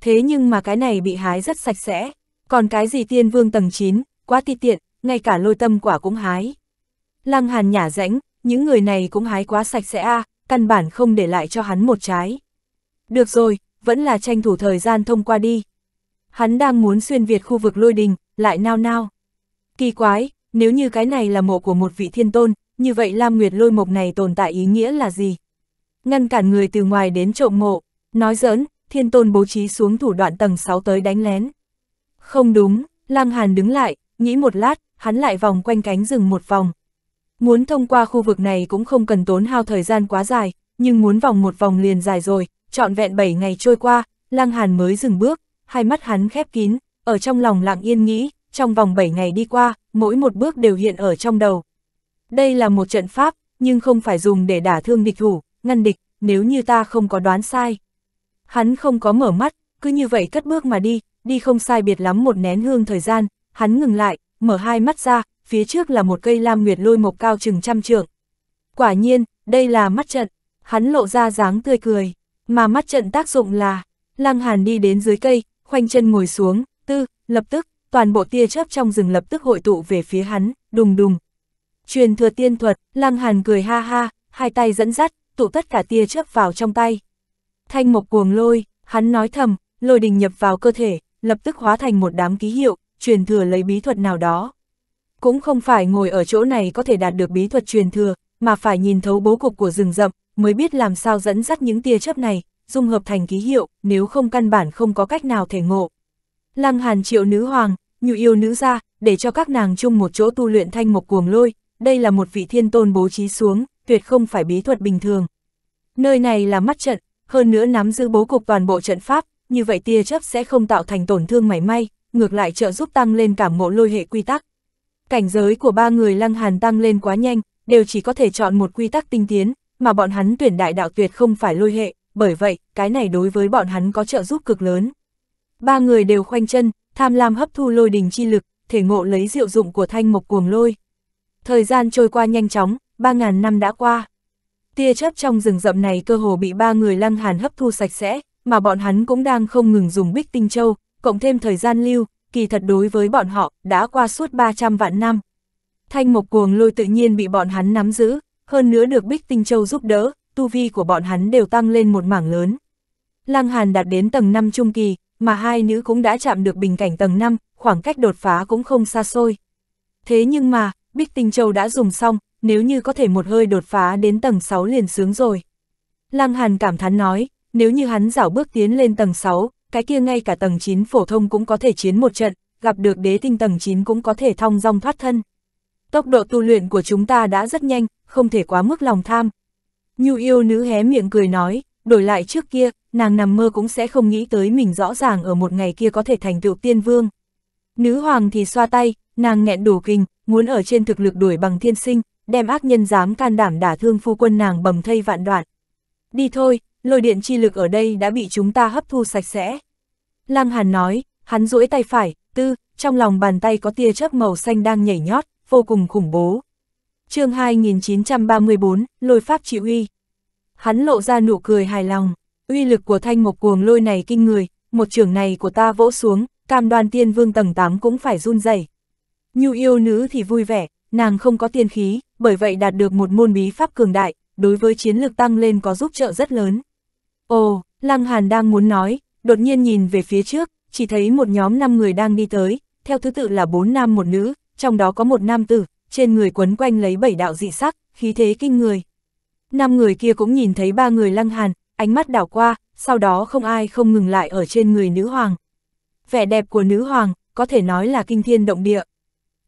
Thế nhưng mà cái này bị hái rất sạch sẽ, còn cái gì tiên vương tầng 9, quá ti tiện, ngay cả lôi tâm quả cũng hái. Lăng Hàn nhả rãnh, những người này cũng hái quá sạch sẽ a, à, căn bản không để lại cho hắn một trái. Được rồi, vẫn là tranh thủ thời gian thông qua đi. Hắn đang muốn xuyên việt khu vực lôi đình, lại nao nao. Kỳ quái, nếu như cái này là mộ của một vị thiên tôn, như vậy Lam Nguyệt lôi mộc này tồn tại ý nghĩa là gì? Ngăn cản người từ ngoài đến trộm mộ, nói giỡn, thiên tôn bố trí xuống thủ đoạn tầng 6 tới đánh lén. Không đúng, Lăng Hàn đứng lại, nghĩ một lát, hắn lại vòng quanh cánh rừng một vòng. Muốn thông qua khu vực này cũng không cần tốn hao thời gian quá dài, nhưng muốn vòng một vòng liền dài rồi, trọn vẹn 7 ngày trôi qua, Lăng Hàn mới dừng bước, hai mắt hắn khép kín, ở trong lòng lặng yên nghĩ, trong vòng 7 ngày đi qua, mỗi một bước đều hiện ở trong đầu. Đây là một trận pháp, nhưng không phải dùng để đả thương địch thủ, ngăn địch, nếu như ta không có đoán sai. Hắn không có mở mắt, cứ như vậy cất bước mà đi, đi không sai biệt lắm một nén hương thời gian, hắn ngừng lại, mở hai mắt ra, phía trước là một cây lam nguyệt lôi mộc cao chừng trăm trượng. Quả nhiên, đây là mắt trận, hắn lộ ra dáng tươi cười, mà mắt trận tác dụng là, lăng hàn đi đến dưới cây, khoanh chân ngồi xuống, tư, lập tức, toàn bộ tia chớp trong rừng lập tức hội tụ về phía hắn, đùng đùng. Truyền thừa tiên thuật, Lăng Hàn cười ha ha, hai tay dẫn dắt, tụ tất cả tia chớp vào trong tay. Thanh mộc cuồng lôi, hắn nói thầm, lôi đình nhập vào cơ thể, lập tức hóa thành một đám ký hiệu, truyền thừa lấy bí thuật nào đó. Cũng không phải ngồi ở chỗ này có thể đạt được bí thuật truyền thừa, mà phải nhìn thấu bố cục của rừng rậm, mới biết làm sao dẫn dắt những tia chớp này, dung hợp thành ký hiệu, nếu không căn bản không có cách nào thể ngộ. Lăng Hàn triệu nữ hoàng, nhu yêu nữ gia, để cho các nàng chung một chỗ tu luyện thanh một cuồng lôi, đây là một vị thiên tôn bố trí xuống, tuyệt không phải bí thuật bình thường. Nơi này là mắt trận, hơn nữa nắm giữ bố cục toàn bộ trận pháp, như vậy tia chấp sẽ không tạo thành tổn thương mảy may, ngược lại trợ giúp tăng lên cảm ngộ lôi hệ quy tắc. Cảnh giới của ba người Lăng Hàn tăng lên quá nhanh, đều chỉ có thể chọn một quy tắc tinh tiến, mà bọn hắn tuyển đại đạo tuyệt không phải lôi hệ, bởi vậy, cái này đối với bọn hắn có trợ giúp cực lớn. Ba người đều khoanh chân, tham lam hấp thu lôi đình chi lực, thể ngộ lấy diệu dụng của thanh mộc cuồng lôi. Thời gian trôi qua nhanh chóng, ba ngàn năm đã qua. Tia chớp trong rừng rậm này cơ hồ bị ba người lăng hàn hấp thu sạch sẽ, mà bọn hắn cũng đang không ngừng dùng bích tinh châu, cộng thêm thời gian lưu, kỳ thật đối với bọn họ, đã qua suốt 300 vạn năm. Thanh mộc cuồng lôi tự nhiên bị bọn hắn nắm giữ, hơn nữa được bích tinh châu giúp đỡ, tu vi của bọn hắn đều tăng lên một mảng lớn. Lăng hàn đạt đến tầng 5 trung kỳ, mà hai nữ cũng đã chạm được bình cảnh tầng 5, khoảng cách đột phá cũng không xa xôi. Thế nhưng mà, Bích Tinh Châu đã dùng xong, nếu như có thể một hơi đột phá đến tầng 6 liền sướng rồi. Lăng Hàn cảm thán nói, nếu như hắn dảo bước tiến lên tầng 6, cái kia ngay cả tầng 9 phổ thông cũng có thể chiến một trận, gặp được đế tinh tầng 9 cũng có thể thong dong thoát thân. Tốc độ tu luyện của chúng ta đã rất nhanh, không thể quá mức lòng tham. Nhu yêu nữ hé miệng cười nói, đổi lại trước kia, nàng nằm mơ cũng sẽ không nghĩ tới mình rõ ràng ở một ngày kia có thể thành tựu tiên vương. Nữ hoàng thì xoa tay, nàng nghẹn đủ kinh, muốn ở trên thực lực đuổi bằng thiên sinh, đem ác nhân dám can đảm đả thương phu quân nàng bầm thây vạn đoạn. Đi thôi, lôi điện chi lực ở đây đã bị chúng ta hấp thu sạch sẽ. Lăng Hàn nói, hắn duỗi tay phải, tư, trong lòng bàn tay có tia chớp màu xanh đang nhảy nhót, vô cùng khủng bố. chương 2934, lôi pháp chỉ huy hắn lộ ra nụ cười hài lòng, uy lực của thanh mộc cuồng lôi này kinh người, một trường này của ta vỗ xuống, cam đoan tiên vương tầng 8 cũng phải run rẩy. Nhu yêu nữ thì vui vẻ, nàng không có tiên khí, bởi vậy đạt được một môn bí pháp cường đại, đối với chiến lược tăng lên có giúp trợ rất lớn. Ồ, Lăng Hàn đang muốn nói, đột nhiên nhìn về phía trước, chỉ thấy một nhóm 5 người đang đi tới, theo thứ tự là 4 nam một nữ, trong đó có một nam tử, trên người quấn quanh lấy bảy đạo dị sắc, khí thế kinh người. Năm người kia cũng nhìn thấy ba người lăng hàn, ánh mắt đảo qua, sau đó không ai không ngừng lại ở trên người nữ hoàng. Vẻ đẹp của nữ hoàng, có thể nói là kinh thiên động địa.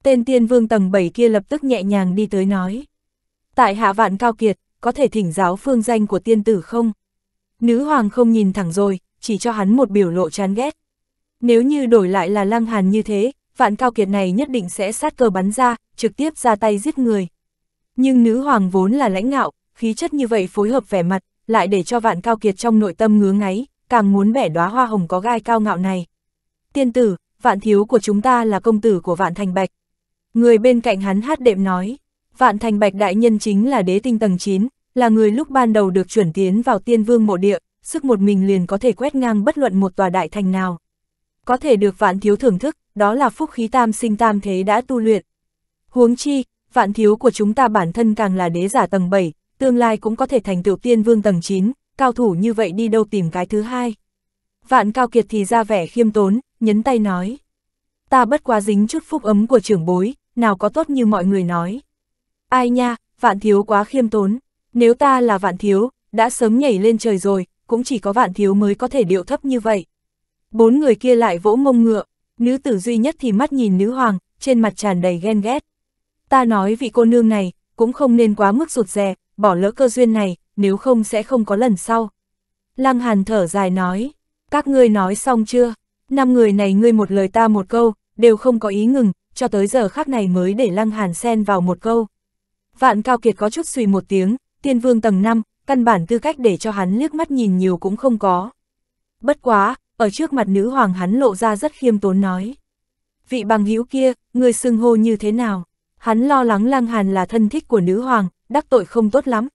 Tên tiên vương tầng 7 kia lập tức nhẹ nhàng đi tới nói. Tại hạ vạn cao kiệt, có thể thỉnh giáo phương danh của tiên tử không? Nữ hoàng không nhìn thẳng rồi, chỉ cho hắn một biểu lộ chán ghét. Nếu như đổi lại là lăng hàn như thế, vạn cao kiệt này nhất định sẽ sát cơ bắn ra, trực tiếp ra tay giết người. Nhưng nữ hoàng vốn là lãnh ngạo, khí chất như vậy phối hợp vẻ mặt, lại để cho vạn cao kiệt trong nội tâm ngứa ngáy, càng muốn bẻ đóa hoa hồng có gai cao ngạo này. Tiên tử, vạn thiếu của chúng ta là công tử của vạn thành bạch. Người bên cạnh hắn hát đệm nói, vạn thành bạch đại nhân chính là đế tinh tầng 9, là người lúc ban đầu được chuyển tiến vào tiên vương mộ địa, sức một mình liền có thể quét ngang bất luận một tòa đại thành nào. Có thể được vạn thiếu thưởng thức, đó là phúc khí tam sinh tam thế đã tu luyện. Huống chi, vạn thiếu của chúng ta bản thân càng là đế giả tầng 7, tương lai cũng có thể thành tựu tiên vương tầng 9, cao thủ như vậy đi đâu tìm cái thứ hai. Vạn Cao Kiệt thì ra vẻ khiêm tốn, nhấn tay nói. Ta bất quá dính chút phúc ấm của trưởng bối, nào có tốt như mọi người nói. Ai nha, vạn thiếu quá khiêm tốn, nếu ta là vạn thiếu, đã sớm nhảy lên trời rồi, cũng chỉ có vạn thiếu mới có thể điệu thấp như vậy. Bốn người kia lại vỗ mông ngựa, nữ tử duy nhất thì mắt nhìn nữ hoàng, trên mặt tràn đầy ghen ghét. Ta nói vị cô nương này, cũng không nên quá mức rụt rè, bỏ lỡ cơ duyên này, nếu không sẽ không có lần sau. Lăng Hàn thở dài nói, các ngươi nói xong chưa? Năm người này ngươi một lời ta một câu, đều không có ý ngừng, cho tới giờ khác này mới để Lăng Hàn xen vào một câu. Vạn Cao Kiệt có chút suy một tiếng, tiên vương tầng 5, căn bản tư cách để cho hắn liếc mắt nhìn nhiều cũng không có. Bất quá, ở trước mặt nữ hoàng hắn lộ ra rất khiêm tốn nói. Vị bằng hữu kia, người xưng hô như thế nào? Hắn lo lắng Lăng Hàn là thân thích của nữ hoàng, đắc tội không tốt lắm.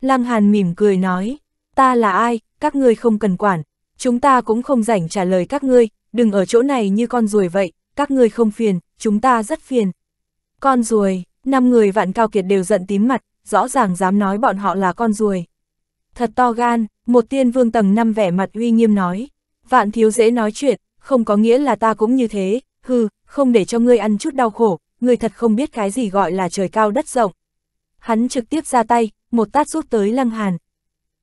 Lăng Hàn mỉm cười nói, ta là ai, các ngươi không cần quản, chúng ta cũng không rảnh trả lời các ngươi, đừng ở chỗ này như con ruồi vậy, các ngươi không phiền, chúng ta rất phiền. Con ruồi, năm người vạn cao kiệt đều giận tím mặt, rõ ràng dám nói bọn họ là con ruồi. Thật to gan, một tiên vương tầng năm vẻ mặt uy nghiêm nói, vạn thiếu dễ nói chuyện, không có nghĩa là ta cũng như thế, hừ, không để cho ngươi ăn chút đau khổ, ngươi thật không biết cái gì gọi là trời cao đất rộng hắn trực tiếp ra tay, một tát rút tới Lăng Hàn.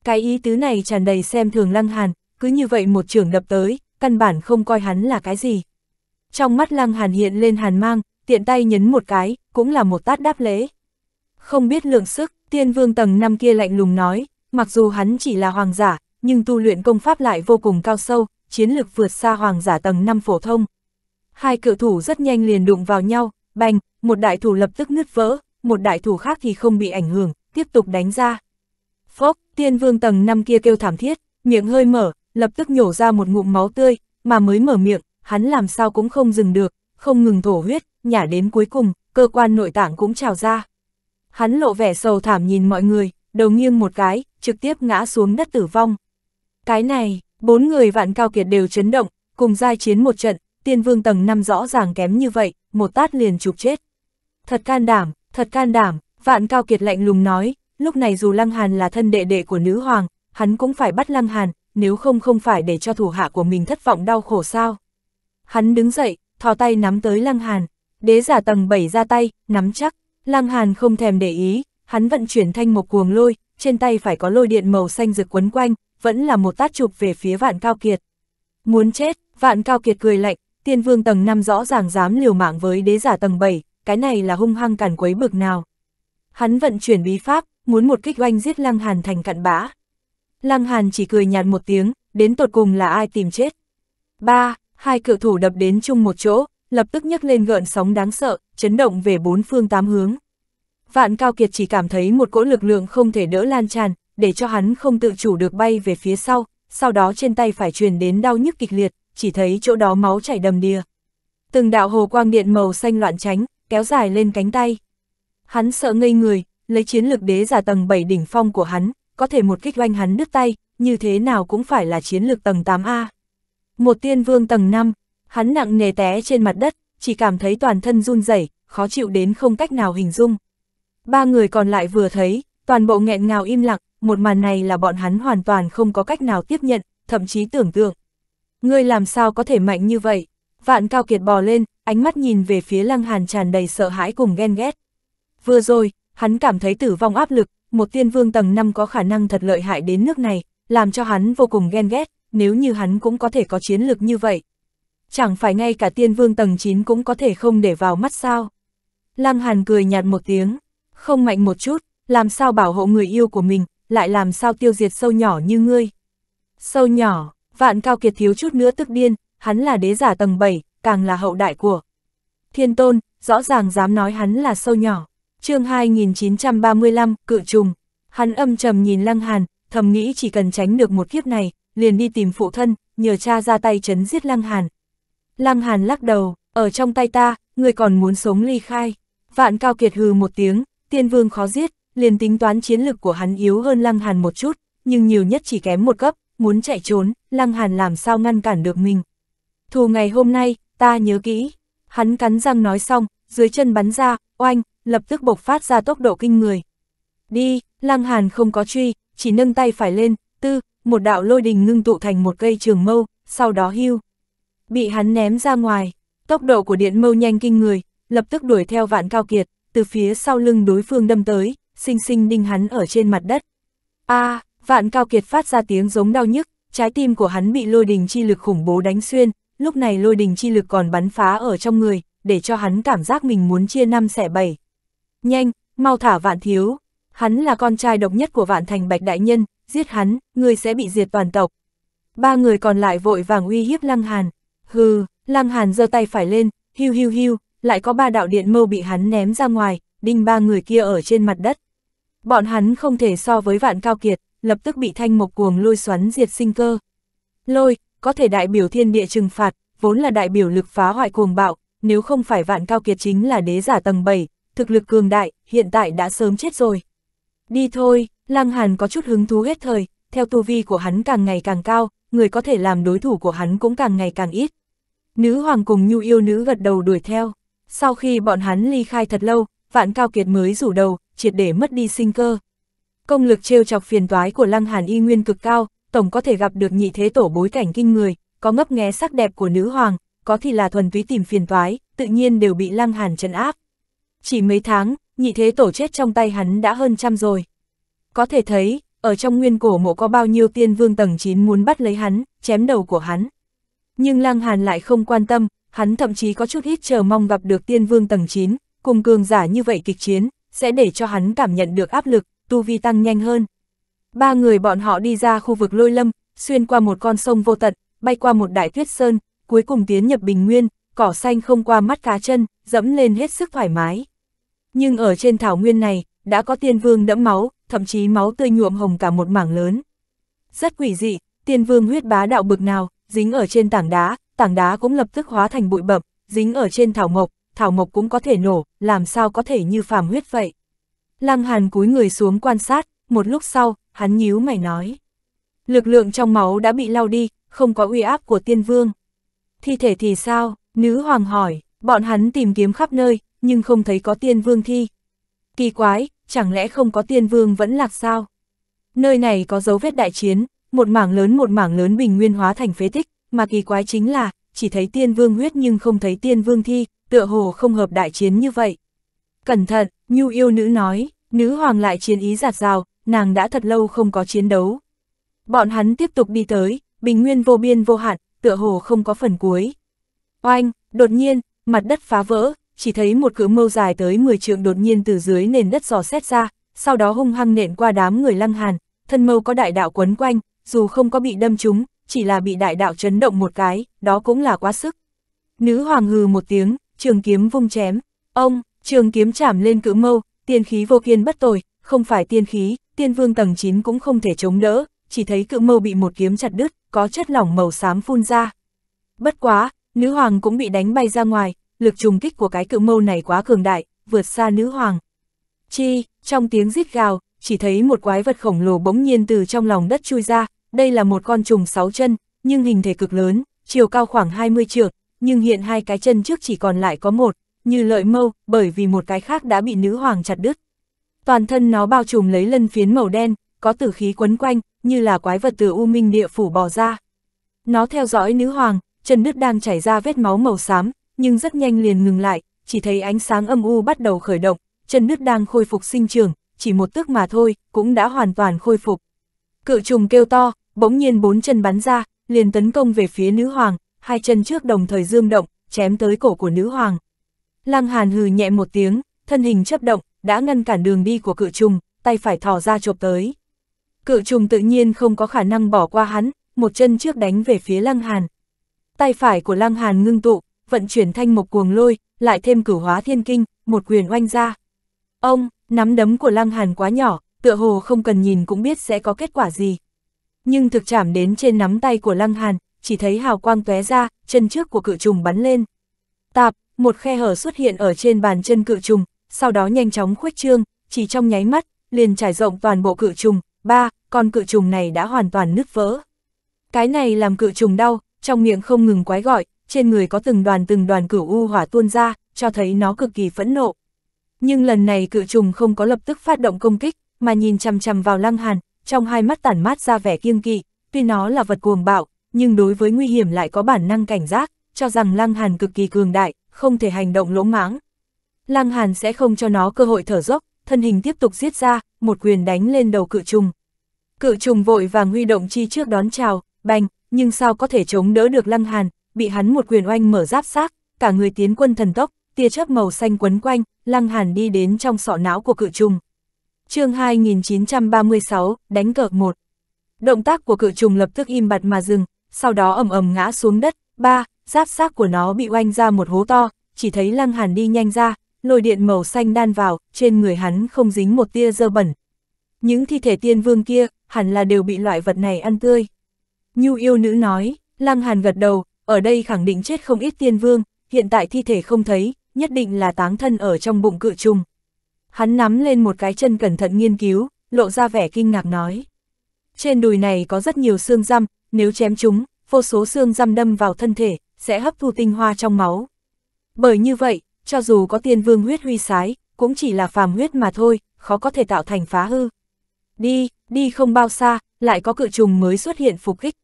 Cái ý tứ này tràn đầy xem thường Lăng Hàn, cứ như vậy một trường đập tới, căn bản không coi hắn là cái gì. Trong mắt Lăng Hàn hiện lên hàn mang, tiện tay nhấn một cái, cũng là một tát đáp lễ. Không biết lượng sức, tiên vương tầng năm kia lạnh lùng nói, mặc dù hắn chỉ là hoàng giả, nhưng tu luyện công pháp lại vô cùng cao sâu, chiến lực vượt xa hoàng giả tầng năm phổ thông. Hai cự thủ rất nhanh liền đụng vào nhau, bành, một đại thủ lập tức nứt vỡ, một đại thủ khác thì không bị ảnh hưởng, tiếp tục đánh ra. Phốc, tiên vương tầng năm kia kêu thảm thiết, miệng hơi mở, lập tức nhổ ra một ngụm máu tươi, mà mới mở miệng, hắn làm sao cũng không dừng được, không ngừng thổ huyết, nhả đến cuối cùng, cơ quan nội tạng cũng trào ra. Hắn lộ vẻ sầu thảm nhìn mọi người, đầu nghiêng một cái, trực tiếp ngã xuống đất tử vong. Cái này, bốn người vạn cao kiệt đều chấn động, cùng giai chiến một trận, tiên vương tầng năm rõ ràng kém như vậy, một tát liền chụp chết. Thật can đảm, thật can đảm, vạn cao kiệt lạnh lùng nói, lúc này dù Lăng Hàn là thân đệ đệ của nữ hoàng, hắn cũng phải bắt Lăng Hàn, nếu không không phải để cho thủ hạ của mình thất vọng đau khổ sao. Hắn đứng dậy, thò tay nắm tới Lăng Hàn, đế giả tầng 7 ra tay, nắm chắc, Lăng Hàn không thèm để ý, hắn vận chuyển thanh một cuồng lôi, trên tay phải có lôi điện màu xanh rực quấn quanh, vẫn là một tát chụp về phía vạn cao kiệt. Muốn chết, vạn cao kiệt cười lạnh, tiên vương tầng 5 rõ ràng dám liều mạng với đế giả tầng 7, cái này là hung hăng cản quấy bực nào. Hắn vận chuyển bí pháp, muốn một kích oanh giết Lăng Hàn thành cặn bã. Lăng Hàn chỉ cười nhạt một tiếng, đến tột cùng là ai tìm chết. Ba, hai cự thủ đập đến chung một chỗ, lập tức nhấc lên gợn sóng đáng sợ, chấn động về bốn phương tám hướng. Vạn Cao Kiệt chỉ cảm thấy một cỗ lực lượng không thể đỡ lan tràn, để cho hắn không tự chủ được bay về phía sau, sau đó trên tay phải truyền đến đau nhức kịch liệt, chỉ thấy chỗ đó máu chảy đầm đìa. Từng đạo hồ quang điện màu xanh loạn tránh, kéo dài lên cánh tay. Hắn sợ ngây người, lấy chiến lược đế giả tầng 7 đỉnh phong của hắn, có thể một kích oanh hắn đứt tay, như thế nào cũng phải là chiến lược tầng 8A. Một tiên vương tầng 5, hắn nặng nề té trên mặt đất, chỉ cảm thấy toàn thân run rẩy, khó chịu đến không cách nào hình dung. Ba người còn lại vừa thấy, toàn bộ nghẹn ngào im lặng, một màn này là bọn hắn hoàn toàn không có cách nào tiếp nhận, thậm chí tưởng tượng. Ngươi làm sao có thể mạnh như vậy? Vạn Cao Kiệt bò lên, ánh mắt nhìn về phía Lăng Hàn tràn đầy sợ hãi cùng ghen ghét. Vừa rồi, hắn cảm thấy tử vong áp lực, một tiên vương tầng 5 có khả năng thật lợi hại đến nước này, làm cho hắn vô cùng ghen ghét, nếu như hắn cũng có thể có chiến lực như vậy. Chẳng phải ngay cả tiên vương tầng 9 cũng có thể không để vào mắt sao. Lăng Hàn cười nhạt một tiếng, không mạnh một chút, làm sao bảo hộ người yêu của mình, lại làm sao tiêu diệt sâu nhỏ như ngươi. Sâu nhỏ, vạn cao kiệt thiếu chút nữa tức điên, hắn là đế giả tầng 7, càng là hậu đại của. Thiên tôn, rõ ràng dám nói hắn là sâu nhỏ. chương 2935, cự trùng. Hắn âm trầm nhìn Lăng Hàn, thầm nghĩ chỉ cần tránh được một kiếp này, liền đi tìm phụ thân, nhờ cha ra tay chấn giết Lăng Hàn. Lăng Hàn lắc đầu, ở trong tay ta, người còn muốn sống ly khai. Vạn Cao Kiệt hừ một tiếng, tiên vương khó giết, liền tính toán chiến lực của hắn yếu hơn Lăng Hàn một chút, nhưng nhiều nhất chỉ kém một cấp, muốn chạy trốn, Lăng Hàn làm sao ngăn cản được mình. Thù ngày hôm nay, ta nhớ kỹ. Hắn cắn răng nói xong, dưới chân bắn ra, oanh, lập tức bộc phát ra tốc độ kinh người. Đi, Lăng Hàn không có truy, chỉ nâng tay phải lên, tư, một đạo lôi đình ngưng tụ thành một cây trường mâu, sau đó hưu. Bị hắn ném ra ngoài, tốc độ của điện mâu nhanh kinh người, lập tức đuổi theo vạn cao kiệt, từ phía sau lưng đối phương đâm tới, xinh xinh đinh hắn ở trên mặt đất. a vạn cao kiệt phát ra tiếng giống đau nhức, trái tim của hắn bị lôi đình chi lực khủng bố đánh xuyên, lúc này lôi đình chi lực còn bắn phá ở trong người, để cho hắn cảm giác mình muốn chia năm xẻ bảy. Nhanh, mau thả vạn thiếu, hắn là con trai độc nhất của vạn thành bạch đại nhân, giết hắn, người sẽ bị diệt toàn tộc. Ba người còn lại vội vàng uy hiếp Lăng Hàn, hừ, Lăng Hàn giơ tay phải lên, hiu hiu hiu, lại có ba đạo điện mâu bị hắn ném ra ngoài, đinh ba người kia ở trên mặt đất. Bọn hắn không thể so với vạn cao kiệt, lập tức bị thanh mộc cuồng lôi xoắn diệt sinh cơ. Lôi, có thể đại biểu thiên địa trừng phạt, vốn là đại biểu lực phá hoại cuồng bạo, nếu không phải vạn cao kiệt chính là đế giả tầng 7, thực lực cường đại, hiện tại đã sớm chết rồi. Đi thôi, Lăng Hàn có chút hứng thú hết thời, theo tu vi của hắn càng ngày càng cao, người có thể làm đối thủ của hắn cũng càng ngày càng ít. Nữ hoàng cùng nhu yêu nữ gật đầu đuổi theo. Sau khi bọn hắn ly khai thật lâu, vạn cao kiệt mới rủ đầu, triệt để mất đi sinh cơ. Công lực trêu chọc phiền toái của Lăng Hàn y nguyên cực cao, tổng có thể gặp được nhị thế tổ bối cảnh kinh người, có ngấp nghé sắc đẹp của nữ hoàng, có thì là thuần túy tìm phiền toái, tự nhiên đều bị Lăng Hàn trấn áp. Chỉ mấy tháng, nhị thế tổ chết trong tay hắn đã hơn trăm rồi. Có thể thấy, ở trong nguyên cổ mộ có bao nhiêu tiên vương tầng 9 muốn bắt lấy hắn, chém đầu của hắn. Nhưng Lăng Hàn lại không quan tâm, hắn thậm chí có chút ít chờ mong gặp được tiên vương tầng 9, cùng cường giả như vậy kịch chiến, sẽ để cho hắn cảm nhận được áp lực, tu vi tăng nhanh hơn, Ba người bọn họ đi ra khu vực lôi lâm, xuyên qua một con sông vô tận, bay qua một đại tuyết sơn, cuối cùng tiến nhập bình nguyên, cỏ xanh không qua mắt cá chân, dẫm lên hết sức thoải mái. Nhưng ở trên thảo nguyên này, đã có tiên vương đẫm máu, thậm chí máu tươi nhuộm hồng cả một mảng lớn. Rất quỷ dị, tiên vương huyết bá đạo bực nào, dính ở trên tảng đá, tảng đá cũng lập tức hóa thành bụi bậm, dính ở trên thảo mộc, thảo mộc cũng có thể nổ, làm sao có thể như phàm huyết vậy. Lăng Hàn cúi người xuống quan sát, một lúc sau, hắn nhíu mày nói. Lực lượng trong máu đã bị lau đi, không có uy áp của tiên vương. Thi thể thì sao? Nữ hoàng hỏi, bọn hắn tìm kiếm khắp nơi, nhưng không thấy có tiên vương thi. Kỳ quái, chẳng lẽ không có tiên vương vẫn lạc sao? Nơi này có dấu vết đại chiến, một mảng lớn một mảng lớn bình nguyên hóa thành phế tích, mà kỳ quái chính là, chỉ thấy tiên vương huyết nhưng không thấy tiên vương thi, tựa hồ không hợp đại chiến như vậy. Cẩn thận, nhu yêu nữ nói, nữ hoàng lại chiến ý giạt rào, nàng đã thật lâu không có chiến đấu. Bọn hắn tiếp tục đi tới, bình nguyên vô biên vô hạn, tựa hồ không có phần cuối. Oanh, đột nhiên, mặt đất phá vỡ, chỉ thấy một cử mâu dài tới 10 trượng đột nhiên từ dưới nền đất giò xét ra, sau đó hung hăng nện qua đám người lăng hàn, thân mâu có đại đạo quấn quanh, dù không có bị đâm trúng, chỉ là bị đại đạo chấn động một cái, đó cũng là quá sức. Nữ hoàng hừ một tiếng, trường kiếm vung chém, ông, trường kiếm chạm lên cử mâu, tiền khí vô kiên bất tồi, không phải tiên khí, tiên vương tầng 9 cũng không thể chống đỡ, chỉ thấy cự mâu bị một kiếm chặt đứt, có chất lỏng màu xám phun ra. Bất quá, nữ hoàng cũng bị đánh bay ra ngoài, lực trùng kích của cái cự mâu này quá cường đại, vượt xa nữ hoàng. Chi, trong tiếng rít gào, chỉ thấy một quái vật khổng lồ bỗng nhiên từ trong lòng đất chui ra, đây là một con trùng sáu chân, nhưng hình thể cực lớn, chiều cao khoảng 20 trượng, nhưng hiện hai cái chân trước chỉ còn lại có một, như lợi mâu, bởi vì một cái khác đã bị nữ hoàng chặt đứt. Toàn thân nó bao trùm lấy lân phiến màu đen, có tử khí quấn quanh, như là quái vật từ U Minh địa phủ bò ra. Nó theo dõi nữ hoàng, chân nước đang chảy ra vết máu màu xám, nhưng rất nhanh liền ngừng lại, chỉ thấy ánh sáng âm u bắt đầu khởi động, chân nước đang khôi phục sinh trưởng chỉ một tức mà thôi, cũng đã hoàn toàn khôi phục. Cự trùng kêu to, bỗng nhiên bốn chân bắn ra, liền tấn công về phía nữ hoàng, hai chân trước đồng thời dương động, chém tới cổ của nữ hoàng. Lăng Hàn hừ nhẹ một tiếng, thân hình chấp động, đã ngăn cản đường đi của cự trùng, tay phải thò ra chộp tới. Cự trùng tự nhiên không có khả năng bỏ qua hắn, một chân trước đánh về phía Lăng Hàn. Tay phải của Lăng Hàn ngưng tụ, vận chuyển thanh mộc cuồng lôi, lại thêm cửu hóa thiên kinh, một quyền oanh ra. Ông, nắm đấm của Lăng Hàn quá nhỏ, tựa hồ không cần nhìn cũng biết sẽ có kết quả gì. Nhưng thực chạm đến trên nắm tay của Lăng Hàn, chỉ thấy hào quang tóe ra, chân trước của cự trùng bắn lên. Tạp, một khe hở xuất hiện ở trên bàn chân cự trùng, sau đó nhanh chóng khuếch trương, chỉ trong nháy mắt, liền trải rộng toàn bộ cự trùng, ba, con cự trùng này đã hoàn toàn nứt vỡ. Cái này làm cự trùng đau, trong miệng không ngừng quái gọi, trên người có từng đoàn từng đoàn cửu u hỏa tuôn ra, cho thấy nó cực kỳ phẫn nộ. Nhưng lần này cự trùng không có lập tức phát động công kích, mà nhìn chằm chằm vào Lăng Hàn, trong hai mắt tản mát ra vẻ kiêng kỵ, tuy nó là vật cuồng bạo, nhưng đối với nguy hiểm lại có bản năng cảnh giác, cho rằng Lăng Hàn cực kỳ cường đại, không thể hành động lỗ mãng, Lăng Hàn sẽ không cho nó cơ hội thở dốc, thân hình tiếp tục giết ra, một quyền đánh lên đầu cự trùng. Cự trùng vội vàng huy động chi trước đón chào, bành, nhưng sao có thể chống đỡ được Lăng Hàn, bị hắn một quyền oanh mở giáp xác, cả người tiến quân thần tốc, tia chớp màu xanh quấn quanh, Lăng Hàn đi đến trong sọ não của cự trùng. Chương 2936, đánh cược một. Động tác của cự trùng lập tức im bặt mà dừng, sau đó ầm ầm ngã xuống đất, ba, giáp xác của nó bị oanh ra một hố to, chỉ thấy Lăng Hàn đi nhanh ra, lôi điện màu xanh đan vào, trên người hắn không dính một tia dơ bẩn. Những thi thể tiên vương kia, hẳn là đều bị loại vật này ăn tươi. Nhu yêu nữ nói, Lăng Hàn gật đầu, ở đây khẳng định chết không ít tiên vương, hiện tại thi thể không thấy, nhất định là táng thân ở trong bụng cự trùng. Hắn nắm lên một cái chân cẩn thận nghiên cứu, lộ ra vẻ kinh ngạc nói. Trên đùi này có rất nhiều xương răm, nếu chém chúng, vô số xương răm đâm vào thân thể, sẽ hấp thu tinh hoa trong máu. Bởi như vậy, cho dù có tiên vương huyết huy sái, cũng chỉ là phàm huyết mà thôi, khó có thể tạo thành phá hư. Đi, đi không bao xa, lại có cự trùng mới xuất hiện phục kích.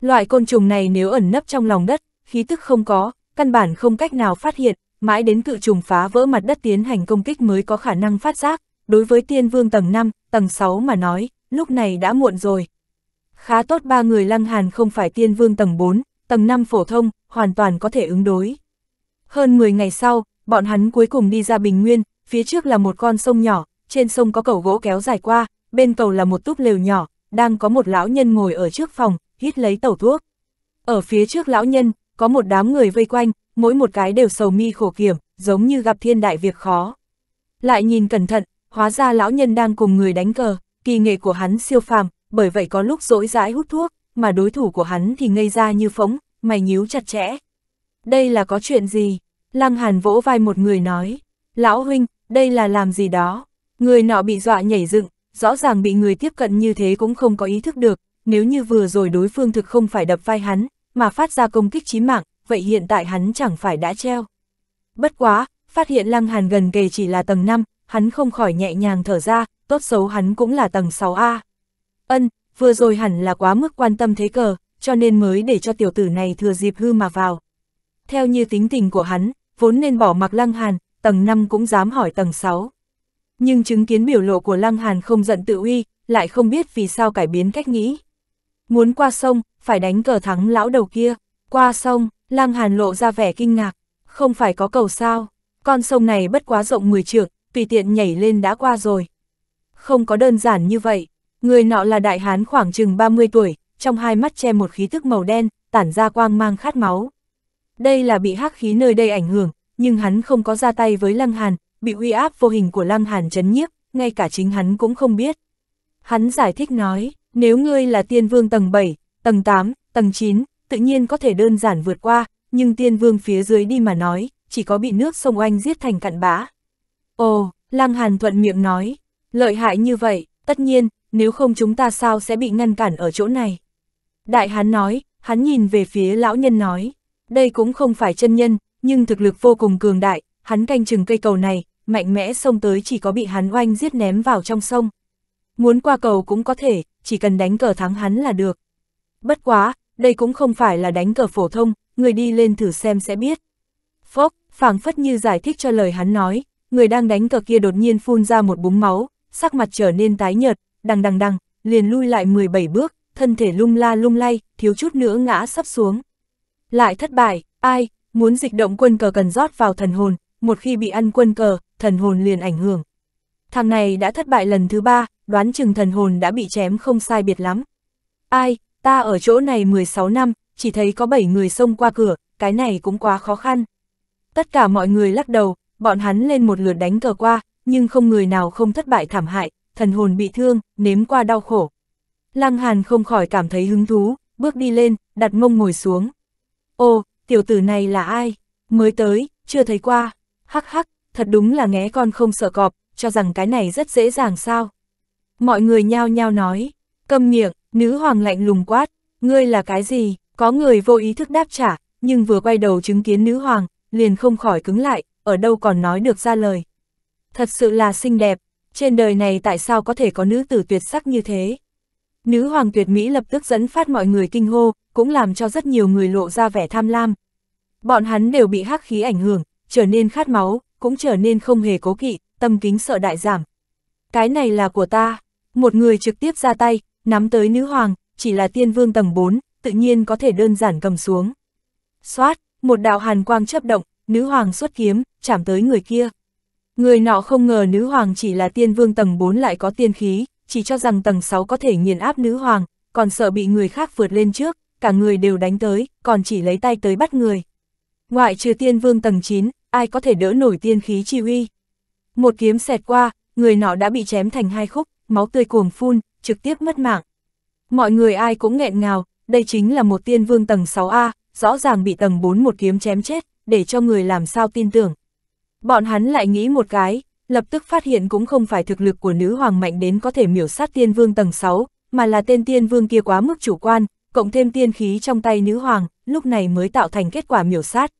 Loại côn trùng này nếu ẩn nấp trong lòng đất, khí tức không có, căn bản không cách nào phát hiện, mãi đến cự trùng phá vỡ mặt đất tiến hành công kích mới có khả năng phát giác, đối với tiên vương tầng 5, tầng 6 mà nói, lúc này đã muộn rồi. Khá tốt ba người lăng hàn không phải tiên vương tầng 4, tầng 5 phổ thông, hoàn toàn có thể ứng đối. Hơn 10 ngày sau, bọn hắn cuối cùng đi ra bình nguyên, phía trước là một con sông nhỏ, trên sông có cầu gỗ kéo dài qua, bên cầu là một túp lều nhỏ, đang có một lão nhân ngồi ở trước phòng, hít lấy tẩu thuốc. Ở phía trước lão nhân, có một đám người vây quanh, mỗi một cái đều sầu mi khổ kiểm, giống như gặp thiên đại việc khó. Lại nhìn cẩn thận, hóa ra lão nhân đang cùng người đánh cờ, kỳ nghệ của hắn siêu phàm, bởi vậy có lúc dỗi dãi hút thuốc, mà đối thủ của hắn thì ngây ra như phóng, mày nhíu chặt chẽ. Đây là có chuyện gì? Lăng Hàn vỗ vai một người nói, lão huynh, đây là làm gì đó, người nọ bị dọa nhảy dựng, rõ ràng bị người tiếp cận như thế cũng không có ý thức được, nếu như vừa rồi đối phương thực không phải đập vai hắn, mà phát ra công kích chí mạng, vậy hiện tại hắn chẳng phải đã treo. Bất quá, phát hiện Lăng Hàn gần kề chỉ là tầng 5, hắn không khỏi nhẹ nhàng thở ra, tốt xấu hắn cũng là tầng 6A. Ân, vừa rồi hẳn là quá mức quan tâm thế cờ, cho nên mới để cho tiểu tử này thừa dịp hư mà vào. Theo như tính tình của hắn, vốn nên bỏ mặc Lăng Hàn, tầng 5 cũng dám hỏi tầng 6. Nhưng chứng kiến biểu lộ của Lăng Hàn không giận tự uy, lại không biết vì sao cải biến cách nghĩ. Muốn qua sông, phải đánh cờ thắng lão đầu kia. Qua sông, Lăng Hàn lộ ra vẻ kinh ngạc. Không phải có cầu sao, con sông này bất quá rộng 10 trượng, tùy tiện nhảy lên đã qua rồi. Không có đơn giản như vậy, người nọ là đại hán khoảng chừng 30 tuổi, trong hai mắt che một khí thức màu đen, tản ra quang mang khát máu. Đây là bị hắc khí nơi đây ảnh hưởng, nhưng hắn không có ra tay với Lăng Hàn, bị uy áp vô hình của Lăng Hàn chấn nhiếp, ngay cả chính hắn cũng không biết. Hắn giải thích nói, nếu ngươi là tiên vương tầng 7, tầng 8, tầng 9, tự nhiên có thể đơn giản vượt qua, nhưng tiên vương phía dưới đi mà nói, chỉ có bị nước sông oanh giết thành cặn bã. Ồ, Lăng Hàn thuận miệng nói, lợi hại như vậy, tất nhiên, nếu không chúng ta sao sẽ bị ngăn cản ở chỗ này. Đại hắn nói, hắn nhìn về phía lão nhân nói, đây cũng không phải chân nhân, nhưng thực lực vô cùng cường đại, hắn canh chừng cây cầu này, mạnh mẽ xông tới chỉ có bị hắn oanh giết ném vào trong sông. Muốn qua cầu cũng có thể, chỉ cần đánh cờ thắng hắn là được. Bất quá, đây cũng không phải là đánh cờ phổ thông, người đi lên thử xem sẽ biết. Phốc, phảng phất như giải thích cho lời hắn nói, người đang đánh cờ kia đột nhiên phun ra một búng máu, sắc mặt trở nên tái nhợt, đằng đằng đằng, liền lui lại 17 bước, thân thể lung la lung lay, thiếu chút nữa ngã sắp xuống. Lại thất bại, ai, muốn dịch động quân cờ cần rót vào thần hồn, một khi bị ăn quân cờ, thần hồn liền ảnh hưởng. Thằng này đã thất bại lần thứ ba, đoán chừng thần hồn đã bị chém không sai biệt lắm. Ai, ta ở chỗ này 16 năm, chỉ thấy có 7 người xông qua cửa, cái này cũng quá khó khăn. Tất cả mọi người lắc đầu, bọn hắn lên một lượt đánh cờ qua, nhưng không người nào không thất bại thảm hại, thần hồn bị thương, nếm qua đau khổ. Lăng Hàn không khỏi cảm thấy hứng thú, bước đi lên, đặt mông ngồi xuống. Ô, tiểu tử này là ai? Mới tới, chưa thấy qua. Hắc hắc, thật đúng là nghe con không sợ cọp, cho rằng cái này rất dễ dàng sao. Mọi người nhao nhao nói, câm miệng, nữ hoàng lạnh lùng quát, ngươi là cái gì, có người vô ý thức đáp trả, nhưng vừa quay đầu chứng kiến nữ hoàng, liền không khỏi cứng lại, ở đâu còn nói được ra lời. Thật sự là xinh đẹp, trên đời này tại sao có thể có nữ tử tuyệt sắc như thế? Nữ hoàng tuyệt mỹ lập tức dẫn phát mọi người kinh hô, cũng làm cho rất nhiều người lộ ra vẻ tham lam. Bọn hắn đều bị hắc khí ảnh hưởng, trở nên khát máu, cũng trở nên không hề cố kỵ, tâm kính sợ đại giảm. Cái này là của ta, một người trực tiếp ra tay, nắm tới nữ hoàng, chỉ là tiên vương tầng 4, tự nhiên có thể đơn giản cầm xuống. Xoát, một đạo hàn quang chấp động, nữ hoàng xuất kiếm, chạm tới người kia. Người nọ không ngờ nữ hoàng chỉ là tiên vương tầng 4 lại có tiên khí, chỉ cho rằng tầng 6 có thể nghiền áp nữ hoàng, còn sợ bị người khác vượt lên trước, cả người đều đánh tới, còn chỉ lấy tay tới bắt người. Ngoại trừ tiên vương tầng 9, ai có thể đỡ nổi tiên khí chi uy. Một kiếm xẹt qua, người nọ đã bị chém thành hai khúc, máu tươi cuồng phun, trực tiếp mất mạng. Mọi người ai cũng nghẹn ngào, đây chính là một tiên vương tầng 6A, rõ ràng bị tầng 4 một kiếm chém chết, để cho người làm sao tin tưởng. Bọn hắn lại nghĩ một cái, lập tức phát hiện cũng không phải thực lực của nữ hoàng mạnh đến có thể miểu sát tiên vương tầng 6, mà là tên tiên vương kia quá mức chủ quan, cộng thêm tiên khí trong tay nữ hoàng, lúc này mới tạo thành kết quả miểu sát.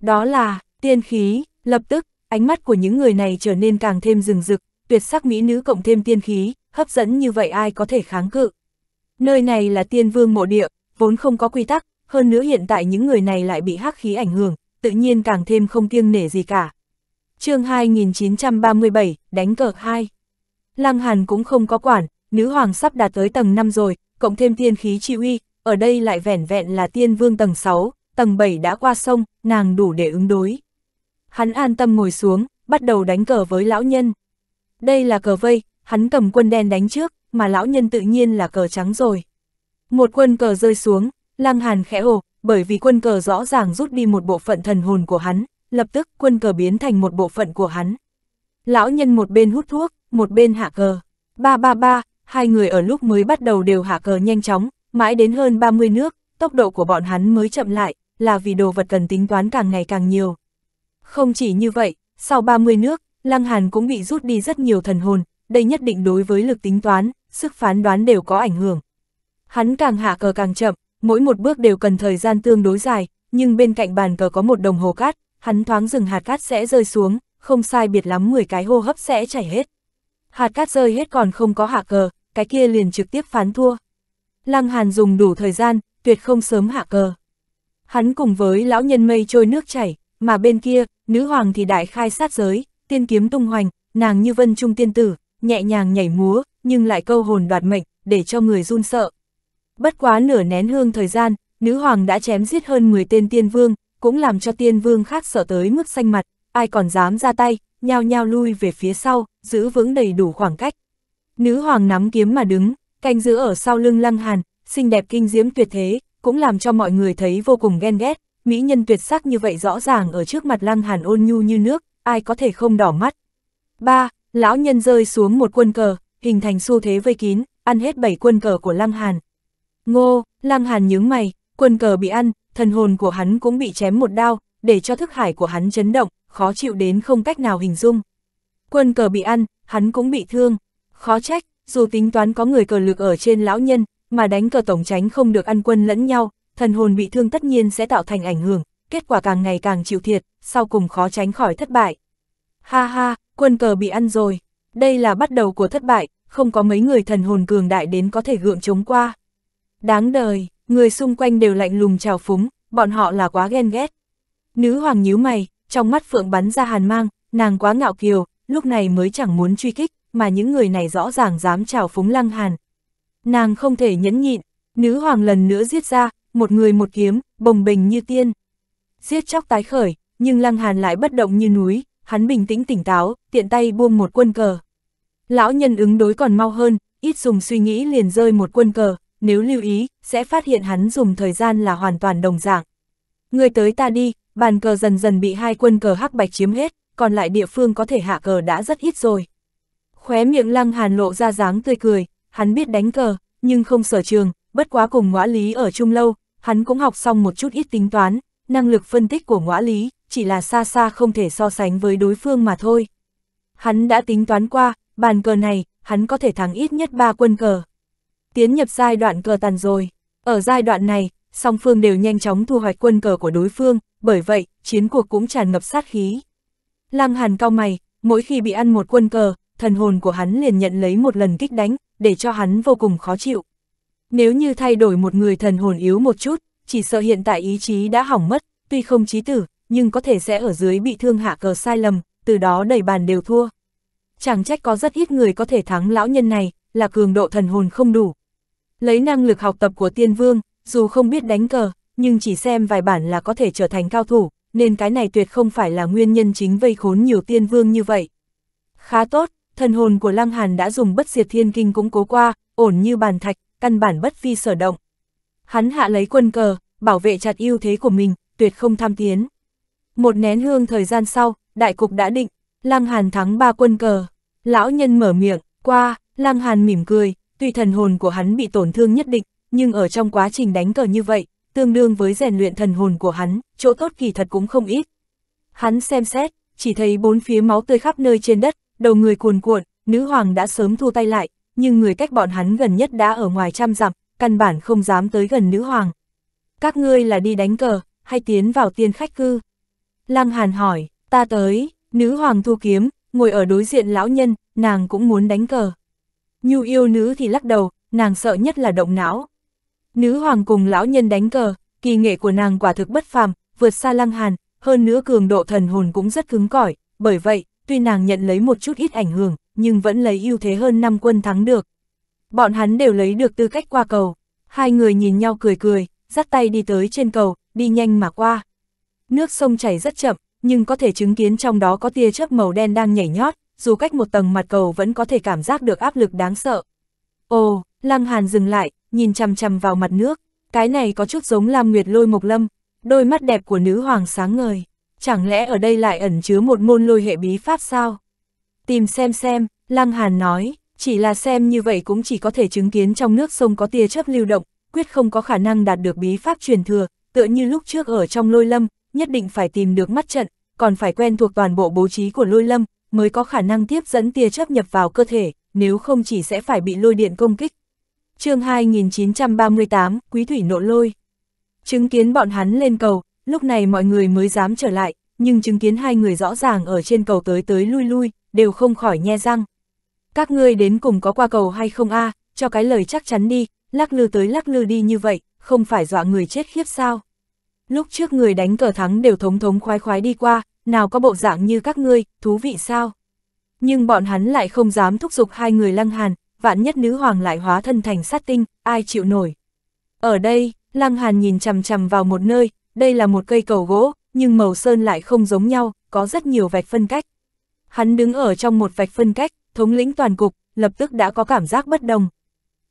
Đó là, tiên khí, lập tức, ánh mắt của những người này trở nên càng thêm rừng rực, tuyệt sắc mỹ nữ cộng thêm tiên khí, hấp dẫn như vậy ai có thể kháng cự. Nơi này là tiên vương mộ địa, vốn không có quy tắc, hơn nữa hiện tại những người này lại bị hắc khí ảnh hưởng, tự nhiên càng thêm không kiêng nể gì cả chương 2937, đánh cờ 2. Lăng Hàn cũng không có quản, nữ hoàng sắp đạt tới tầng 5 rồi, cộng thêm tiên khí chi uy, ở đây lại vẻn vẹn là tiên vương tầng 6, tầng 7 đã qua sông, nàng đủ để ứng đối. Hắn an tâm ngồi xuống, bắt đầu đánh cờ với lão nhân. Đây là cờ vây, hắn cầm quân đen đánh trước, mà lão nhân tự nhiên là cờ trắng rồi. Một quân cờ rơi xuống, Lăng Hàn khẽ ồ, bởi vì quân cờ rõ ràng rút đi một bộ phận thần hồn của hắn, lập tức quân cờ biến thành một bộ phận của hắn. Lão nhân một bên hút thuốc, một bên hạ cờ. Ba ba ba, hai người ở lúc mới bắt đầu đều hạ cờ nhanh chóng, mãi đến hơn 30 nước, tốc độ của bọn hắn mới chậm lại, là vì đồ vật cần tính toán càng ngày càng nhiều. Không chỉ như vậy, sau 30 nước, Lăng Hàn cũng bị rút đi rất nhiều thần hồn, đây nhất định đối với lực tính toán, sức phán đoán đều có ảnh hưởng. Hắn càng hạ cờ càng chậm, mỗi một bước đều cần thời gian tương đối dài, nhưng bên cạnh bàn cờ có một đồng hồ cát, hắn thoáng dừng hạt cát sẽ rơi xuống, không sai biệt lắm 10 cái hô hấp sẽ chảy hết. Hạt cát rơi hết còn không có hạ cờ, cái kia liền trực tiếp phán thua. Lăng Hàn dùng đủ thời gian, tuyệt không sớm hạ cờ. Hắn cùng với lão nhân mây trôi nước chảy, mà bên kia, nữ hoàng thì đại khai sát giới, tiên kiếm tung hoành, nàng như vân trung tiên tử, nhẹ nhàng nhảy múa, nhưng lại câu hồn đoạt mệnh, để cho người run sợ. Bất quá nửa nén hương thời gian, nữ hoàng đã chém giết hơn 10 tên tiên vương, cũng làm cho tiên vương khác sợ tới mức xanh mặt, ai còn dám ra tay, nhao nhao lui về phía sau, giữ vững đầy đủ khoảng cách. Nữ hoàng nắm kiếm mà đứng, canh giữ ở sau lưng lăng hàn, xinh đẹp kinh diễm tuyệt thế, cũng làm cho mọi người thấy vô cùng ghen ghét, mỹ nhân tuyệt sắc như vậy rõ ràng ở trước mặt lăng hàn ôn nhu như nước, ai có thể không đỏ mắt. ba, Lão nhân rơi xuống một quân cờ, hình thành xu thế vây kín, ăn hết bảy quân cờ của lăng hàn. Ngô, lăng hàn nhướng mày, quân cờ bị ăn, thần hồn của hắn cũng bị chém một đao, để cho thức hải của hắn chấn động, khó chịu đến không cách nào hình dung. Quân cờ bị ăn, hắn cũng bị thương. Khó trách, dù tính toán có người cờ lực ở trên lão nhân, mà đánh cờ tổng tránh không được ăn quân lẫn nhau, thần hồn bị thương tất nhiên sẽ tạo thành ảnh hưởng, kết quả càng ngày càng chịu thiệt, sau cùng khó tránh khỏi thất bại. Ha ha, quân cờ bị ăn rồi. Đây là bắt đầu của thất bại, không có mấy người thần hồn cường đại đến có thể gượng chống qua. Đáng đời người xung quanh đều lạnh lùng trào phúng, bọn họ là quá ghen ghét. Nữ hoàng nhíu mày, trong mắt Phượng bắn ra hàn mang, nàng quá ngạo kiều, lúc này mới chẳng muốn truy kích, mà những người này rõ ràng dám trào phúng lăng hàn. Nàng không thể nhẫn nhịn, nữ hoàng lần nữa giết ra, một người một kiếm, bồng bình như tiên. Giết chóc tái khởi, nhưng lăng hàn lại bất động như núi, hắn bình tĩnh tỉnh táo, tiện tay buông một quân cờ. Lão nhân ứng đối còn mau hơn, ít dùng suy nghĩ liền rơi một quân cờ, nếu lưu ý, sẽ phát hiện hắn dùng thời gian là hoàn toàn đồng dạng. Người tới ta đi, bàn cờ dần dần bị hai quân cờ hắc bạch chiếm hết, còn lại địa phương có thể hạ cờ đã rất ít rồi. Khóe miệng lăng hàn lộ ra dáng tươi cười, hắn biết đánh cờ, nhưng không sở trường, bất quá cùng ngõ lý ở chung lâu, hắn cũng học xong một chút ít tính toán, năng lực phân tích của ngõ lý chỉ là xa xa không thể so sánh với đối phương mà thôi. Hắn đã tính toán qua, bàn cờ này, hắn có thể thắng ít nhất 3 quân cờ tiến nhập giai đoạn cờ tàn rồi. Ở giai đoạn này, song phương đều nhanh chóng thu hoạch quân cờ của đối phương, bởi vậy, chiến cuộc cũng tràn ngập sát khí. Lăng Hàn cao mày, mỗi khi bị ăn một quân cờ, thần hồn của hắn liền nhận lấy một lần kích đánh, để cho hắn vô cùng khó chịu. Nếu như thay đổi một người thần hồn yếu một chút, chỉ sợ hiện tại ý chí đã hỏng mất, tuy không chí tử, nhưng có thể sẽ ở dưới bị thương hạ cờ sai lầm, từ đó đầy bàn đều thua. Chẳng trách có rất ít người có thể thắng lão nhân này, là cường độ thần hồn không đủ. Lấy năng lực học tập của tiên vương, dù không biết đánh cờ, nhưng chỉ xem vài bản là có thể trở thành cao thủ, nên cái này tuyệt không phải là nguyên nhân chính vây khốn nhiều tiên vương như vậy. Khá tốt, thần hồn của Lăng Hàn đã dùng bất diệt thiên kinh cũng cố qua, ổn như bàn thạch, căn bản bất phi sở động. Hắn hạ lấy quân cờ, bảo vệ chặt ưu thế của mình, tuyệt không tham tiến. Một nén hương thời gian sau, đại cục đã định, Lăng Hàn thắng ba quân cờ. Lão nhân mở miệng, qua, Lăng Hàn mỉm cười, tuy thần hồn của hắn bị tổn thương nhất định, nhưng ở trong quá trình đánh cờ như vậy, tương đương với rèn luyện thần hồn của hắn, chỗ tốt kỳ thật cũng không ít. Hắn xem xét, chỉ thấy bốn phía máu tươi khắp nơi trên đất, đầu người cuồn cuộn, nữ hoàng đã sớm thu tay lại, nhưng người cách bọn hắn gần nhất đã ở ngoài trăm dặm, căn bản không dám tới gần nữ hoàng. Các ngươi là đi đánh cờ, hay tiến vào tiên khách cư? Lăng Hàn hỏi, ta tới, nữ hoàng thu kiếm, ngồi ở đối diện lão nhân, nàng cũng muốn đánh cờ. Nhu yêu nữ thì lắc đầu, nàng sợ nhất là động não. Nữ hoàng cùng lão nhân đánh cờ, kỳ nghệ của nàng quả thực bất phàm, vượt xa lăng hàn, hơn nữa cường độ thần hồn cũng rất cứng cỏi, bởi vậy, tuy nàng nhận lấy một chút ít ảnh hưởng, nhưng vẫn lấy ưu thế hơn năm quân thắng được. Bọn hắn đều lấy được tư cách qua cầu, hai người nhìn nhau cười cười, dắt tay đi tới trên cầu, đi nhanh mà qua. Nước sông chảy rất chậm, nhưng có thể chứng kiến trong đó có tia chớp màu đen đang nhảy nhót, dù cách một tầng mặt cầu vẫn có thể cảm giác được áp lực đáng sợ. Ồ, Lăng Hàn dừng lại, nhìn chằm chằm vào mặt nước, cái này có chút giống Lam Nguyệt lôi mộc lâm, đôi mắt đẹp của nữ hoàng sáng ngời, chẳng lẽ ở đây lại ẩn chứa một môn lôi hệ bí pháp sao? Tìm xem xem, Lăng Hàn nói, chỉ là xem như vậy cũng chỉ có thể chứng kiến trong nước sông có tia chớp lưu động, quyết không có khả năng đạt được bí pháp truyền thừa, tựa như lúc trước ở trong lôi lâm, nhất định phải tìm được mắt trận, còn phải quen thuộc toàn bộ bố trí của lôi lâm, mới có khả năng tiếp dẫn tia chấp nhập vào cơ thể, nếu không chỉ sẽ phải bị lôi điện công kích. chương 2938, Quý Thủy nộ lôi. Chứng kiến bọn hắn lên cầu, lúc này mọi người mới dám trở lại, nhưng chứng kiến hai người rõ ràng ở trên cầu tới tới lui lui, đều không khỏi nhe răng. Các ngươi đến cùng có qua cầu hay không a à, cho cái lời chắc chắn đi, lắc lư tới lắc lư đi như vậy, không phải dọa người chết khiếp sao. Lúc trước người đánh cờ thắng đều thống thống khoái khoái đi qua, nào có bộ dạng như các ngươi, thú vị sao? Nhưng bọn hắn lại không dám thúc giục hai người lăng hàn, vạn nhất nữ hoàng lại hóa thân thành sát tinh, ai chịu nổi. Ở đây, lăng hàn nhìn chằm chằm vào một nơi, đây là một cây cầu gỗ, nhưng màu sơn lại không giống nhau, có rất nhiều vạch phân cách. Hắn đứng ở trong một vạch phân cách, thống lĩnh toàn cục, lập tức đã có cảm giác bất đồng.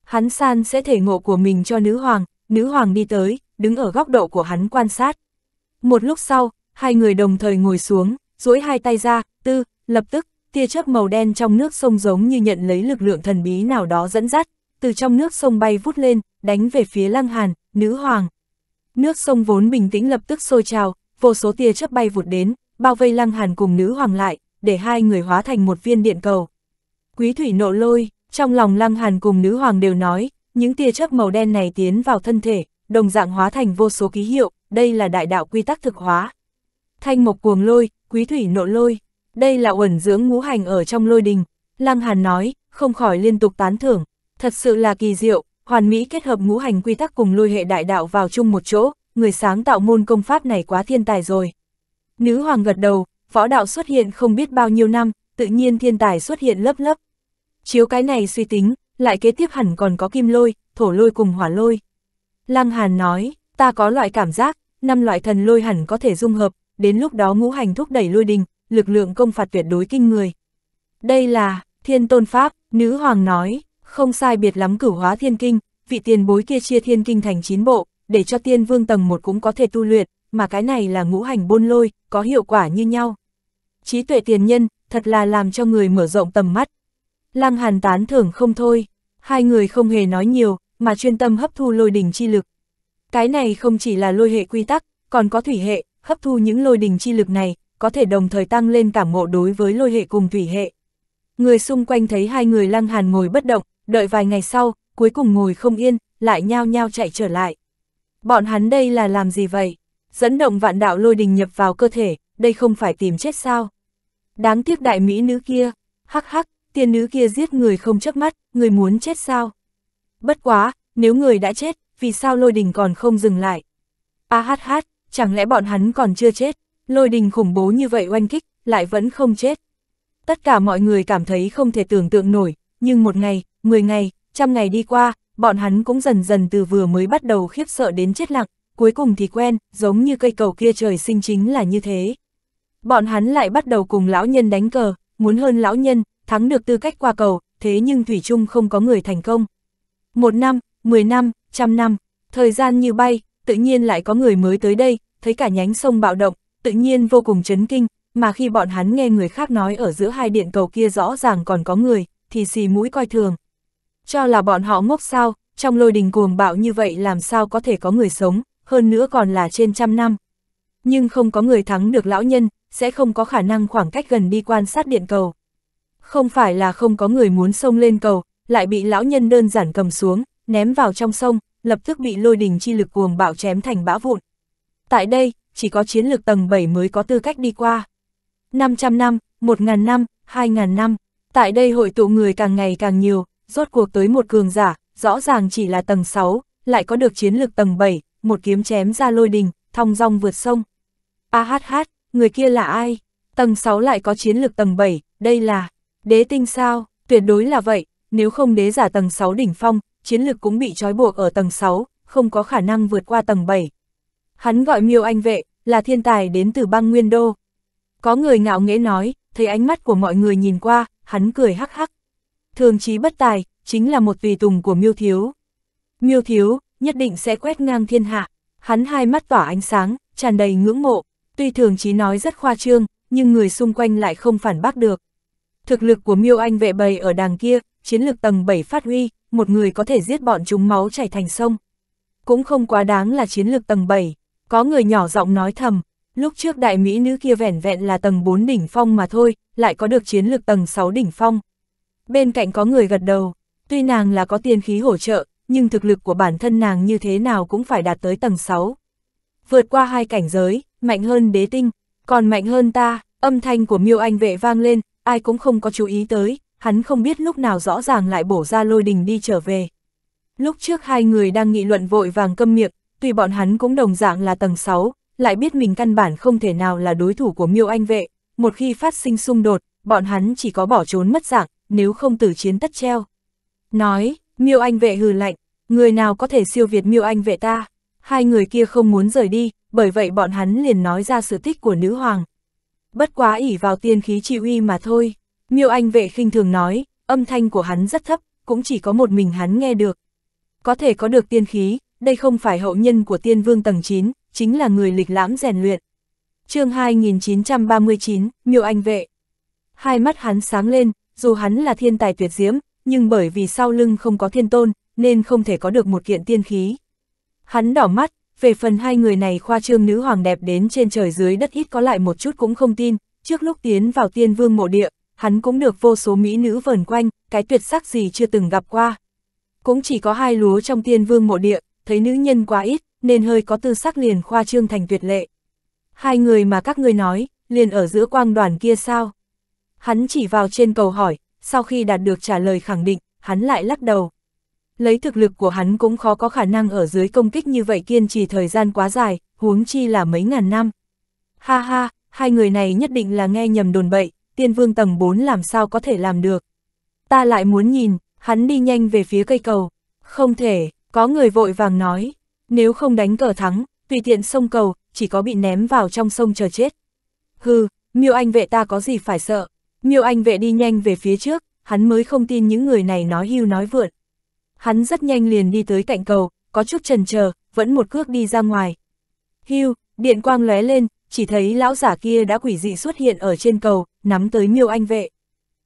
Hắn san sẽ thể ngộ của mình cho nữ hoàng, nữ hoàng đi tới, đứng ở góc độ của hắn quan sát. Một lúc sau, hai người đồng thời ngồi xuống, duỗi hai tay ra, tư, lập tức, tia chớp màu đen trong nước sông giống như nhận lấy lực lượng thần bí nào đó dẫn dắt, từ trong nước sông bay vút lên, đánh về phía lăng hàn, nữ hoàng. Nước sông vốn bình tĩnh lập tức sôi trào, vô số tia chớp bay vụt đến, bao vây lăng hàn cùng nữ hoàng lại, để hai người hóa thành một viên điện cầu. Quý thủy nộ lôi, trong lòng lăng hàn cùng nữ hoàng đều nói, những tia chớp màu đen này tiến vào thân thể, đồng dạng hóa thành vô số ký hiệu, đây là đại đạo quy tắc thực hóa thanh mộc cuồng lôi, quý thủy nộ lôi, đây là uẩn dưỡng ngũ hành ở trong lôi đình. Lăng Hàn nói, không khỏi liên tục tán thưởng, thật sự là kỳ diệu, hoàn mỹ kết hợp ngũ hành quy tắc cùng lôi hệ đại đạo vào chung một chỗ, người sáng tạo môn công pháp này quá thiên tài rồi. Nữ hoàng gật đầu, võ đạo xuất hiện không biết bao nhiêu năm, tự nhiên thiên tài xuất hiện lấp lấp. Chiếu cái này suy tính, lại kế tiếp hẳn còn có kim lôi, thổ lôi cùng hỏa lôi. Lăng Hàn nói, ta có loại cảm giác, năm loại thần lôi hẳn có thể dung hợp, đến lúc đó ngũ hành thúc đẩy lôi đình, lực lượng công phạt tuyệt đối kinh người. Đây là, thiên tôn pháp, nữ hoàng nói, không sai biệt lắm cửu hóa thiên kinh, vị tiền bối kia chia thiên kinh thành 9 bộ, để cho tiên vương tầng 1 cũng có thể tu luyện, mà cái này là ngũ hành bôn lôi, có hiệu quả như nhau. Trí tuệ tiền nhân, thật là làm cho người mở rộng tầm mắt. Lăng hàn tán thưởng không thôi, hai người không hề nói nhiều, mà chuyên tâm hấp thu lôi đình chi lực. Cái này không chỉ là lôi hệ quy tắc, còn có thủy hệ, hấp thu những lôi đình chi lực này, có thể đồng thời tăng lên cảm ngộ đối với lôi hệ cùng thủy hệ. Người xung quanh thấy hai người lăng hàn ngồi bất động, đợi vài ngày sau, cuối cùng ngồi không yên, lại nhao nhao chạy trở lại. Bọn hắn đây là làm gì vậy? Dẫn động vạn đạo lôi đình nhập vào cơ thể, đây không phải tìm chết sao? Đáng tiếc đại mỹ nữ kia, hắc hắc, tiên nữ kia giết người không chớp mắt, người muốn chết sao? Bất quá, nếu người đã chết, vì sao lôi đình còn không dừng lại? A hát hát, chẳng lẽ bọn hắn còn chưa chết, lôi đình khủng bố như vậy oanh kích, lại vẫn không chết. Tất cả mọi người cảm thấy không thể tưởng tượng nổi, nhưng một ngày, mười ngày, trăm ngày đi qua, bọn hắn cũng dần dần từ vừa mới bắt đầu khiếp sợ đến chết lặng, cuối cùng thì quen, giống như cây cầu kia trời sinh chính là như thế. Bọn hắn lại bắt đầu cùng lão nhân đánh cờ, muốn hơn lão nhân, thắng được tư cách qua cầu, thế nhưng Thủy chung không có người thành công. Một năm, mười năm, trăm năm, thời gian như bay, tự nhiên lại có người mới tới đây, thấy cả nhánh sông bạo động, tự nhiên vô cùng chấn kinh, mà khi bọn hắn nghe người khác nói ở giữa hai điện cầu kia rõ ràng còn có người, thì xì mũi coi thường. Cho là bọn họ ngốc sao, trong lôi đình cuồng bạo như vậy làm sao có thể có người sống, hơn nữa còn là trên trăm năm. Nhưng không có người thắng được lão nhân, sẽ không có khả năng khoảng cách gần đi quan sát điện cầu. Không phải là không có người muốn sông lên cầu, lại bị lão nhân đơn giản cầm xuống, ném vào trong sông, lập tức bị lôi đình chi lực cuồng bạo chém thành bão vụn. Tại đây, chỉ có chiến lược tầng 7 mới có tư cách đi qua. 500 năm, 1.000 năm, 2.000 năm, tại đây hội tụ người càng ngày càng nhiều, rốt cuộc tới một cường giả, rõ ràng chỉ là tầng 6, lại có được chiến lược tầng 7, một kiếm chém ra lôi đình, thong dong vượt sông. A hát người kia là ai? Tầng 6 lại có chiến lược tầng 7, đây là đế tinh sao? Tuyệt đối là vậy, nếu không đế giả tầng 6 đỉnh phong, chiến lực cũng bị trói buộc ở tầng 6, không có khả năng vượt qua tầng 7. Hắn gọi miêu anh vệ, là thiên tài đến từ băng Nguyên Đô. Có người ngạo nghễ nói, thấy ánh mắt của mọi người nhìn qua, hắn cười hắc hắc. Thường trí bất tài, chính là một tùy tùng của miêu thiếu. Miêu thiếu, nhất định sẽ quét ngang thiên hạ. Hắn hai mắt tỏa ánh sáng, tràn đầy ngưỡng mộ. Tuy thường trí nói rất khoa trương, nhưng người xung quanh lại không phản bác được. Thực lực của miêu anh vệ bày ở đàng kia, chiến lược tầng 7 phát huy, một người có thể giết bọn chúng máu chảy thành sông. Cũng không quá đáng là chiến lược tầng 7, có người nhỏ giọng nói thầm, lúc trước đại mỹ nữ kia vẻn vẹn là tầng 4 đỉnh phong mà thôi, lại có được chiến lược tầng 6 đỉnh phong. Bên cạnh có người gật đầu, tuy nàng là có tiên khí hỗ trợ, nhưng thực lực của bản thân nàng như thế nào cũng phải đạt tới tầng 6. Vượt qua hai cảnh giới, mạnh hơn đế tinh, còn mạnh hơn ta, âm thanh của miêu anh vệ vang lên, ai cũng không có chú ý tới, hắn không biết lúc nào rõ ràng lại bổ ra lôi đình đi trở về. Lúc trước hai người đang nghị luận vội vàng câm miệng, tuy bọn hắn cũng đồng dạng là tầng 6, lại biết mình căn bản không thể nào là đối thủ của miêu anh vệ, một khi phát sinh xung đột, bọn hắn chỉ có bỏ trốn mất dạng, nếu không tử chiến tất treo. Nói, miêu anh vệ hừ lạnh, người nào có thể siêu việt miêu anh vệ ta, hai người kia không muốn rời đi, bởi vậy bọn hắn liền nói ra sự tích của nữ hoàng. Bất quá ỉ vào tiên khí trị uy mà thôi. Miêu Anh Vệ khinh thường nói, âm thanh của hắn rất thấp, cũng chỉ có một mình hắn nghe được. Có thể có được tiên khí, đây không phải hậu nhân của tiên vương tầng 9, chính là người lịch lãm rèn luyện. chương 2939, Miêu Anh Vệ. Hai mắt hắn sáng lên, dù hắn là thiên tài tuyệt diễm, nhưng bởi vì sau lưng không có thiên tôn, nên không thể có được một kiện tiên khí. Hắn đỏ mắt, về phần hai người này khoa trương nữ hoàng đẹp đến trên trời dưới đất ít có lại một chút cũng không tin, trước lúc tiến vào tiên vương mộ địa, hắn cũng được vô số mỹ nữ vờn quanh, cái tuyệt sắc gì chưa từng gặp qua. Cũng chỉ có hai lúa trong tiên vương mộ địa, thấy nữ nhân quá ít, nên hơi có tư sắc liền khoa trương thành tuyệt lệ. Hai người mà các ngươi nói, liền ở giữa quang đoàn kia sao? Hắn chỉ vào trên cầu hỏi, sau khi đạt được trả lời khẳng định, hắn lại lắc đầu. Lấy thực lực của hắn cũng khó có khả năng ở dưới công kích như vậy kiên trì thời gian quá dài, huống chi là mấy ngàn năm. Ha ha, hai người này nhất định là nghe nhầm đồn bậy, tiên vương tầng 4 làm sao có thể làm được. Ta lại muốn nhìn, hắn đi nhanh về phía cây cầu. Không thể, có người vội vàng nói, nếu không đánh cờ thắng, tùy tiện sông cầu, chỉ có bị ném vào trong sông chờ chết. Hừ, miêu anh vệ ta có gì phải sợ, miêu anh vệ đi nhanh về phía trước, hắn mới không tin những người này nói hưu nói vượn. Hắn rất nhanh liền đi tới cạnh cầu, có chút trần chờ vẫn một cước đi ra ngoài. Hưu, điện quang lóe lên, chỉ thấy lão giả kia đã quỷ dị xuất hiện ở trên cầu, nắm tới miêu anh vệ.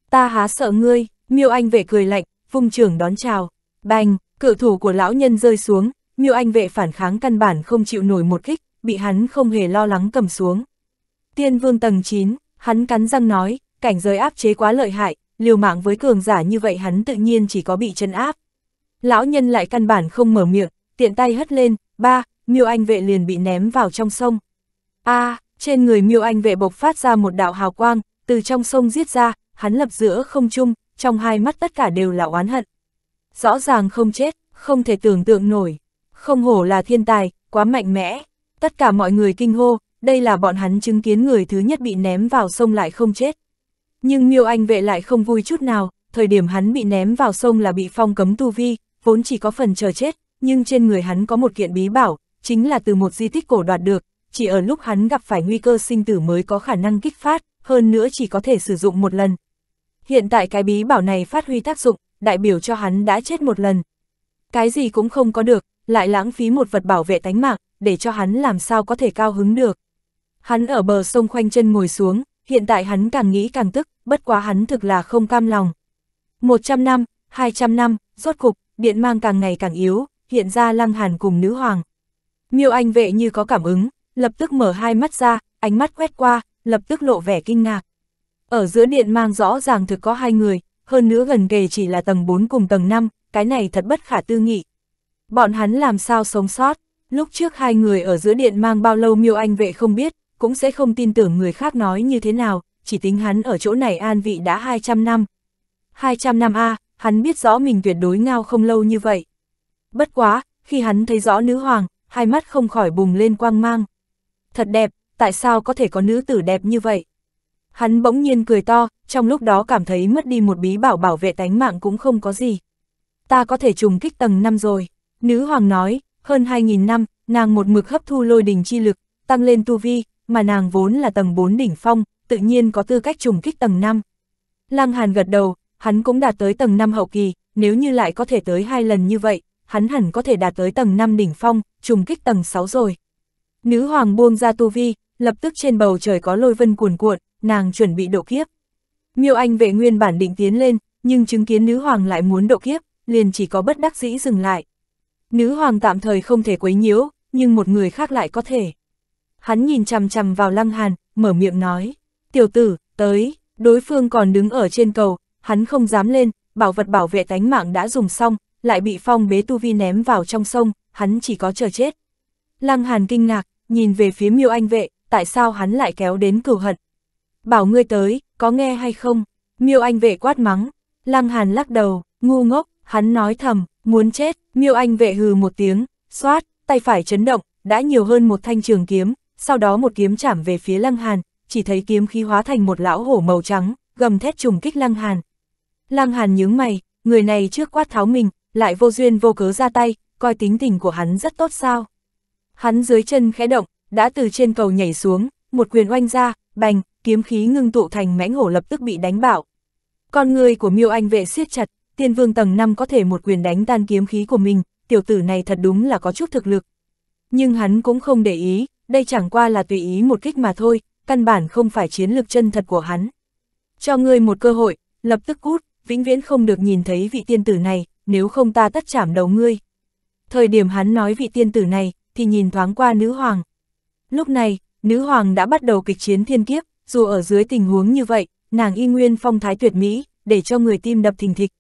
Ta há sợ ngươi, miêu anh vệ cười lạnh, vung trường đón chào. Bành, cự thủ của lão nhân rơi xuống, miêu anh vệ phản kháng căn bản không chịu nổi một kích, bị hắn không hề lo lắng cầm xuống. Tiên vương tầng 9, hắn cắn răng nói, cảnh giới áp chế quá lợi hại, liều mạng với cường giả như vậy hắn tự nhiên chỉ có bị chân áp. Lão nhân lại căn bản không mở miệng, tiện tay hất lên, ba, miêu anh vệ liền bị ném vào trong sông, a à, trên người miêu anh vệ bộc phát ra một đạo hào quang, từ trong sông giết ra, hắn lập giữa không trung, trong hai mắt tất cả đều là oán hận. Rõ ràng không chết, không thể tưởng tượng nổi, không hổ là thiên tài, quá mạnh mẽ. Tất cả mọi người kinh hô, đây là bọn hắn chứng kiến người thứ nhất bị ném vào sông lại không chết. Nhưng miêu anh vệ lại không vui chút nào, thời điểm hắn bị ném vào sông là bị phong cấm tu vi, vốn chỉ có phần chờ chết, nhưng trên người hắn có một kiện bí bảo, chính là từ một di tích cổ đoạt được, chỉ ở lúc hắn gặp phải nguy cơ sinh tử mới có khả năng kích phát, hơn nữa chỉ có thể sử dụng một lần. Hiện tại cái bí bảo này phát huy tác dụng, đại biểu cho hắn đã chết một lần. Cái gì cũng không có được, lại lãng phí một vật bảo vệ tánh mạng, để cho hắn làm sao có thể cao hứng được. Hắn ở bờ sông khoanh chân ngồi xuống, hiện tại hắn càng nghĩ càng tức, bất quá hắn thực là không cam lòng. 100 năm, 200 năm, rốt cục, điện mang càng ngày càng yếu, hiện ra lăng hàn cùng nữ hoàng. Miêu anh vệ như có cảm ứng, lập tức mở hai mắt ra, ánh mắt quét qua, lập tức lộ vẻ kinh ngạc. Ở giữa điện mang rõ ràng thực có hai người, hơn nữa gần kề chỉ là tầng 4 cùng tầng 5, cái này thật bất khả tư nghị. Bọn hắn làm sao sống sót, lúc trước hai người ở giữa điện mang bao lâu miêu anh vệ không biết, cũng sẽ không tin tưởng người khác nói như thế nào, chỉ tính hắn ở chỗ này an vị đã 200 năm. 200 năm A, hắn biết rõ mình tuyệt đối ngao không lâu như vậy. Bất quá, khi hắn thấy rõ nữ hoàng, hai mắt không khỏi bùng lên quang mang thật đẹp, tại sao có thể có nữ tử đẹp như vậy? Hắn bỗng nhiên cười to, trong lúc đó cảm thấy mất đi một bí bảo bảo vệ tánh mạng cũng không có gì. Ta có thể trùng kích tầng năm rồi. Nữ hoàng nói, hơn 2.000 năm, nàng một mực hấp thu lôi đỉnh chi lực, tăng lên tu vi, mà nàng vốn là tầng 4 đỉnh phong, tự nhiên có tư cách trùng kích tầng 5. Lăng Hàn gật đầu, hắn cũng đạt tới tầng 5 hậu kỳ, nếu như lại có thể tới hai lần như vậy, hắn hẳn có thể đạt tới tầng 5 đỉnh phong, trùng kích tầng 6 rồi. Nữ hoàng buông ra tu vi, lập tức trên bầu trời có lôi vân cuồn cuộn, nàng chuẩn bị độ kiếp. Miêu Anh vệ nguyên bản định tiến lên, nhưng chứng kiến nữ hoàng lại muốn độ kiếp, liền chỉ có bất đắc dĩ dừng lại. Nữ hoàng tạm thời không thể quấy nhiễu, nhưng một người khác lại có thể. Hắn nhìn chằm chằm vào Lăng Hàn, mở miệng nói, tiểu tử, tới, đối phương còn đứng ở trên cầu, hắn không dám lên, bảo vật bảo vệ tánh mạng đã dùng xong, lại bị phong bế tu vi ném vào trong sông, hắn chỉ có chờ chết. Lăng Hàn kinh ngạc, nhìn về phía miêu anh vệ, tại sao hắn lại kéo đến cửu hận. Bảo ngươi tới, có nghe hay không? Miêu anh vệ quát mắng, lăng hàn lắc đầu, ngu ngốc, hắn nói thầm, muốn chết, miêu anh vệ hừ một tiếng, xoát, tay phải chấn động, đã nhiều hơn một thanh trường kiếm, sau đó một kiếm chạm về phía lăng hàn, chỉ thấy kiếm khí hóa thành một lão hổ màu trắng, gầm thét trùng kích lăng hàn. Lăng hàn nhướng mày, người này trước quát tháo mình, lại vô duyên vô cớ ra tay, coi tính tình của hắn rất tốt sao. Hắn dưới chân khẽ động, đã từ trên cầu nhảy xuống, một quyền oanh ra, bành, kiếm khí ngưng tụ thành mãnh hổ lập tức bị đánh bạo. Con người của miêu anh vệ siết chặt, tiên vương tầng 5 có thể một quyền đánh tan kiếm khí của mình, tiểu tử này thật đúng là có chút thực lực. Nhưng hắn cũng không để ý, đây chẳng qua là tùy ý một kích mà thôi, căn bản không phải chiến lược chân thật của hắn. Cho ngươi một cơ hội, lập tức cút, vĩnh viễn không được nhìn thấy vị tiên tử này, nếu không ta tất chảm đầu ngươi. Thời điểm hắn nói vị tiên tử này, thì nhìn thoáng qua nữ hoàng. Lúc này, nữ hoàng đã bắt đầu kịch chiến thiên kiếp, dù ở dưới tình huống như vậy, nàng y nguyên phong thái tuyệt mỹ, để cho người tim đập thình thịch.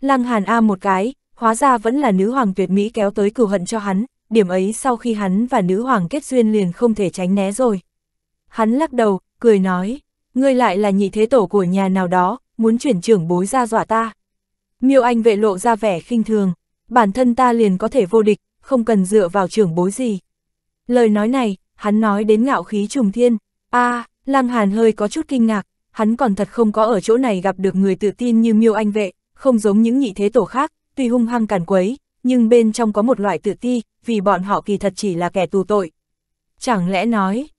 Lăng Hàn A một cái, hóa ra vẫn là nữ hoàng tuyệt mỹ kéo tới cửu hận cho hắn, điểm ấy sau khi hắn và nữ hoàng kết duyên liền không thể tránh né rồi. Hắn lắc đầu, cười nói, ngươi lại là nhị thế tổ của nhà nào đó, muốn chuyển trưởng bối ra dọa ta. Miêu Anh vệ lộ ra vẻ khinh thường, bản thân ta liền có thể vô địch, không cần dựa vào trưởng bối gì. Lời nói này, hắn nói đến ngạo khí trùng thiên. a à, Lăng Hàn hơi có chút kinh ngạc, hắn còn thật không có ở chỗ này gặp được người tự tin như miêu anh vệ, không giống những nhị thế tổ khác, tuy hung hăng càn quấy, nhưng bên trong có một loại tự ti, vì bọn họ kỳ thật chỉ là kẻ tù tội. Chẳng lẽ nói,